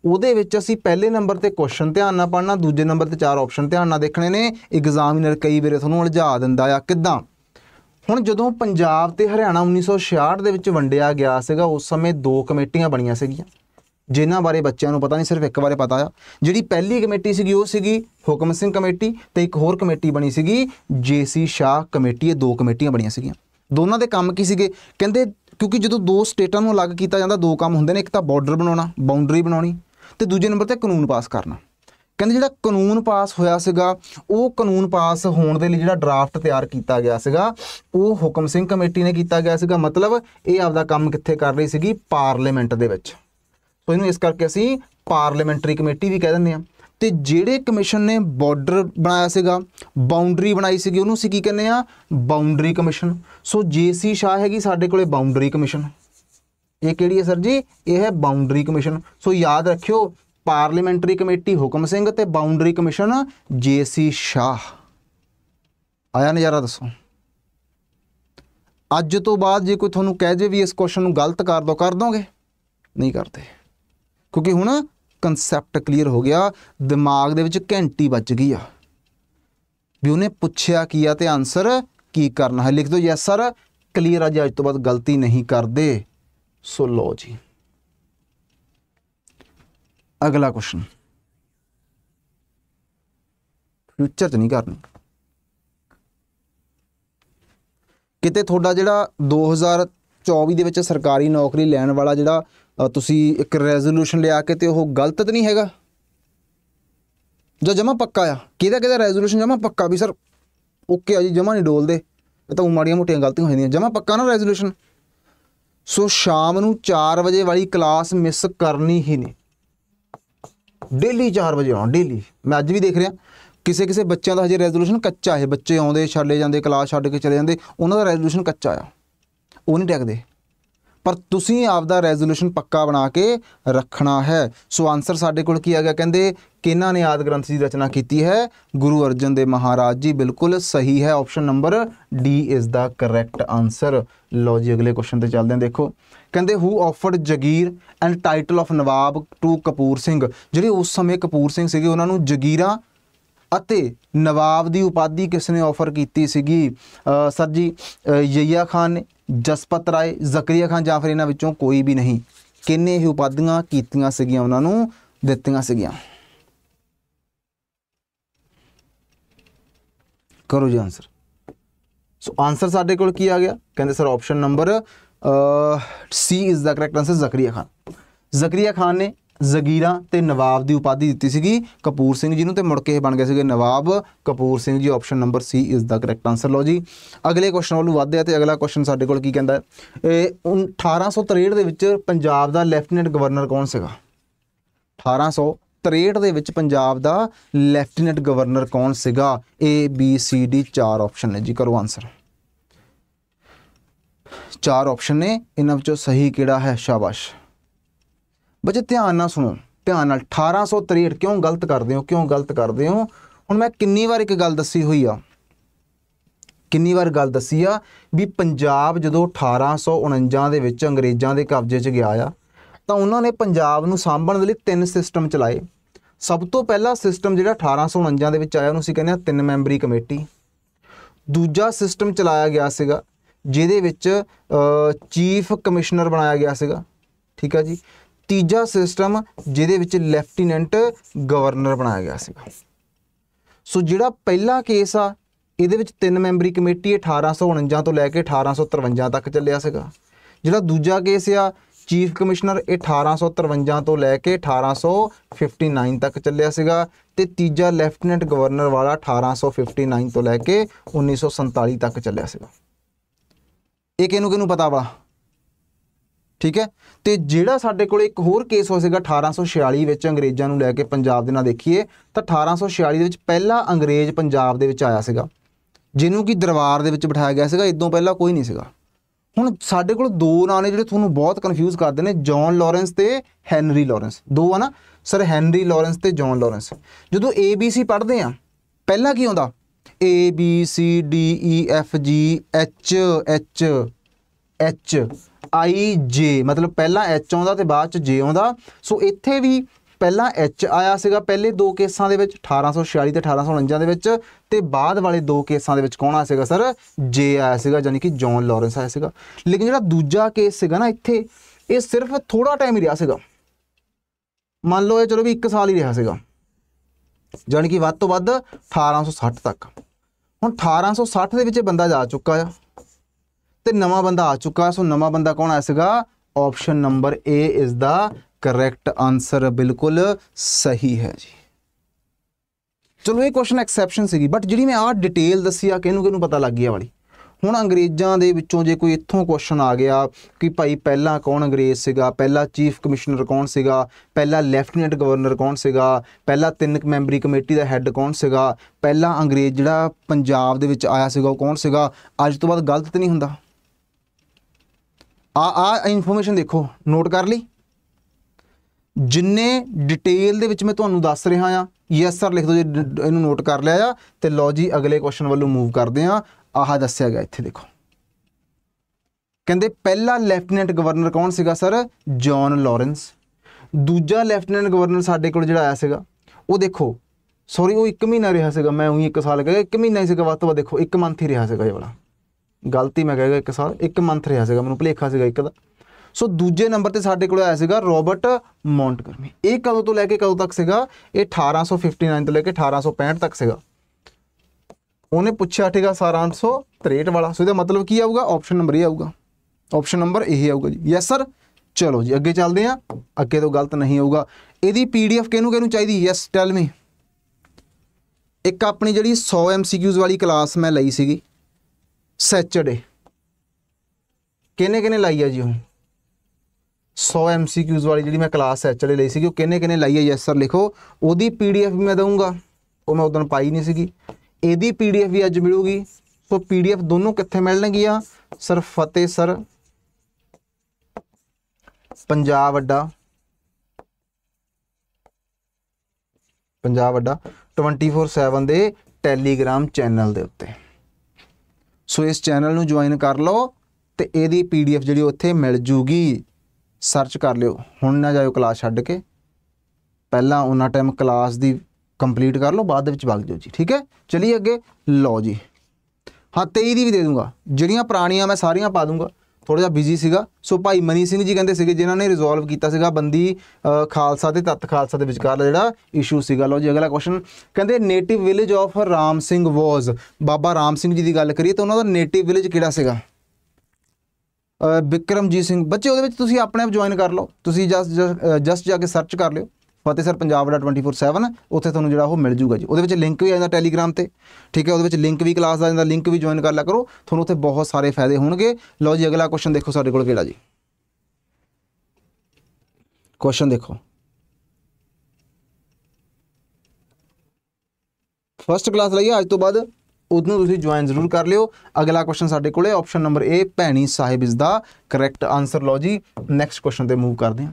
ਉਹਦੇ ਵਿੱਚ ਅਸੀਂ ਪਹਿਲੇ ਨੰਬਰ ਤੇ ਕੁਐਸਚਨ ਧਿਆਨ ਨਾਲ ਪੜਨਾ ਦੂਜੇ ਨੰਬਰ ਤੇ ਚਾਰ ਆਪਸ਼ਨ ਧਿਆਨ ਨਾਲ ਦੇਖਣੇ ਨੇ ਐਗਜ਼ਾਮੀਨਰ ਕਈ ਵਾਰੇ ਤੁਹਾਨੂੰ ਉਲਝਾ ਦਿੰਦਾ ਆ ਕਿਦਾਂ ਹੁਣ ਜਦੋਂ ਪੰਜਾਬ ਤੇ ਹਰਿਆਣਾ 1966 ਦੇ ਵਿੱਚ ਵੰਡਿਆ ਗਿਆ ਸੀਗਾ ਉਸ ਸਮੇਂ ਦੋ ਕਮੇਟੀਆਂ ਬਣੀਆਂ ਸੀਗੀਆਂ ਜਿਨ੍ਹਾਂ ਬਾਰੇ ਬੱਚਿਆਂ ਨੂੰ ਪਤਾ ਨਹੀਂ ਸਿਰਫ ਇੱਕ ਬਾਰੇ ਪਤਾ ਆ ਜਿਹੜੀ ਪਹਿਲੀ ਕਮੇਟੀ ਸੀਗੀ ਉਹ ਸੀਗੀ ਹੁਕਮ ਸਿੰਘ ਕਮੇਟੀ ਤੇ ਇੱਕ ਹੋਰ ਕਮੇਟੀ ਬਣੀ ਸੀਗੀ ਜੇਸੀ ਸ਼ਾਹ ਕਮੇਟੀ ਇਹ ਦੋ ਕਮੇਟੀਆਂ ਬਣੀਆਂ ਸੀਗੀਆਂ ਦੋਨਾਂ ਦੇ ਕੰਮ ਕੀ ਸੀਗੇ ਕਹਿੰਦੇ ਕਿਉਂਕਿ ਜਦੋਂ ਦੋ ਸਟੇਟਾਂ ਨੂੰ ਅਲੱਗ ਕੀਤਾ ਜਾਂਦਾ ਦੋ ਕੰਮ ਹੁੰਦੇ ਨੇ ਇੱਕ ਤਾਂ ਬਾਰਡਰ ਬਣਾਉਣਾ ਬਾਉਂਡਰੀ ਬਣਾਉਣੀ ਤੇ ਦੂਜੇ ਨੰਬਰ ਤੇ ਕਾਨੂੰਨ ਪਾਸ ਕਰਨਾ ਕਹਿੰਦੇ ਜਿਹੜਾ ਕਾਨੂੰਨ ਪਾਸ ਹੋਇਆ ਸੀਗਾ ਉਹ ਕਾਨੂੰਨ ਪਾਸ ਹੋਣ ਦੇ ਲਈ ਜਿਹੜਾ ਡਰਾਫਟ ਤਿਆਰ ਕੀਤਾ ਗਿਆ ਸੀਗਾ ਉਹ ਹੁਕਮ ਸਿੰਘ ਕਮੇਟੀ ਨੇ ਕੀਤਾ ਗਿਆ ਸੀਗਾ ਮਤਲਬ ਇਹ ਆਪਦਾ ਕੰਮ ਕਿੱਥੇ ਕਰ ਰਹੀ ਸੀਗੀ ਪਾਰਲੀਮੈਂਟ ਦੇ ਵਿੱਚ ਸੋ ਇਹਨੂੰ ਇਸ ਕਰਕੇ ਅਸੀਂ ਪਾਰਲੀਮੈਂਟਰੀ ਕਮੇਟੀ ਵੀ ਕਹਿ ਦਿੰਦੇ ਆ ਤੇ ਜਿਹੜੇ ਕਮਿਸ਼ਨ ਨੇ ਬਾਰਡਰ ਬਣਾਇਆ ਸੀਗਾ ਬਾਉਂਡਰੀ ਬਣਾਈ ਸੀਗੀ ਉਹਨੂੰ ਅਸੀਂ ਕੀ ਕਹਿੰਦੇ ਆ boundary commission so J C Shah ਹੈਗੀ ਸਾਡੇ ਕੋਲੇ ਬਾਉਂਡਰੀ ਕਮਿਸ਼ਨ ਇਹ ਕਿਹੜੀ ਹੈ ਸਰ ਜੀ ਇਹ ਹੈ ਬਾਉਂਡਰੀ ਕਮਿਸ਼ਨ ਸੋ ਯਾਦ ਰੱਖਿਓ ਪਾਰਲੀਮੈਂਟਰੀ ਕਮੇਟੀ ਹੁਕਮ ਸਿੰਘ ਤੇ ਬਾਉਂਡਰੀ ਕਮਿਸ਼ਨ ਜੇਸੀ ਸ਼ਾਹ ਆਇਆ ਨਜ਼ਾਰਾ ਦੱਸੋ ਅੱਜ ਤੋਂ ਬਾਅਦ ਜੇ ਕੋਈ ਤੁਹਾਨੂੰ ਕਹਿ ਜੇ ਵੀ ਇਸ ਕੁਐਸਚਨ ਨੂੰ ਗਲਤ ਕਰ ਦੋ ਕਰ ਦੋਗੇ ਨਹੀਂ ਕਰਦੇ ਕਿਉਂਕਿ ਹੁਣ ਕਨਸੈਪਟ ਕਲੀਅਰ ਹੋ ਗਿਆ ਦਿਮਾਗ ਦੇ ਵਿੱਚ ਘੰਟੀ ਵੱਜ ਗਈ ਆ ਵੀ ਉਹਨੇ ਪੁੱਛਿਆ ਕੀ ਆ ਤੇ ਆਨਸਰ ਕੀ ਕਰਨਾ ਹੈ ਲਿਖ ਦਿਓ ਯੈਸ ਸਰ ਕਲੀਅਰ ਆ ਜੀ ਅੱਜ ਤੋਂ ਬਾਅਦ ਗਲਤੀ ਨਹੀਂ ਕਰਦੇ ਸੋ ਲੋ ਜੀ ਅਗਲਾ ਕੁਐਸਚਨ ਫਿਊਚਰ ਤੇ ਨਹੀਂ ਕਰਨੀ ਕਿਤੇ ਤੁਹਾਡਾ ਜਿਹੜਾ 2024 ਦੇ ਵਿੱਚ ਸਰਕਾਰੀ ਨੌਕਰੀ ਲੈਣ ਵਾਲਾ ਜਿਹੜਾ ਤੁਸੀਂ ਇੱਕ ਰੈਜ਼ੋਲੂਸ਼ਨ ਲਿਆ ਕੇ ਤੇ ਉਹ ਗਲਤ ਤਾਂ ਨਹੀਂ ਹੈਗਾ ਜੋ ਜਮਾ ਪੱਕਾ ਆ ਕਿਹਦਾ ਕਿਹਦਾ ਰੈਜ਼ੋਲੂਸ਼ਨ ਜਮਾ ਪੱਕਾ ਵੀ ਸਰ ਓਕੇ ਆ ਜੀ ਜਮਾ ਨਹੀਂ ਡੋਲਦੇ ਇਹ ਤਾਂ ਮਾੜੀਆਂ ਮੋਟੀਆਂ ਗਲਤੀਆਂ ਹੋ ਜਾਂਦੀਆਂ ਜਮਾ ਪੱਕਾ ਨਾ ਰੈਜ਼ੋਲੂਸ਼ਨ ਸੋ ਸ਼ਾਮ ਨੂੰ 4 ਵਜੇ ਵਾਲੀ ਕਲਾਸ ਮਿਸ ਕਰਨੀ ਹੀ ਨਹੀਂ ਡੇਲੀ 4 ਵਜੇ ਆਉਣ ਡੇਲੀ ਮੈਂ ਅੱਜ ਵੀ ਦੇਖ ਰਿਹਾ ਕਿਸੇ ਕਿਸੇ ਬੱਚਿਆਂ ਦਾ ਹਜੇ ਰੈਜ਼ੋਲੂਸ਼ਨ ਕੱਚਾ ਹੈ ਬੱਚੇ ਆਉਂਦੇ ਛੱਲੇ ਜਾਂਦੇ ਕਲਾਸ ਛੱਡ ਕੇ ਚਲੇ ਜਾਂਦੇ ਉਹਨਾਂ ਦਾ ਰੈਜ਼ੋਲੂਸ਼ਨ ਕੱਚਾ ਆ ਉਹ ਨਹੀਂ ਟਿਕਦੇ ਪਰ ਤੁਸੀਂ ਆਪ ਦਾ ਰੈਜ਼ੋਲੂਸ਼ਨ ਪੱਕਾ ਬਣਾ ਕੇ ਰੱਖਣਾ ਹੈ ਸੋ ਆਨਸਰ ਸਾਡੇ ਕੋਲ ਕੀ ਆ ਗਿਆ ਕਹਿੰਦੇ ਕਿਹਨਾਂ ਨੇ ਆਦ ਗ੍ਰੰਥ ਦੀ ਰਚਨਾ ਕੀਤੀ ਹੈ ਗੁਰੂ ਅਰਜਨ ਦੇ ਮਹਾਰਾਜ ਜੀ ਬਿਲਕੁਲ ਸਹੀ ਹੈ option number D is the correct answer ਲਓ ਜੀ ਅਗਲੇ ਕੁਐਸਚਨ ਤੇ ਚੱਲਦੇ ਹਾਂ ਦੇਖੋ ਕਹਿੰਦੇ who offered jagir and title of nawab to Kapur Singh ਜਿਹੜੇ ਉਸ ਸਮੇਂ ਕਪੂਰ ਸਿੰਘ ਸੀਗੇ ਉਹਨਾਂ ਨੂੰ ਜਗੀਰਾਂ ਅਤੇ ਨਵਾਬ ਦੀ ਉਪਾਧੀ ਕਿਸ ਨੇ ਆਫਰ ਕੀਤੀ ਸੀਗੀ ਸਰ ਜੀ ਯਈਆ ਖਾਨ ਨੇ ਜਸਪਤ ਰਾਏ ਜ਼ਕਰੀਆ ਖਾਨ ਜਾਫਰ ਇਹਨਾਂ ਵਿੱਚੋਂ ਕੋਈ ਵੀ ਨਹੀਂ ਕਿੰਨੇ ਹੀ ਉਪਾਧੀਆਂ ਕੀਤੀਆਂ ਸੀਗੀਆਂ ਉਹਨਾਂ ਨੂੰ ਦਿੱਤੀਆਂ ਸੀਗੀਆਂ ਕਰੋ ਜੀ ਆਨਸਰ ਸੋ ਆਨਸਰ ਸਾਡੇ ਕੋਲ ਕੀ ਆ ਗਿਆ ਕਹਿੰਦੇ sir option number C is the correct answer Zakariya Khan Zakariya Khan ਨੇ ਜ਼ਗੀਰਾ ਤੇ ਨਵਾਬ ਦੀ ਉਪਾਧੀ ਦਿੱਤੀ ਸੀਗੀ ਕਪੂਰ ਸਿੰਘ ਜੀ ਨੂੰ ਤੇ ਮੁੜ ਕੇ ਇਹ ਬਣ ਗਏ ਸੀਗੇ ਨਵਾਬ Kapur Singh ji option number C is the correct answer ਲਓ ਜੀ ਅਗਲੇ ਕੁਐਸਚਨ ਵੱਲ ਵਧਦੇ ਆ ਤੇ ਅਗਲਾ ਕੁਐਸਚਨ ਸਾਡੇ ਕੋਲ ਕੀ ਕਹਿੰਦਾ ਇਹ 1863 ਦੇ ਵਿੱਚ ਪੰਜਾਬ ਦਾ ਲੈਫਟੀਨੈਂਟ ਗਵਰਨਰ ਕੌਣ ਸੀਗਾ 1863 ਦੇ ਵਿੱਚ ਪੰਜਾਬ ਦਾ ਲੈਫਟੀਨੈਂਟ ਗਵਰਨਰ ਕੌਣ ਸੀਗਾ A B C D ਚਾਰ ਆਪਸ਼ਨ ਨੇ ਜੀ ਕਰੋ ਆਨਸਰ ਚਾਰ ਆਪਸ਼ਨ ਨੇ ਇਹਨਾਂ ਵਿੱਚੋਂ ਸਹੀ ਕਿਹੜਾ ਹੈ ਸ਼ਾਬਾਸ਼ ਬੱਚੇ ਧਿਆਨ ਨਾਲ ਸੁਣੋ ਧਿਆਨ ਨਾਲ 1863 ਕਿਉਂ ਗਲਤ ਕਰਦੇ ਹੋ ਕਿਉਂ ਗਲਤ ਕਰਦੇ ਹੋ ਹੁਣ ਮੈਂ ਕਿੰਨੀ ਵਾਰ ਇੱਕ ਗੱਲ ਦੱਸੀ ਹੋਈ ਆ ਕਿੰਨੀ ਵਾਰ ਗੱਲ ਦੱਸੀ ਆ ਵੀ ਪੰਜਾਬ ਜਦੋਂ 1849 ਦੇ ਵਿੱਚ ਅੰਗਰੇਜ਼ਾਂ ਦੇ ਕਬਜ਼ੇ 'ਚ ਗਿਆ ਆ ਤਾਂ ਉਹਨਾਂ ਨੇ ਪੰਜਾਬ ਨੂੰ ਸਾਂਭਣ ਦੇ ਲਈ ਤਿੰਨ ਸਿਸਟਮ ਚਲਾਏ ਸਭ ਤੋਂ ਪਹਿਲਾ ਸਿਸਟਮ ਜਿਹੜਾ 1849 ਦੇ ਵਿੱਚ ਆਇਆ ਉਹਨੂੰ ਅਸੀਂ ਕਹਿੰਦੇ ਆ ਤਿੰਨ ਮੈਂਬਰੀ ਕਮੇਟੀ ਦੂਜਾ ਸਿਸਟਮ ਚਲਾਇਆ ਗਿਆ ਸੀਗਾ ਜਿਹਦੇ ਵਿੱਚ ਚੀਫ ਕਮਿਸ਼ਨਰ ਬਣਾਇਆ ਗਿਆ ਸੀਗਾ ਠੀਕ ਆ ਜੀ ਤੀਜਾ ਸਿਸਟਮ ਜਿਹਦੇ ਵਿੱਚ ਲੈਫਟੀਨੈਂਟ ਗਵਰਨਰ ਬਣਾਇਆ ਗਿਆ ਸੀ ਸੋ ਜਿਹੜਾ ਪਹਿਲਾ ਕੇਸ ਆ ਇਹਦੇ ਵਿੱਚ ਤਿੰਨ ਮੈਂਬਰੀ ਕਮੇਟੀ 1849 ਤੋਂ ਲੈ ਕੇ 1853 ਤੱਕ ਚੱਲਿਆ ਸੀਗਾ ਜਿਹੜਾ ਦੂਜਾ ਕੇਸ ਆ ਚੀਫ ਕਮਿਸ਼ਨਰ 1853 ਤੋਂ ਲੈ ਕੇ 1859 ਤੱਕ ਚੱਲਿਆ ਸੀਗਾ ਤੇ ਤੀਜਾ ਲੈਫਟੀਨੈਂਟ ਗਵਰਨਰ ਵਾਲਾ 1859 ਤੋਂ ਲੈ ਕੇ 1947 ਤੱਕ ਚੱਲਿਆ ਸੀਗਾ ਇਹ ਕਿਹਨੂੰ ਕਿਹਨੂੰ ਪਤਾ ਵਾ ਠੀਕ ਹੈ ਤੇ ਜਿਹੜਾ ਸਾਡੇ ਕੋਲ ਇੱਕ ਹੋਰ ਕੇਸ ਹੋ ਸੀਗਾ 1846 ਵਿੱਚ ਅੰਗਰੇਜ਼ਾਂ ਨੂੰ ਲੈ ਕੇ ਪੰਜਾਬ ਦੇ ਨਾਲ ਦੇਖੀਏ ਤਾਂ 1846 ਦੇ ਵਿੱਚ ਪਹਿਲਾ ਅੰਗਰੇਜ਼ ਪੰਜਾਬ ਦੇ ਵਿੱਚ ਆਇਆ ਸੀਗਾ ਜਿਹਨੂੰ ਕਿ ਦਰਬਾਰ ਦੇ ਵਿੱਚ ਬਿਠਾਇਆ ਗਿਆ ਸੀਗਾ ਇਦੋਂ ਪਹਿਲਾਂ ਕੋਈ ਨਹੀਂ ਸੀਗਾ ਹੁਣ ਸਾਡੇ ਕੋਲ ਦੋ ਨਾਂ ਨੇ ਜਿਹੜੇ ਤੁਹਾਨੂੰ ਬਹੁਤ ਕਨਫਿਊਜ਼ ਕਰਦੇ ਨੇ ਜੌਨ ਲਾਰੈਂਸ ਤੇ ਹੈਨਰੀ ਲਾਰੈਂਸ ਦੋ ਆ ਨਾ ਸਰ ਹੈਨਰੀ ਲਾਰੈਂਸ ਤੇ ਜੌਨ ਲਾਰੈਂਸ ਜਦੋਂ ਏ ਬੀ ਸੀ ਪੜ੍ਹਦੇ ਆ ਪਹਿਲਾਂ ਕੀ ਆਉਂਦਾ A B C D E F G H H H I J ਮਤਲਬ ਪਹਿਲਾਂ ਐਚ ਆਉਂਦਾ ਤੇ ਬਾਅਦ ਚ ਜੇ ਆਉਂਦਾ ਸੋ ਇੱਥੇ ਵੀ ਪਹਿਲਾਂ ਐਚ ਆਇਆ ਸੀਗਾ ਪਹਿਲੇ ਦੋ ਕੇਸਾਂ ਦੇ ਵਿੱਚ 1846 ਤੇ 1849 ਦੇ ਵਿੱਚ ਤੇ ਬਾਅਦ ਵਾਲੇ ਦੋ ਕੇਸਾਂ ਦੇ ਵਿੱਚ ਕੌਣ ਆਇਆ ਸੀਗਾ ਸਰ ਜੇ ਆਇਆ ਸੀਗਾ ਯਾਨੀ ਕਿ ਜੌਨ ਲਾਰੈਂਸ ਆਇਆ ਸੀਗਾ ਲੇਕਿਨ ਜਿਹੜਾ ਦੂਜਾ ਕੇਸ ਸੀਗਾ ਨਾ ਇੱਥੇ ਇਹ ਸਿਰਫ ਥੋੜਾ ਟਾਈਮ ਹੀ ਰਿਹਾ ਸੀਗਾ ਮੰਨ ਲਓ ਇਹ ਚਲੋ ਵੀ 1 ਸਾਲ ਹੀ ਰਿਹਾ ਸੀਗਾ ਯਾਨੀ ਕਿ ਵੱਧ ਤੋਂ ਵੱਧ 1860 ਤੱਕ ਹੁਣ 1860 ਦੇ ਵਿੱਚ ਇਹ ਬੰਦਾ ਜਾ ਚੁੱਕਾ ਆ ਤੇ ਨਵਾਂ ਬੰਦਾ ਆ ਚੁੱਕਾ ਸੋ ਨਵਾਂ ਬੰਦਾ ਕੌਣ ਆਇਆ ਸੀਗਾ ਆਪਸ਼ਨ ਨੰਬਰ A ਇਸ ਦਾ ਕਰੈਕਟ ਆਨਸਰ ਬਿਲਕੁਲ ਸਹੀ ਹੈ ਜੀ ਚਲੋ ਇਹ ਕੁਐਸਚਨ ਐਕਸੈਪਸ਼ਨ ਸੀਗੀ ਬਟ ਜਿਹੜੀ ਮੈਂ ਆ ਡਿਟੇਲ ਦੱਸੀ ਆ ਕਿਹਨੂੰ ਕਿਹਨੂੰ ਪਤਾ ਲੱਗ ਗਿਆ ਵਾਲੀ ਹੁਣ ਅੰਗਰੇਜ਼ਾਂ ਦੇ ਵਿੱਚੋਂ ਜੇ ਕੋਈ ਇੱਥੋਂ ਕੁਐਸਚਨ ਆ ਗਿਆ ਕਿ ਭਾਈ ਪਹਿਲਾਂ ਕੌਣ ਅੰਗਰੇਜ਼ ਸੀਗਾ ਪਹਿਲਾ ਚੀਫ ਕਮਿਸ਼ਨਰ ਕੌਣ ਸੀਗਾ ਪਹਿਲਾ ਲੈਫਟੀਨੈਂਟ ਗਵਰਨਰ ਕੌਣ ਸੀਗਾ ਪਹਿਲਾ ਤਿੰਨ ਮੈਂਬਰੀ ਕਮੇਟੀ ਦਾ ਹੈੱਡ ਕੌਣ ਸੀਗਾ ਪਹਿਲਾ ਅੰਗਰੇਜ਼ ਜਿਹੜਾ ਪੰਜਾਬ ਦੇ ਵਿੱਚ ਆਇਆ ਸੀਗਾ ਉਹ ਕੌਣ ਸੀਗਾ ਅੱਜ ਤੋਂ ਬਾਅਦ ਗਲਤ ਤੇ ਨਹੀਂ ਹੁੰਦਾ ਆ ਆ ਇਨਫੋਰਮੇਸ਼ਨ ਦੇਖੋ ਨੋਟ ਕਰ ਲਈ ਜਿੰਨੇ ਡਿਟੇਲ ਦੇ ਵਿੱਚ ਮੈਂ ਤੁਹਾਨੂੰ ਦੱਸ ਰਿਹਾ ਆ ਯੈਸ ਸਰ ਲਿਖ ਦਿਓ ਜੇ ਇਹਨੂੰ ਨੋਟ ਕਰ ਲਿਆ ਆ ਤੇ ਲੋ ਜੀ ਅਗਲੇ ਕੁਐਸਚਨ ਵੱਲੋਂ ਮੂਵ ਕਰਦੇ ਆ ਆਹ ਦੱਸਿਆ ਗਿਆ ਇੱਥੇ ਦੇਖੋ ਕਹਿੰਦੇ ਪਹਿਲਾ ਲੈਫਟੀਨੈਂਟ ਗਵਰਨਰ ਕੌਣ ਸੀਗਾ ਸਰ ਜੌਨ ਲਾਰੈਂਸ ਦੂਜਾ ਲੈਫਟੀਨੈਂਟ ਗਵਰਨਰ ਸਾਡੇ ਕੋਲ ਜਿਹੜਾ ਆਇਆ ਸੀਗਾ ਉਹ ਦੇਖੋ ਸੌਰੀ ਉਹ 1 ਮਹੀਨਾ ਰਿਹਾ ਸੀਗਾ ਮੈਂ ਉਹੀ 1 ਸਾਲ ਕਹੇ 1 ਮਹੀਨਾ ਹੀ ਸੀਗਾ ਵੱਧ ਤੋਂ ਦੇਖੋ 1 ਮੰਥ ਹੀ ਰਿਹਾ ਸੀਗਾ ਇਹ ਵਾਲਾ ਗਲਤੀ ਮੈਂ ਕਹੇਗਾ ਇੱਕ ਸਾਲ ਇੱਕ ਮੰਥ ਰਿਹਾ ਸੀਗਾ ਮੈਨੂੰ ਭਲੇਖਾ ਸੀਗਾ ਇੱਕ ਦਾ ਸੋ ਦੂਜੇ ਨੰਬਰ ਤੇ ਸਾਡੇ ਕੋਲ ਆਇਆ ਸੀਗਾ ਰਾਬਰਟ ਮੌਂਟਗਰਮੀ ਇਹ ਕਦੋਂ ਤੋਂ ਲੈ ਕੇ ਕਦੋਂ ਤੱਕ ਸੀਗਾ ਇਹ 1859 ਤੋਂ ਲੈ ਕੇ 1865 ਤੱਕ ਸੀਗਾ ਉਹਨੇ ਪੁੱਛਿਆ ਠੀਕਾ 1863 ਵਾਲਾ ਸੋ ਇਹਦਾ ਮਤਲਬ ਕੀ ਆਊਗਾ ਆਪਸ਼ਨ ਨੰਬਰ ਇਹ ਆਊਗਾ ਆਪਸ਼ਨ ਨੰਬਰ ਇਹ ਆਊਗਾ ਜੀ ਯੈਸ ਸਰ ਚਲੋ ਜੀ ਅੱਗੇ ਚੱਲਦੇ ਆ ਅੱਗੇ ਤੋਂ ਗਲਤ ਨਹੀਂ ਹੋਊਗਾ ਇਹਦੀ ਪੀਡੀਐਫ ਕਿਹਨੂੰ ਕਿਹਨੂੰ ਚਾਹੀਦੀ ਯੈਸ ਟੈਲ ਮੀ ਇੱਕ ਆਪਣੀ ਜਿਹੜੀ 100 ਐਮਸੀਕਿਊਜ਼ ਵਾਲੀ ਕਲਾਸ ਮੈਂ ਲਈ ਸੀਗੀ ਸੈਚਰਡੇ ਕਿੰਨੇ ਕਿੰਨੇ ਲਾਈ ਆ ਜੀ ਉਹ 100 ਐਮਸੀਕਿਊਜ਼ ਵਾਲੀ ਜਿਹੜੀ ਮੈਂ ਕਲਾਸ ਸੈਚਰਡੇ ਲਈ ਸੀਗੀ ਉਹ ਕਿੰਨੇ ਕਿੰਨੇ ਲਾਈ ਆ ਯੈਸ ਸਰ ਲਿਖੋ ਉਹਦੀ ਪੀਡੀਐਫ ਵੀ ਮੈਂ ਦਊਂਗਾ ਉਹ ਮੈਂ ਉਦੋਂ ਪਾਈ ਨਹੀਂ ਸੀਗੀ ਇਹਦੀ ਪੀਡੀਐਫ ਵੀ ਅੱਜ ਮਿਲੂਗੀ ਸੋ ਪੀਡੀਐਫ ਦੋਨੋਂ ਕਿੱਥੇ ਮਿਲਣਗੀਆਂ ਸਰ ਫਤਿਹ ਸਰ ਪੰਜਾਬ ਅੱਡਾ ਪੰਜਾਬ ਅੱਡਾ 24/7 ਦੇ ਟੈਲੀਗ੍ਰਾਮ ਚੈਨਲ ਦੇ ਉੱਤੇ ਸੋ ਇਸ ਚੈਨਲ ਨੂੰ ਜੁਆਇਨ ਕਰ ਲਓ ਤੇ ਇਹਦੀ ਪੀਡੀਐਫ ਜਿਹੜੀ ਉੱਥੇ ਮਿਲ ਜੂਗੀ ਸਰਚ ਕਰ ਲਿਓ ਹੁਣ ਨਾ ਜਾਇਓ ਕਲਾਸ ਛੱਡ ਕੇ ਪਹਿਲਾਂ ਉਹਨਾਂ ਟਾਈਮ ਕਲਾਸ ਦੀ ਕੰਪਲੀਟ ਕਰ ਲਓ ਬਾਅਦ ਦੇ ਵਿੱਚ ਵਗ ਜਾਓ ਜੀ ਠੀਕ ਹੈ ਚਲਿਏ ਅੱਗੇ ਲਓ ਜੀ ਹਾਂ 23 ਦੀ ਵੀ ਦੇ ਦੂੰਗਾ ਜਿਹੜੀਆਂ ਪੁਰਾਣੀਆਂ ਮੈਂ ਸਾਰੀਆਂ ਪਾ ਦੂੰਗਾ ਥੋੜਾ ਜਿਹਾ ਬਿਜ਼ੀ ਸੀਗਾ ਸੋ ਭਾਈ ਮਨੀ ਸਿੰਘ ਜੀ ਕਹਿੰਦੇ ਸੀਗੇ ਜਿਨ੍ਹਾਂ ਨੇ ਰਿਜ਼ੋਲਵ ਕੀਤਾ ਸੀਗਾ ਬੰਦੀ ਖਾਲਸਾ ਤੇ ਤਤ ਖਾਲਸਾ ਦੇ ਵਿਚਕਾਰ ਜਿਹੜਾ ਇਸ਼ੂ ਸੀਗਾ ਲੋ ਜੀ ਅਗਲਾ ਕੁਐਸਚਨ ਕਹਿੰਦੇ native village of Ram Singh was Baba Ram Singh ji ਦੀ ਗੱਲ ਕਰੀਏ ਤਾਂ ਉਹਨਾਂ ਦਾ ਨੇਟਿਵ ਵਿਲੇਜ ਕਿਹੜਾ ਸੀਗਾ ਬਿਕਰਮਜੀਤ ਸਿੰਘ ਬੱਚੇ ਉਹਦੇ ਵਿੱਚ ਤੁਸੀਂ ਆਪਣੇ ਆਪ ਜੁਆਇਨ ਕਰ ਲਓ ਤੁਸੀਂ ਜਸਟ ਜਸਟ ਜਾ ਕੇ ਸਰਚ ਕਰ ਲਿਓ ਫਤਿਹ ਪੰਜਾਬ ਦਾ 24/7 ਉੱਥੇ ਤੁਹਾਨੂੰ ਜਿਹੜਾ ਉਹ ਮਿਲ ਜੂਗਾ ਜੀ ਉਹਦੇ ਵਿੱਚ ਲਿੰਕ ਵੀ ਆ ਜਾਂਦਾ ਟੈਲੀਗ੍ਰਾਮ ਤੇ ਠੀਕ ਹੈ ਉਹਦੇ ਵਿੱਚ ਲਿੰਕ ਵੀ ਕਲਾਸ ਦਾ ਜਾਂਦਾ ਲਿੰਕ ਵੀ ਜੁਆਇਨ ਕਰ ਲਿਆ ਕਰੋ ਤੁਹਾਨੂੰ ਉੱਥੇ ਬਹੁਤ ਸਾਰੇ ਫਾਇਦੇ ਹੋਣਗੇ ਲਓ ਜੀ ਅਗਲਾ ਕੁਐਸਚਨ ਦੇਖੋ ਸਾਡੇ ਕੋਲ ਕਿਹੜਾ ਜੀ ਕੁਐਸਚਨ ਦੇਖੋ ਫਸਟ ਕਲਾਸ ਲਈ ਅੱਜ ਤੋਂ ਬਾਅਦ ਉਹਨੂੰ ਤੁਸੀਂ ਜੁਆਇਨ ਜ਼ਰੂਰ ਕਰ ਲਿਓ ਅਗਲਾ ਕੁਐਸਚਨ ਸਾਡੇ ਕੋਲੇ option number A Bhaini Sahib is the correct answer ਲਓ ਜੀ ਨੈਕਸਟ ਕੁਐਸਚਨ ਤੇ ਮੂਵ ਕਰਦੇ ਹਾਂ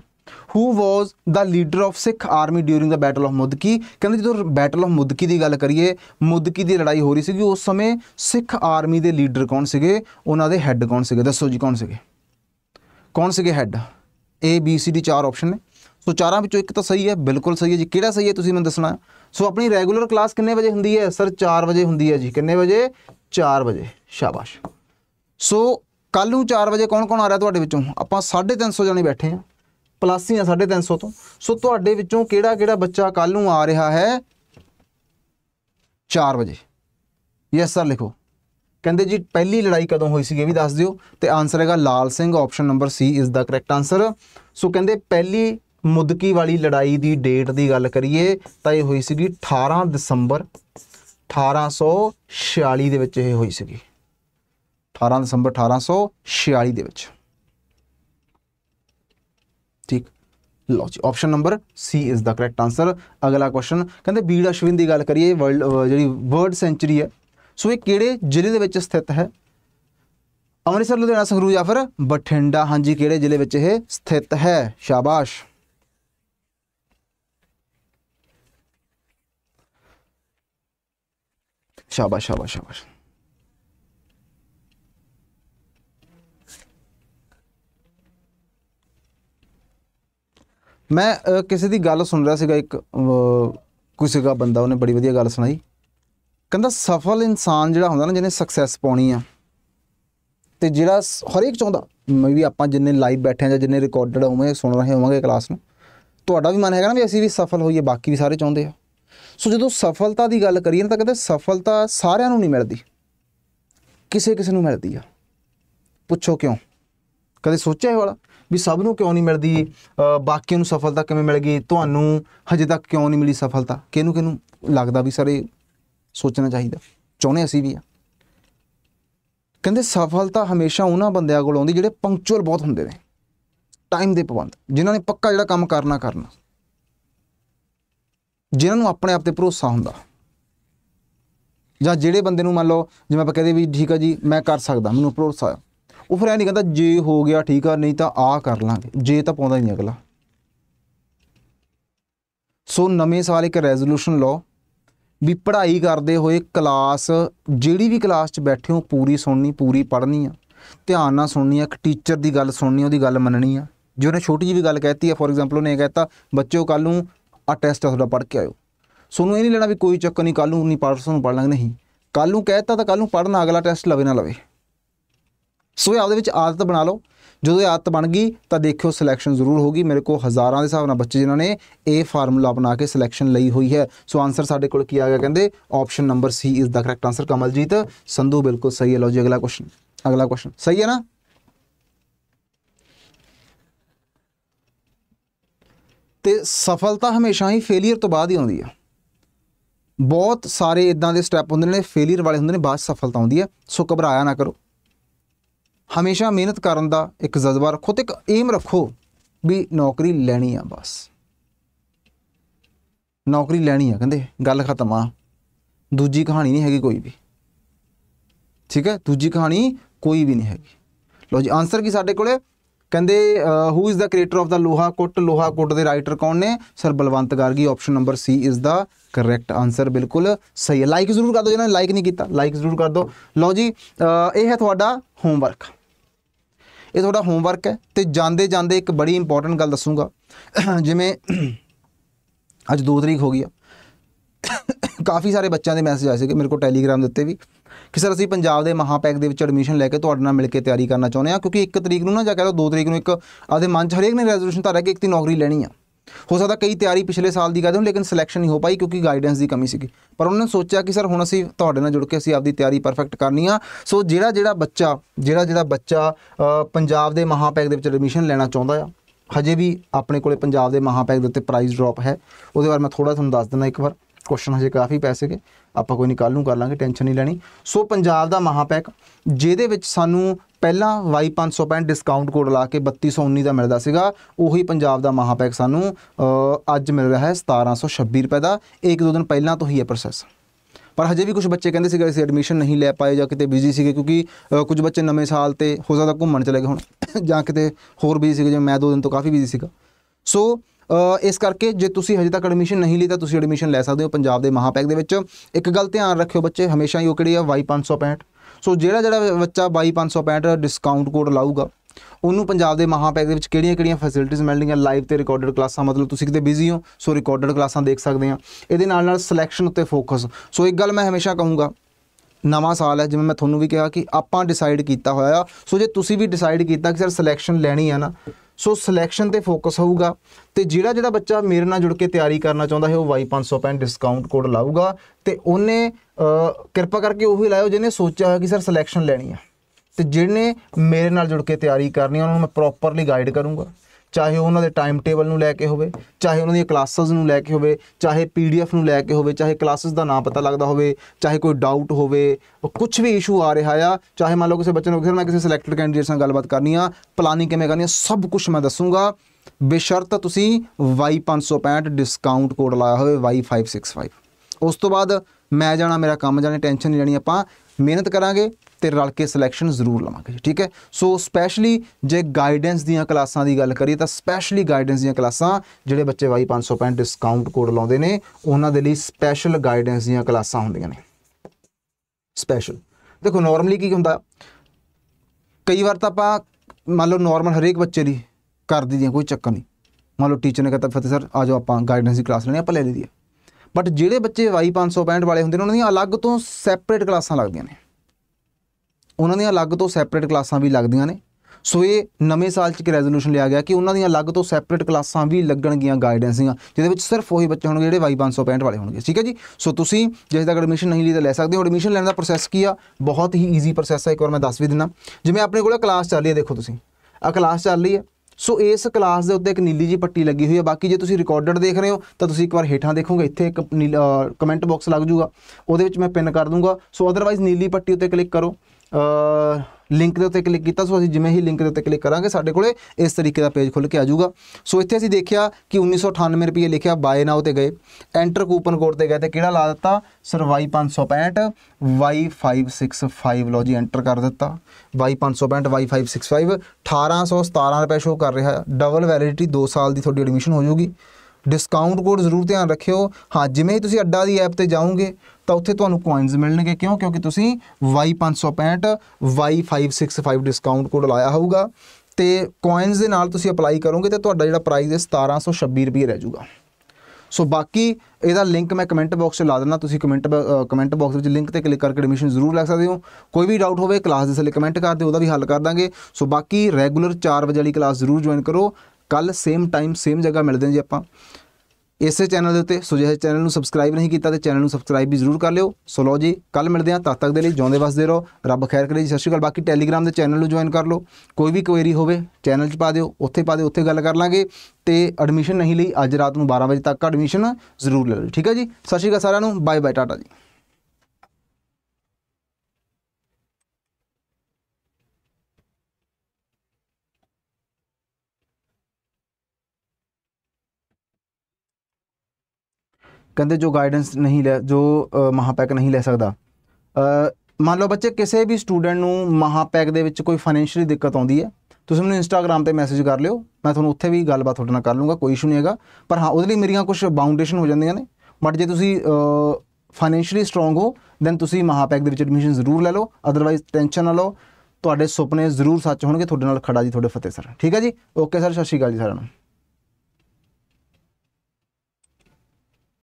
who was the leader of Sikh army during the battle of Mudki ਕਹਿੰਦੇ ਜਦੋਂ ਬੈਟਲ ਆਫ ਮੁਦਕੀ ਦੀ ਗੱਲ ਕਰੀਏ ਮੁਦਕੀ ਦੀ ਲੜਾਈ ਹੋ ਰਹੀ ਸੀਗੀ ਉਸ ਸਮੇਂ ਸਿੱਖ ਆਰਮੀ ਦੇ ਲੀਡਰ ਕੌਣ ਸੀਗੇ ਉਹਨਾਂ ਦੇ ਹੈੱਡ ਕੌਣ ਸੀਗੇ ਦੱਸੋ ਜੀ ਕੌਣ ਸੀਗੇ ਕੌਣ ਸੀਗੇ head A B C D ਚਾਰ ਆਪਸ਼ਨ ਨੇ ਸੋ ਚਾਰਾਂ ਵਿੱਚੋਂ ਇੱਕ ਤਾਂ ਸਹੀ ਹੈ ਬਿਲਕੁਲ ਸਹੀ ਹੈ ਜੀ ਕਿਹੜਾ ਸਹੀ ਹੈ ਤੁਸੀਂ ਮੈਨੂੰ ਦੱਸਣਾ ਸੋ ਆਪਣੀ ਰੈਗੂਲਰ ਕਲਾਸ ਕਿੰਨੇ ਵਜੇ ਹੁੰਦੀ ਹੈ ਸਰ 4 ਵਜੇ ਹੁੰਦੀ ਹੈ ਜੀ ਕਿੰਨੇ ਵਜੇ 4 ਵਜੇ ਸ਼ਾਬਾਸ਼ ਸੋ ਕੱਲ ਨੂੰ 4 ਵਜੇ ਕੌਣ ਕੌਣ ਆ ਰਿਹਾ ਤੁਹਾਡੇ ਵਿੱਚੋਂ ਆਪਾਂ 350 ਜਣੇ ਬੈਠੇ ਆ ਪਲੱਸ ਹੀ ਆ 350 ਤੋਂ ਸੋ ਤੁਹਾਡੇ ਵਿੱਚੋਂ ਕਿਹੜਾ ਕਿਹੜਾ ਬੱਚਾ ਕੱਲ ਨੂੰ ਆ ਰਿਹਾ ਹੈ 4 ਵਜੇ ਯੈਸ ਸਰ ਲਿਖੋ ਕਹਿੰਦੇ ਜੀ ਪਹਿਲੀ ਲੜਾਈ ਕਦੋਂ ਹੋਈ ਸੀ ਇਹ ਵੀ ਦੱਸ ਦਿਓ ਤੇ ਆਨਸਰ ਹੈਗਾ Lal Singh option number C is the correct answer so ਕਹਿੰਦੇ ਪਹਿਲੀ ਮੁਦਕੀ ਵਾਲੀ ਲੜਾਈ ਦੀ ਡੇਟ ਦੀ ਗੱਲ ਕਰੀਏ ਤਾਂ ਇਹ ਹੋਈ ਸੀਗੀ 18 ਦਸੰਬਰ 1846 ਦੇ ਵਿੱਚ ਇਹ ਹੋਈ ਸੀਗੀ 18 ਦਸੰਬਰ 1846 ਦੇ ਵਿੱਚ ਠੀਕ ਲਓ ਜੀ option number C is the correct answer ਅਗਲਾ ਕੁਐਸਚਨ ਕਹਿੰਦੇ ਬੀੜ ਅਸ਼ਵਿਨ ਦੀ ਗੱਲ ਕਰੀਏ ਵਰਲਡ ਜਿਹੜੀ ਵਰਡ ਸੈਂਚਰੀ ਹੈ ਸੋ ਇਹ ਕਿਹੜੇ ਜ਼ਿਲ੍ਹੇ ਦੇ ਵਿੱਚ ਸਥਿਤ ਹੈ ਅੰਮ੍ਰਿਤਸਰ ਲੁਧਿਆਣਾ ਸੰਗਰੂਰ ਜਾਂ ਫਿਰ ਬਠਿੰਡਾ ਹਾਂਜੀ ਕਿਹੜੇ ਜ਼ਿਲ੍ਹੇ ਵਿੱਚ ਇਹ ਸਥਿਤ ਹੈ ਸ਼ਾਬਾਸ਼ ਸ਼ਾਬਾਸ਼ ਸ਼ਾਬਾਸ਼ ਸ਼ਾਬਾਸ਼ ਮੈਂ ਕਿਸੇ ਦੀ ਗੱਲ ਸੁਣ ਰਿਹਾ ਸੀਗਾ ਇੱਕ ਕੋਈ ਦਾ ਬੰਦਾ ਉਹਨੇ ਬੜੀ ਵਧੀਆ ਗੱਲ ਸੁਣਾਈ ਕਹਿੰਦਾ ਸਫਲ ਇਨਸਾਨ ਜਿਹੜਾ ਹੁੰਦਾ ਨਾ ਜਿਹਨੇ ਸਕਸੈਸ ਪਾਉਣੀ ਆ ਤੇ ਜਿਹੜਾ ਹਰ ਇੱਕ ਚਾਹੁੰਦਾ ਮੈਂ ਵੀ ਆਪਾਂ ਜਿੰਨੇ ਲਾਈਵ ਬੈਠੇ ਆ ਜਾਂ ਜਿੰਨੇ ਰਿਕਾਰਡਡ ਹੋਵੇ ਸੁਣ ਰਹੇ ਹੋਵਾਂਗੇ ਕਲਾਸ ਨੂੰ ਤੁਹਾਡਾ ਵੀ ਮਨ ਹੈਗਾ ਨਾ ਵੀ ਅਸੀਂ ਵੀ ਸਫਲ ਹੋਈਏ ਬਾਕੀ ਵੀ ਸਾਰੇ ਚਾਹੁੰਦੇ ਆ ਸੋ ਜਦੋਂ ਸਫਲਤਾ ਦੀ ਗੱਲ ਕਰੀਏ ਤਾਂ ਕਹਿੰਦੇ ਸਫਲਤਾ ਸਾਰਿਆਂ ਨੂੰ ਨਹੀਂ ਮਿਲਦੀ ਕਿਸੇ ਕਿਸੇ ਨੂੰ ਮਿਲਦੀ ਆ ਪੁੱਛੋ ਕਿਉਂ ਕਦੇ ਸੋਚਿਆ ਇਹ ਵਾਲਾ ਵੀ ਸਭ ਨੂੰ ਕਿਉਂ ਨਹੀਂ ਮਿਲਦੀ ਬਾਕੀਆਂ ਨੂੰ ਸਫਲਤਾ ਕਿਵੇਂ ਮਿਲ ਗਈ ਤੁਹਾਨੂੰ ਹਜੇ ਤੱਕ ਕਿਉਂ ਨਹੀਂ ਮਿਲੀ ਸਫਲਤਾ ਕਿਹਨੂੰ ਕਿਹਨੂੰ ਲੱਗਦਾ ਵੀ ਸਾਰੇ ਸੋਚਣਾ ਚਾਹੀਦਾ ਚਾਹੁੰਦੇ ਅਸੀਂ ਵੀ ਆ ਕਹਿੰਦੇ ਸਫਲਤਾ ਹਮੇਸ਼ਾ ਉਹਨਾਂ ਬੰਦਿਆਂ ਕੋਲ ਆਉਂਦੀ ਜਿਹੜੇ ਪੰਕਚੁਅਲ ਬਹੁਤ ਹੁੰਦੇ ਨੇ ਟਾਈਮ ਦੇ ਪਾਬੰਦ ਜਿਨ੍ਹਾਂ ਨੇ ਪੱਕਾ ਜਿਹੜਾ ਕੰਮ ਕਰਨਾ ਕਰਨਾ ਜਿਨ੍ਹਾਂ ਨੂੰ ਆਪਣੇ ਆਪ ਤੇ ਭਰੋਸਾ ਹੁੰਦਾ ਜਾਂ ਜਿਹੜੇ ਬੰਦੇ ਨੂੰ ਮੰਨ ਲਓ ਜਿਵੇਂ ਆਪਾਂ ਕਹਦੇ ਵੀ ਠੀਕ ਆ ਜੀ ਮੈਂ ਕਰ ਸਕਦਾ ਮੈਨੂੰ ਭਰੋਸਾ ਆ ਉਹ ਫਿਰ ਐ ਨਹੀਂ ਕਹਿੰਦਾ ਜੇ ਹੋ ਗਿਆ ਠੀਕ ਆ ਨਹੀਂ ਤਾਂ ਆ ਕਰ ਲਾਂਗੇ ਜੇ ਤਾਂ ਪਾਉਂਦਾ ਹੀ ਨਹੀਂ ਅਗਲਾ ਸੋ ਨਵੇਂ ਸਾਲ ਇੱਕ ਰੈਜ਼ੋਲੂਸ਼ਨ ਲਓ ਵੀ ਪੜ੍ਹਾਈ ਕਰਦੇ ਹੋਏ ਕਲਾਸ ਜਿਹੜੀ ਵੀ ਕਲਾਸ 'ਚ ਬੈਠੇ ਹੋ ਪੂਰੀ ਸੁਣਨੀ ਪੂਰੀ ਪੜ੍ਹਨੀ ਆ ਧਿਆਨ ਨਾਲ ਸੁਣਨੀ ਆ ਇੱਕ ਟੀਚਰ ਦੀ ਗੱਲ ਸੁਣਨੀ ਉਹਦੀ ਗੱਲ ਮੰਨਣੀ ਆ ਜੇ ਉਹਨੇ ਛੋਟੀ ਜੀ ਵੀ ਗੱਲ ਕਹਿਤੀ ਆ ਫੋਰ ਐਗਜ਼ਾਮਪਲ ਉਹਨੇ ਇਹ ਕਹਿਤਾ ਬੱਚਿਓ ਕੱਲ ਨੂੰ ਆ ਟੈਸਟ ਆ ਤੁਹਾਡਾ ਪੜ੍ਹ ਕੇ ਆਇਓ ਸੋਨੂੰ ਇਹ ਨਹੀਂ ਲੈਣਾ ਵੀ ਕੋਈ ਚੱਕਰ ਨਹੀਂ ਕੱਲ ਨੂੰ ਨਹੀਂ ਪੜ੍ਹ ਸੋਨੂੰ ਪੜ੍ਹ ਲਾਂਗੇ ਨਹੀਂ ਕੱਲ ਨੂੰ ਕਹਿਤਾ ਤਾਂ ਕੱਲ ਨੂੰ ਪੜ੍ਹਨਾ ਅਗਲਾ ਟੈਸਟ ਲਵੇ ਨਾ ਲਵੇ ਸੋ ਇਹ ਆਪਦੇ ਵਿੱਚ ਆਦਤ ਬਣਾ ਲਓ ਜਦੋਂ ਇਹ ਆਦਤ ਬਣ ਗਈ ਤਾਂ ਦੇਖਿਓ ਸਿਲੈਕਸ਼ਨ ਜ਼ਰੂਰ ਹੋਗੀ ਮੇਰੇ ਕੋਲ ਹਜ਼ਾਰਾਂ ਦੇ ਹਿਸਾਬ ਨਾਲ ਬੱਚੇ ਜਿਨ੍ਹਾਂ ਨੇ ਇਹ ਫਾਰਮੂਲਾ ਬਣਾ ਕੇ ਸਿਲੈਕਸ਼ਨ ਲਈ ਹੋਈ ਹੈ ਸੋ ਆਨਸਰ ਸਾਡੇ ਕੋਲ ਕੀ ਆ ਗਿਆ ਕਹਿੰਦੇ option number C is the correct answer Kamaljit Sandhu ਬਿਲਕੁਲ ਸਹੀ ਹੈ ਲਓ ਜੀ ਅਗਲਾ ਕੁਐਸਚਨ ਅਗਲਾ ਕੁਐਸਚਨ ਸਹੀ ਹੈ ਨਾ ਤੇ ਸਫਲਤਾ ਹਮੇਸ਼ਾ ਹੀ ਫੇਲਿਅਰ ਤੋਂ ਬਾਅਦ ਹੀ ਆਉਂਦੀ ਹੈ ਬਹੁਤ ਸਾਰੇ ਇਦਾਂ ਦੇ ਸਟੈਪ ਹੁੰਦੇ ਨੇ ਫੇਲਿਅਰ ਵਾਲੇ ਹੁੰਦੇ ਨੇ ਬਾਅਦ ਸਫਲਤਾ ਆਉਂਦੀ ਹੈ ਸੋ ਘਬਰਾਇਆ ਨਾ ਕਰੋ ਹਮੇਸ਼ਾ ਮਿਹਨਤ ਕਰਨ ਦਾ ਇੱਕ ਜਜ਼ਬਾ ਰੱਖੋ ਤੇ ਇੱਕ ਏਮ ਰੱਖੋ ਵੀ ਨੌਕਰੀ ਲੈਣੀ ਆ ਬਸ ਨੌਕਰੀ ਲੈਣੀ ਆ ਕਹਿੰਦੇ ਗੱਲ ਖਤਮ ਆ ਦੂਜੀ ਕਹਾਣੀ ਨਹੀਂ ਹੈਗੀ ਕੋਈ ਵੀ ਠੀਕ ਹੈ ਦੂਜੀ ਕਹਾਣੀ ਕੋਈ ਵੀ ਨਹੀਂ ਹੈਗੀ ਲੋ ਜੀ ਆਨਸਰ ਕੀ ਸਾਡੇ ਕੋਲੇ ਕਹਿੰਦੇ who is the creator of the Loha Kutt Loha Kutt ਦੇ ਰਾਈਟਰ ਕੌਣ ਨੇ sir Balwant Gargi option number C is the correct answer ਬਿਲਕੁਲ ਸਹੀ ਹੈ ਲਾਈਕ ਜ਼ਰੂਰ ਕਰ ਦਿਓ ਜਿਹਨਾਂ ਨੇ ਲਾਈਕ ਨਹੀਂ ਕੀਤਾ ਲਾਈਕ ਜ਼ਰੂਰ ਕਰ ਦਿਓ ਲਓ ਜੀ ਇਹ ਹੈ ਤੁਹਾਡਾ ਹੋਮਵਰਕ ਇਹ ਤੁਹਾਡਾ ਹੋਮਵਰਕ ਹੈ ਤੇ ਜਾਂਦੇ ਜਾਂਦੇ ਇੱਕ ਬੜੀ ਇੰਪੋਰਟੈਂਟ ਗੱਲ ਦੱਸੂਗਾ ਜਿਵੇਂ ਅੱਜ 2 ਤਰੀਕ ਹੋ ਗਈ ਆ ਕਾਫੀ ਸਾਰੇ ਬੱਚਿਆਂ ਦੇ ਮੈਸੇਜ ਆਏ ਸੀਗੇ ਮੇਰੇ ਕੋਲ ਟੈਲੀਗ੍ਰਾਮ ਦੇ ਉੱਤੇ ਵੀ ਕਿ ਸਰ ਅਸੀਂ ਪੰਜਾਬ ਦੇ ਮਹਾਪੈਕ ਦੇ ਵਿੱਚ ਐਡਮਿਸ਼ਨ ਲੈ ਕੇ ਤੁਹਾਡੇ ਨਾਲ ਮਿਲ ਕੇ ਤਿਆਰੀ ਕਰਨਾ ਚਾਹੁੰਦੇ ਆ ਕਿਉਂਕਿ 1 ਤਰੀਕ ਨੂੰ ਨਾ ਜਾਂ ਕਹਿੰਦਾ 2 ਤਰੀਕ ਨੂੰ ਇੱਕ ਆਦੇ ਮਨ 'ਚ ਹਰੇਕ ਨੇ ਰੈਜ਼ੋਲੂਸ਼ਨ ਧਾਰਿਆ ਕਿ ਇੱਕ ਦੀ ਨੌਕਰੀ ਲੈਣੀ ਆ ਹੋ ਸਕਦਾ ਕਈ ਤਿਆਰੀ ਪਿਛਲੇ ਸਾਲ ਦੀ ਕਰਦੇ ਹੋ ਲੇਕਿਨ ਸਿਲੈਕਸ਼ਨ ਨਹੀਂ ਹੋ ਪਾਈ ਕਿਉਂਕਿ ਗਾਈਡੈਂਸ ਦੀ ਕਮੀ ਸੀਗੀ ਪਰ ਉਹਨਾਂ ਨੇ ਸੋਚਿਆ ਕਿ ਸਰ ਹੁਣ ਅਸੀਂ ਤੁਹਾਡੇ ਨਾਲ ਜੁੜ ਕੇ ਅਸੀਂ ਆਪਦੀ ਤਿਆਰੀ ਪਰਫੈਕਟ ਕਰਨੀ ਆ ਸੋ ਜਿਹੜਾ ਜਿਹੜਾ ਬੱਚਾ ਜਿਹੜਾ ਜਿਹੜਾ ਬੱਚਾ ਪੰਜਾਬ ਦੇ ਮਹਾਪੈਕ ਦੇ ਵਿੱਚ ਐਡਮਿਸ਼ਨ ਲੈਣਾ ਚਾਹੁੰਦਾ ਆ ਹਜੇ ਵੀ ਆਪਣੇ ਕੋਲੇ ਪੰਜਾਬ ਦੇ ਮਹਾਪੈਕ ਦੇ ਉੱਤੇ ਪ੍ਰਾਈਸ ਡ੍ਰੌਪ ਹੈ ਉਹਦੇ ਬਾਰੇ ਮੈਂ ਥੋੜਾ ਤੁਹਾਨੂੰ ਦੱਸ ਦਿੰਦਾ ਇੱਕ ਵਾਰ ਕੁਐਸਚਨ ਹਜੇ ਕਾਫੀ ਪੈਸੇ ਕੇ ਆਪਾਂ ਕੋਈ ਨਹੀਂ ਕੱਲ ਨੂੰ ਕਰ ਲਾਂਗੇ ਟੈਨਸ਼ਨ ਨਹੀਂ ਲੈਣੀ ਸੋ ਪੰਜਾਬ ਦਾ ਮਹਾਪੈਕ ਜਿਹਦੇ ਵਿੱਚ ਸਾਨੂੰ ਪਹਿਲਾਂ Y565 ਡਿਸਕਾਊਂਟ ਕੋਡ ਲਾ ਕੇ 3219 ਦਾ ਮਿਲਦਾ ਸੀਗਾ ਉਹੀ ਪੰਜਾਬ ਦਾ ਮਹਾਪੈਕ ਸਾਨੂੰ ਅੱਜ ਮਿਲ ਰਿਹਾ ਹੈ 1726 ਰੁਪਏ ਦਾ ਇੱਕ ਦੋ ਦਿਨ ਪਹਿਲਾਂ ਤੋਂ ਹੀ ਇਹ ਪ੍ਰੋਸੈਸ ਪਰ ਹਜੇ ਵੀ ਕੁਝ ਬੱਚੇ ਕਹਿੰਦੇ ਸੀਗੇ ਅਸੀਂ ਐਡਮਿਸ਼ਨ ਨਹੀਂ ਲੈ ਪਾਏ ਜਾਂ ਕਿਤੇ ਬਿਜ਼ੀ ਸੀਗੇ ਕਿਉਂਕਿ ਕੁਝ ਬੱਚੇ ਨਵੇਂ ਸਾਲ ਤੇ ਹੋ ਜਾਂਦਾ ਘੁੰਮਣ ਚਲੇ ਗਏ ਹੁਣ ਜਾਂ ਕਿਤੇ ਹੋਰ ਬਿਜ਼ੀ ਸੀਗੇ ਜਿਵੇਂ ਮੈਂ ਦੋ ਦਿਨ ਤੋਂ ਕਾਫੀ ਬਿਜ਼ੀ ਸੀਗਾ ਸੋ ਇਸ ਕਰਕੇ ਜੇ ਤੁਸੀਂ ਹਜੇ ਤੱਕ ਐਡਮਿਸ਼ਨ ਨਹੀਂ ਲਈ ਤਾਂ ਤੁਸੀਂ ਐਡਮਿਸ਼ਨ ਲੈ ਸਕਦੇ ਹੋ ਪੰਜਾਬ ਦੇ ਮਹਾਪੈਕ ਦੇ ਵਿੱਚ ਇੱਕ ਗੱਲ ਧਿਆਨ ਰੱਖਿਓ ਬੱਚੇ ਹਮੇਸ਼ਾ ਹੀ ਉਹ ਕਿਹੜੀ ਆ Y565 ਸੋ ਜਿਹੜਾ ਜਿਹੜਾ ਬੱਚਾ 22565 ਡਿਸਕਾਊਂਟ ਕੋਡ ਲਾਊਗਾ ਉਹਨੂੰ ਪੰਜਾਬ ਦੇ ਮਹਾ ਪੈਕ ਦੇ ਵਿੱਚ ਕਿਹੜੀਆਂ-ਕਿਹੜੀਆਂ ਫੈਸਿਲਿਟੀਆਂ ਮਿਲਣਗੀਆਂ ਲਾਈਵ ਤੇ ਰਿਕਾਰਡਡ ਕਲਾਸਾਂ ਮਤਲਬ ਤੁਸੀਂ ਕਿਤੇ ਬਿਜ਼ੀ ਹੋ ਸੋ ਰਿਕਾਰਡਡ ਕਲਾਸਾਂ ਦੇਖ ਸਕਦੇ ਆ ਇਹਦੇ ਨਾਲ ਨਾਲ ਸਿਲੈਕਸ਼ਨ ਉੱਤੇ ਫੋਕਸ ਸੋ ਇੱਕ ਗੱਲ ਮੈਂ ਹਮੇਸ਼ਾ ਕਹੂੰਗਾ ਨਵਾਂ ਸਾਲ ਹੈ ਜਿਵੇਂ ਮੈਂ ਤੁਹਾਨੂੰ ਵੀ ਕਿਹਾ ਕਿ ਆਪਾਂ ਡਿਸਾਈਡ ਕੀਤਾ ਹੋਇਆ ਸੋ ਜੇ ਤੁਸੀਂ ਵੀ ਡਿਸਾਈਡ ਕੀਤਾ ਕਿ ਸਰ ਸਿਲੈਕਸ਼ਨ ਲੈਣੀ ਆ ਨਾ ਸੋ ਸਿਲੈਕਸ਼ਨ ਤੇ ਫੋਕਸ ਹੋਊਗਾ ਤੇ ਜਿਹੜਾ ਜਿਹੜਾ ਬੱਚਾ ਮੇਰੇ ਨਾਲ ਜੁੜ ਕੇ ਤਿਆਰੀ ਕਰਨਾ ਚਾਹੁੰਦਾ ਹੈ ਉਹ ਪੈਨ ਡਿਸਕਾਊਂਟ ਕੋਡ ਲਾਊਗਾ ਤੇ ਉਹਨੇ ਕਿਰਪਾ ਕਰਕੇ ਉਹ ਹੀ ਲਾਇਓ ਜਿਹਨੇ ਸੋਚਿਆ ਹੋਇਆ ਕਿ ਸਰ ਸਿਲੈਕਸ਼ਨ ਲੈਣੀ ਆ ਤੇ ਜਿਹਨੇ ਮੇਰੇ ਨਾਲ ਜੁੜ ਕੇ ਤਿਆਰੀ ਕਰਨੀ ਉਹਨਾਂ ਨੂੰ ਮੈਂ ਪ੍ਰੋਪਰਲੀ ਗਾਈਡ ਕਰੂੰਗਾ ਚਾਹੇ ਉਹਨਾਂ ਦੇ ਟਾਈਮ ਟੇਬਲ ਨੂੰ ਲੈ ਕੇ ਹੋਵੇ ਚਾਹੇ ਉਹਨਾਂ ਦੀਆਂ ਕਲਾਸਸ ਨੂੰ ਲੈ ਕੇ ਹੋਵੇ ਚਾਹੇ ਪੀਡੀਐਫ ਨੂੰ ਲੈ ਕੇ ਹੋਵੇ ਚਾਹੇ ਕਲਾਸਸ ਦਾ ਨਾਮ ਪਤਾ ਲੱਗਦਾ ਹੋਵੇ ਚਾਹੇ ਕੋਈ ਡਾਊਟ ਹੋਵੇ ਕੁਝ ਵੀ ਇਸ਼ੂ ਆ ਰਿਹਾ ਆ ਚਾਹੇ ਮੰਨ ਲਓ ਕਿਸੇ ਬੱਚੇ ਨੂੰ ਫਿਰ ਮੈਂ ਕਿਸੇ ਸਿਲੈਕਟਡ ਕੈਂਡੀਡੇਟਸ ਨਾਲ ਗੱਲਬਾਤ ਕਰਨੀ ਆ ਪਲਾਨਿੰਗ ਕਿਵੇਂ ਕਰਨੀ ਆ ਸਭ ਕੁਝ ਮੈਂ ਦੱਸੂਗਾ ਬੇਸ਼ਰਤ ਤੁਸੀਂ Y565 ਡਿਸਕਾਊਂਟ ਕੋਡ ਲਾਇਆ ਹੋਵੇ Y565 ਉਸ ਤੋਂ ਬਾਅਦ ਮੈਂ ਜਾਣਾ ਮੇਰਾ ਕੰਮ ਜਾਣੇ ਟੈਨਸ਼ਨ ਨਹੀਂ ਲੈਣੀ ਆਪਾਂ ਮਿਹਨਤ ਕਰਾਂਗੇ ਤੇ ਰਲ ਕੇ ਸਿਲੈਕਸ਼ਨ ਜ਼ਰੂਰ ਲਵਾਂਗੇ ਠੀਕ ਹੈ ਸੋ ਸਪੈਸ਼ਲੀ ਜੇ ਗਾਈਡੈਂਸ ਦੀਆਂ ਕਲਾਸਾਂ ਦੀ ਗੱਲ ਕਰੀਏ ਤਾਂ ਸਪੈਸ਼ਲੀ ਗਾਈਡੈਂਸ ਦੀਆਂ ਕਲਾਸਾਂ ਜਿਹੜੇ ਬੱਚੇ ਵਾਈ 500 ਪੈਂਟ ਡਿਸਕਾਊਂਟ ਕੋਡ ਲਾਉਂਦੇ ਨੇ ਉਹਨਾਂ ਦੇ ਲਈ ਸਪੈਸ਼ਲ ਗਾਈਡੈਂਸ ਦੀਆਂ ਕਲਾਸਾਂ ਹੁੰਦੀਆਂ ਨੇ ਸਪੈਸ਼ਲ ਦੇਖੋ ਨਾਰਮਲੀ ਕੀ ਹੁੰਦਾ ਕਈ ਵਾਰ ਤਾਂ ਆਪਾਂ ਮੰਨ ਲਓ ਨਾਰਮਲ ਹਰੇਕ ਬੱਚੇ ਦੀ ਕਰ ਦਿੰਦੀਆਂ ਕੋਈ ਚੱਕਰ ਨਹੀਂ ਮੰਨ ਲਓ ਟੀਚਰ ਨੇ ਕਹਤਾ ਫਤਿਹ ਸਰ ਆ ਜਾਓ ਆਪਾਂ ਗਾਈਡੈਂਸ ਦੀ ਕਲਾਸ ਲੈਣੀ ਆਪਾਂ ਲੈ ਲਈ ਦੀ ਬਟ ਜਿਹੜੇ ਬੱਚੇ Y565 ਵਾਲੇ ਹੁੰਦੇ ਨੇ ਉਹਨਾਂ ਦੀਆਂ ਅਲੱਗ ਤੋਂ ਸੈਪਰੇਟ ਕਲਾਸਾਂ ਲੱਗਦੀਆਂ ਨੇ ਉਹਨਾਂ ਦੀਆਂ ਅਲੱਗ ਤੋਂ ਸੈਪਰੇਟ ਕਲਾਸਾਂ ਵੀ ਲੱਗਦੀਆਂ ਨੇ ਸੋ ਇਹ ਨਵੇਂ ਸਾਲ 'ਚ ਇੱਕ ਰੈਜ਼ੋਲੂਸ਼ਨ ਲਿਆ ਗਿਆ ਕਿ ਉਹਨਾਂ ਦੀਆਂ ਅਲੱਗ ਤੋਂ ਸੈਪਰੇਟ ਕਲਾਸਾਂ ਵੀ ਲੱਗਣਗੀਆਂ ਗਾਈਡੈਂਸ ਦੀਆਂ ਜਿਹਦੇ ਵਿੱਚ ਸਿਰਫ ਉਹੀ ਬੱਚੇ ਹੋਣਗੇ ਜਿਹੜੇ Y565 ਵਾਲੇ ਹੋਣਗੇ ਠੀਕ ਹੈ ਜੀ ਸੋ ਤੁਸੀਂ ਜੇ ਤੱਕ ਐਡਮਿਸ਼ਨ ਨਹੀਂ ਲਈ ਤਾਂ ਲੈ ਸਕਦੇ ਹੋ ਐਡਮਿਸ਼ਨ ਲੈਣ ਦਾ ਪ੍ਰੋਸੈਸ ਕੀ ਆ ਬਹੁਤ ਹੀ ਈਜ਼ੀ ਪ੍ਰੋਸੈਸ ਹੈ ਇੱਕ ਵਾਰ ਮੈਂ ਦੱਸ ਵੀ ਦਿੰਨਾ ਜਿਵੇਂ ਆਪਣੇ ਕੋਲ ਕਲਾਸ ਚੱਲ ਰਹੀ ਹੈ ਦੇਖੋ ਤੁਸੀਂ ਆ ਕਲਾਸ ਚੱਲ ਰਹੀ ਹੈ ਸੋ ਇਸ ਕਲਾਸ ਦੇ ਉੱਤੇ ਇੱਕ ਨੀਲੀ ਜੀ ਪੱਟੀ ਲੱਗੀ ਹੋਈ ਹੈ ਬਾਕੀ ਜੇ ਤੁਸੀਂ ਰਿਕਾਰਡਡ ਦੇਖ ਰਹੇ ਹੋ ਤਾਂ ਤੁਸੀਂ ਇੱਕ ਵਾਰ ਹੇਠਾਂ ਦੇਖੋਗੇ ਇੱਥੇ ਇੱਕ ਕਮੈਂਟ ਬਾਕਸ ਲੱਗ ਜੂਗਾ ਉਹਦੇ ਵਿੱਚ ਮੈਂ ਪਿਨ ਕਰ ਦੂੰਗਾ ਸੋ ਅਦਰਵਾਈਜ਼ ਨੀਲੀ ਪੱਟੀ ਉੱਤੇ ਕਲਿੱਕ ਕਰੋ ਲਿੰਕ ਦੇ ਉੱਤੇ ਕਲਿੱਕ ਕੀਤਾ ਸੋ ਅਸੀਂ ਜਿਵੇਂ ਹੀ ਲਿੰਕ ਦੇ ਉੱਤੇ ਕਲਿੱਕ ਕਰਾਂਗੇ ਸਾਡੇ ਕੋਲੇ ਇਸ ਤਰੀਕੇ ਦਾ ਪੇਜ ਖੁੱਲ ਕੇ ਆ ਜਾਊਗਾ ਸੋ ਇੱਥੇ ਅਸੀਂ ਦੇਖਿਆ ਕਿ 1998 ਰੁਪਏ ਲਿਖਿਆ ਬਾਏ ਨਾਓ ਤੇ ਗਏ ਐਂਟਰ ਕੂਪਨ ਕੋਡ ਤੇ ਗਏ ਤੇ ਕਿਹੜਾ ਲਾ ਦਿੱਤਾ ਸਰਵਾਈ 565 Y565 ਲੋ ਜੀ ਐਂਟਰ ਕਰ ਦਿੱਤਾ Y565 Y565 1817 ਰੁਪਏ ਸ਼ੋ ਕਰ ਰਿਹਾ ਡਬਲ ਵੈਲਿਡਿਟੀ 2 ਸਾਲ ਦੀ ਤੁਹਾਡੀ ਐਡਮਿਸ਼ਨ ਹੋ ਜਾਊਗੀ ਡਿਸਕਾਊਂਟ ਕੋਡ ਜ਼ਰੂਰ ਧਿਆਨ ਰੱਖਿਓ ਹਾਂ ਜਿਵੇਂ ਹੀ ਤੁਸੀਂ ਅੱਡਾ ਦੀ ਐਪ ਤੇ ਜਾਓਗੇ ਤਾਂ ਉੱਥੇ ਤੁਹਾਨੂੰ ਕੋਇਨਸ ਮਿਲਣਗੇ ਕਿਉਂ ਕਿਉਂਕਿ ਤੁਸੀਂ Y565 Y565 ਡਿਸਕਾਊਂਟ ਕੋਡ ਲਾਇਆ ਹੋਊਗਾ ਤੇ ਕੋਇਨਸ ਦੇ ਨਾਲ ਤੁਸੀਂ ਅਪਲਾਈ ਕਰੋਗੇ ਤੇ ਤੁਹਾਡਾ ਜਿਹੜਾ ਪ੍ਰਾਈਸ ਹੈ 1726 ਰੁਪਏ ਰਹਿ ਜਾਊਗਾ ਸੋ ਬਾਕੀ ਇਹਦਾ ਲਿੰਕ ਮੈਂ ਕਮੈਂਟ ਬਾਕਸ 'ਚ ਲਾ ਦਿੰਦਾ ਤੁਸੀਂ ਕਮੈਂਟ ਕਮੈਂਟ ਬਾਕਸ ਵਿੱਚ ਲਿੰਕ ਤੇ ਕਲਿੱਕ ਕਰਕੇ ਐਡਮਿਸ਼ਨ ਜ਼ਰੂਰ ਲੈ ਸਕਦੇ ਹੋ ਕੋਈ ਵੀ ਡਾਊਟ ਹੋਵੇ ਕਲਾਸ ਦੇ ਸਲੇ ਕਮੈਂਟ ਕਰਦੇ ਉਹਦਾ ਵੀ ਹੱਲ ਕਰ ਦਾਂਗੇ ਸੋ ਬਾਕੀ ਰੈਗੂਲਰ 4 ਵਜੇ ਵਾਲੀ ਕਲਾਸ ਜ਼ਰੂਰ ਜੁਆਇਨ ਕਰੋ ਕੱਲ ਸੇਮ ਟਾਈਮ ਸੇਮ ਜਗ੍ਹਾ ਮਿਲਦੇ ਹਾਂ ਜੀ ਆਪਾਂ ਇਸੇ ਚੈਨਲ ਦੇ ਉੱਤੇ ਸੋ ਜੇ ਚੈਨਲ ਨੂੰ ਸਬਸਕ੍ਰਾਈਬ ਨਹੀਂ ਕੀਤਾ ਤੇ ਚੈਨਲ ਨੂੰ ਸਬਸਕ੍ਰਾਈਬ ਵੀ ਜ਼ਰੂਰ ਕਰ ਲਿਓ ਸੋ ਲੋ ਜੀ ਕੱਲ ਮਿਲਦੇ ਹਾਂ ਤਦ ਤੱਕ ਦੇ ਲਈ ਜਿਉਂਦੇ ਵਸਦੇ ਰਹੋ ਰੱਬ ਖੈਰ ਕਰੇ ਜੀ ਸਤਿ ਸ਼੍ਰੀ ਅਕਾਲ ਬਾਕੀ ਟੈਲੀਗ੍ਰਾਮ ਦੇ ਚੈਨਲ ਨੂੰ ਜੁਆਇਨ ਕਰ ਲਓ ਕੋਈ ਵੀ ਕੁਐਰੀ ਹੋਵੇ ਚੈਨਲ 'ਚ ਪਾ ਦਿਓ ਉੱਥੇ ਪਾ ਦਿਓ ਉੱਥੇ ਗੱਲ ਕਰ ਲਾਂਗੇ ਤੇ ਐਡਮਿਸ਼ਨ ਨਹੀਂ ਲਈ ਅੱਜ ਰਾਤ ਨੂੰ 12 ਵਜੇ ਤੱਕ ਐਡਮਿਸ਼ਨ ਜ਼ਰੂਰ ਲੈ ਲਓ ਠੀਕ ਹੈ ਜੀ ਸਤਿ ਸ਼੍ਰੀ ਅਕਾਲ ਸਾਰਿਆਂ ਨੂੰ ਬਾਏ ਬਾਏ ਟਾਟਾ ਜੀ ਕਹਿੰਦੇ ਜੋ ਗਾਈਡੈਂਸ ਨਹੀਂ ਲੈ ਜੋ ਮਹਾਪੈਕ ਨਹੀਂ ਲੈ ਸਕਦਾ ਮੰਨ ਲਓ ਬੱਚੇ ਕਿਸੇ ਵੀ ਸਟੂਡੈਂਟ ਨੂੰ ਮਹਾਪੈਕ ਦੇ ਵਿੱਚ ਕੋਈ ਫਾਈਨੈਂਸ਼ੀਅਲੀ ਦਿੱਕਤ ਆਉਂਦੀ ਹੈ ਤੁਸੀਂ ਮੈਨੂੰ ਇੰਸਟਾਗ੍ਰam ਤੇ ਮੈਸੇਜ ਕਰ ਲਿਓ ਮੈਂ ਤੁਹਾਨੂੰ ਉੱਥੇ ਵੀ ਗੱਲਬਾਤ ਤੁਹਾਡੇ ਨਾਲ ਕਰ ਲੂੰਗਾ ਕੋਈ ਇਸ਼ੂ ਨਹੀਂ ਹੈਗਾ ਪਰ ਹਾਂ ਉਹਦੇ ਲਈ ਮੇਰੀਆਂ ਕੁਝ ਬਾਉਂਡੇਸ਼ਨ ਹੋ ਜਾਂਦੀਆਂ ਨੇ ਬਟ ਜੇ ਤੁਸੀਂ ਫਾਈਨੈਂਸ਼ੀਅਲੀ ਸਟਰੋਂਗ ਹੋ ਦੈਨ ਤੁਸੀਂ ਮਹਾਪੈਕ ਦੇ ਵਿੱਚ ਐਡਮਿਸ਼ਨ ਜ਼ਰੂਰ ਲੈ ਲਓ ਅਦਰਵਾਈਜ਼ ਟੈਨਸ਼ਨ ਨਾ ਲਓ ਤੁਹਾਡੇ ਸੁਪਨੇ ਜ਼ਰੂਰ ਸੱਚ ਹੋਣਗੇ ਤੁਹਾਡੇ ਨਾਲ ਖੜਾ ਜੀ ਤੁਹਾਡੇ ਫਤਿਹ ਸਰ ਠੀਕ ਹੈ ਜੀ ਓਕੇ ਸਰ ਸਤਿ ਸ਼੍ਰੀ ਅਕਾਲ ਜੀ ਸਾਰਿਆਂ ਨੂੰ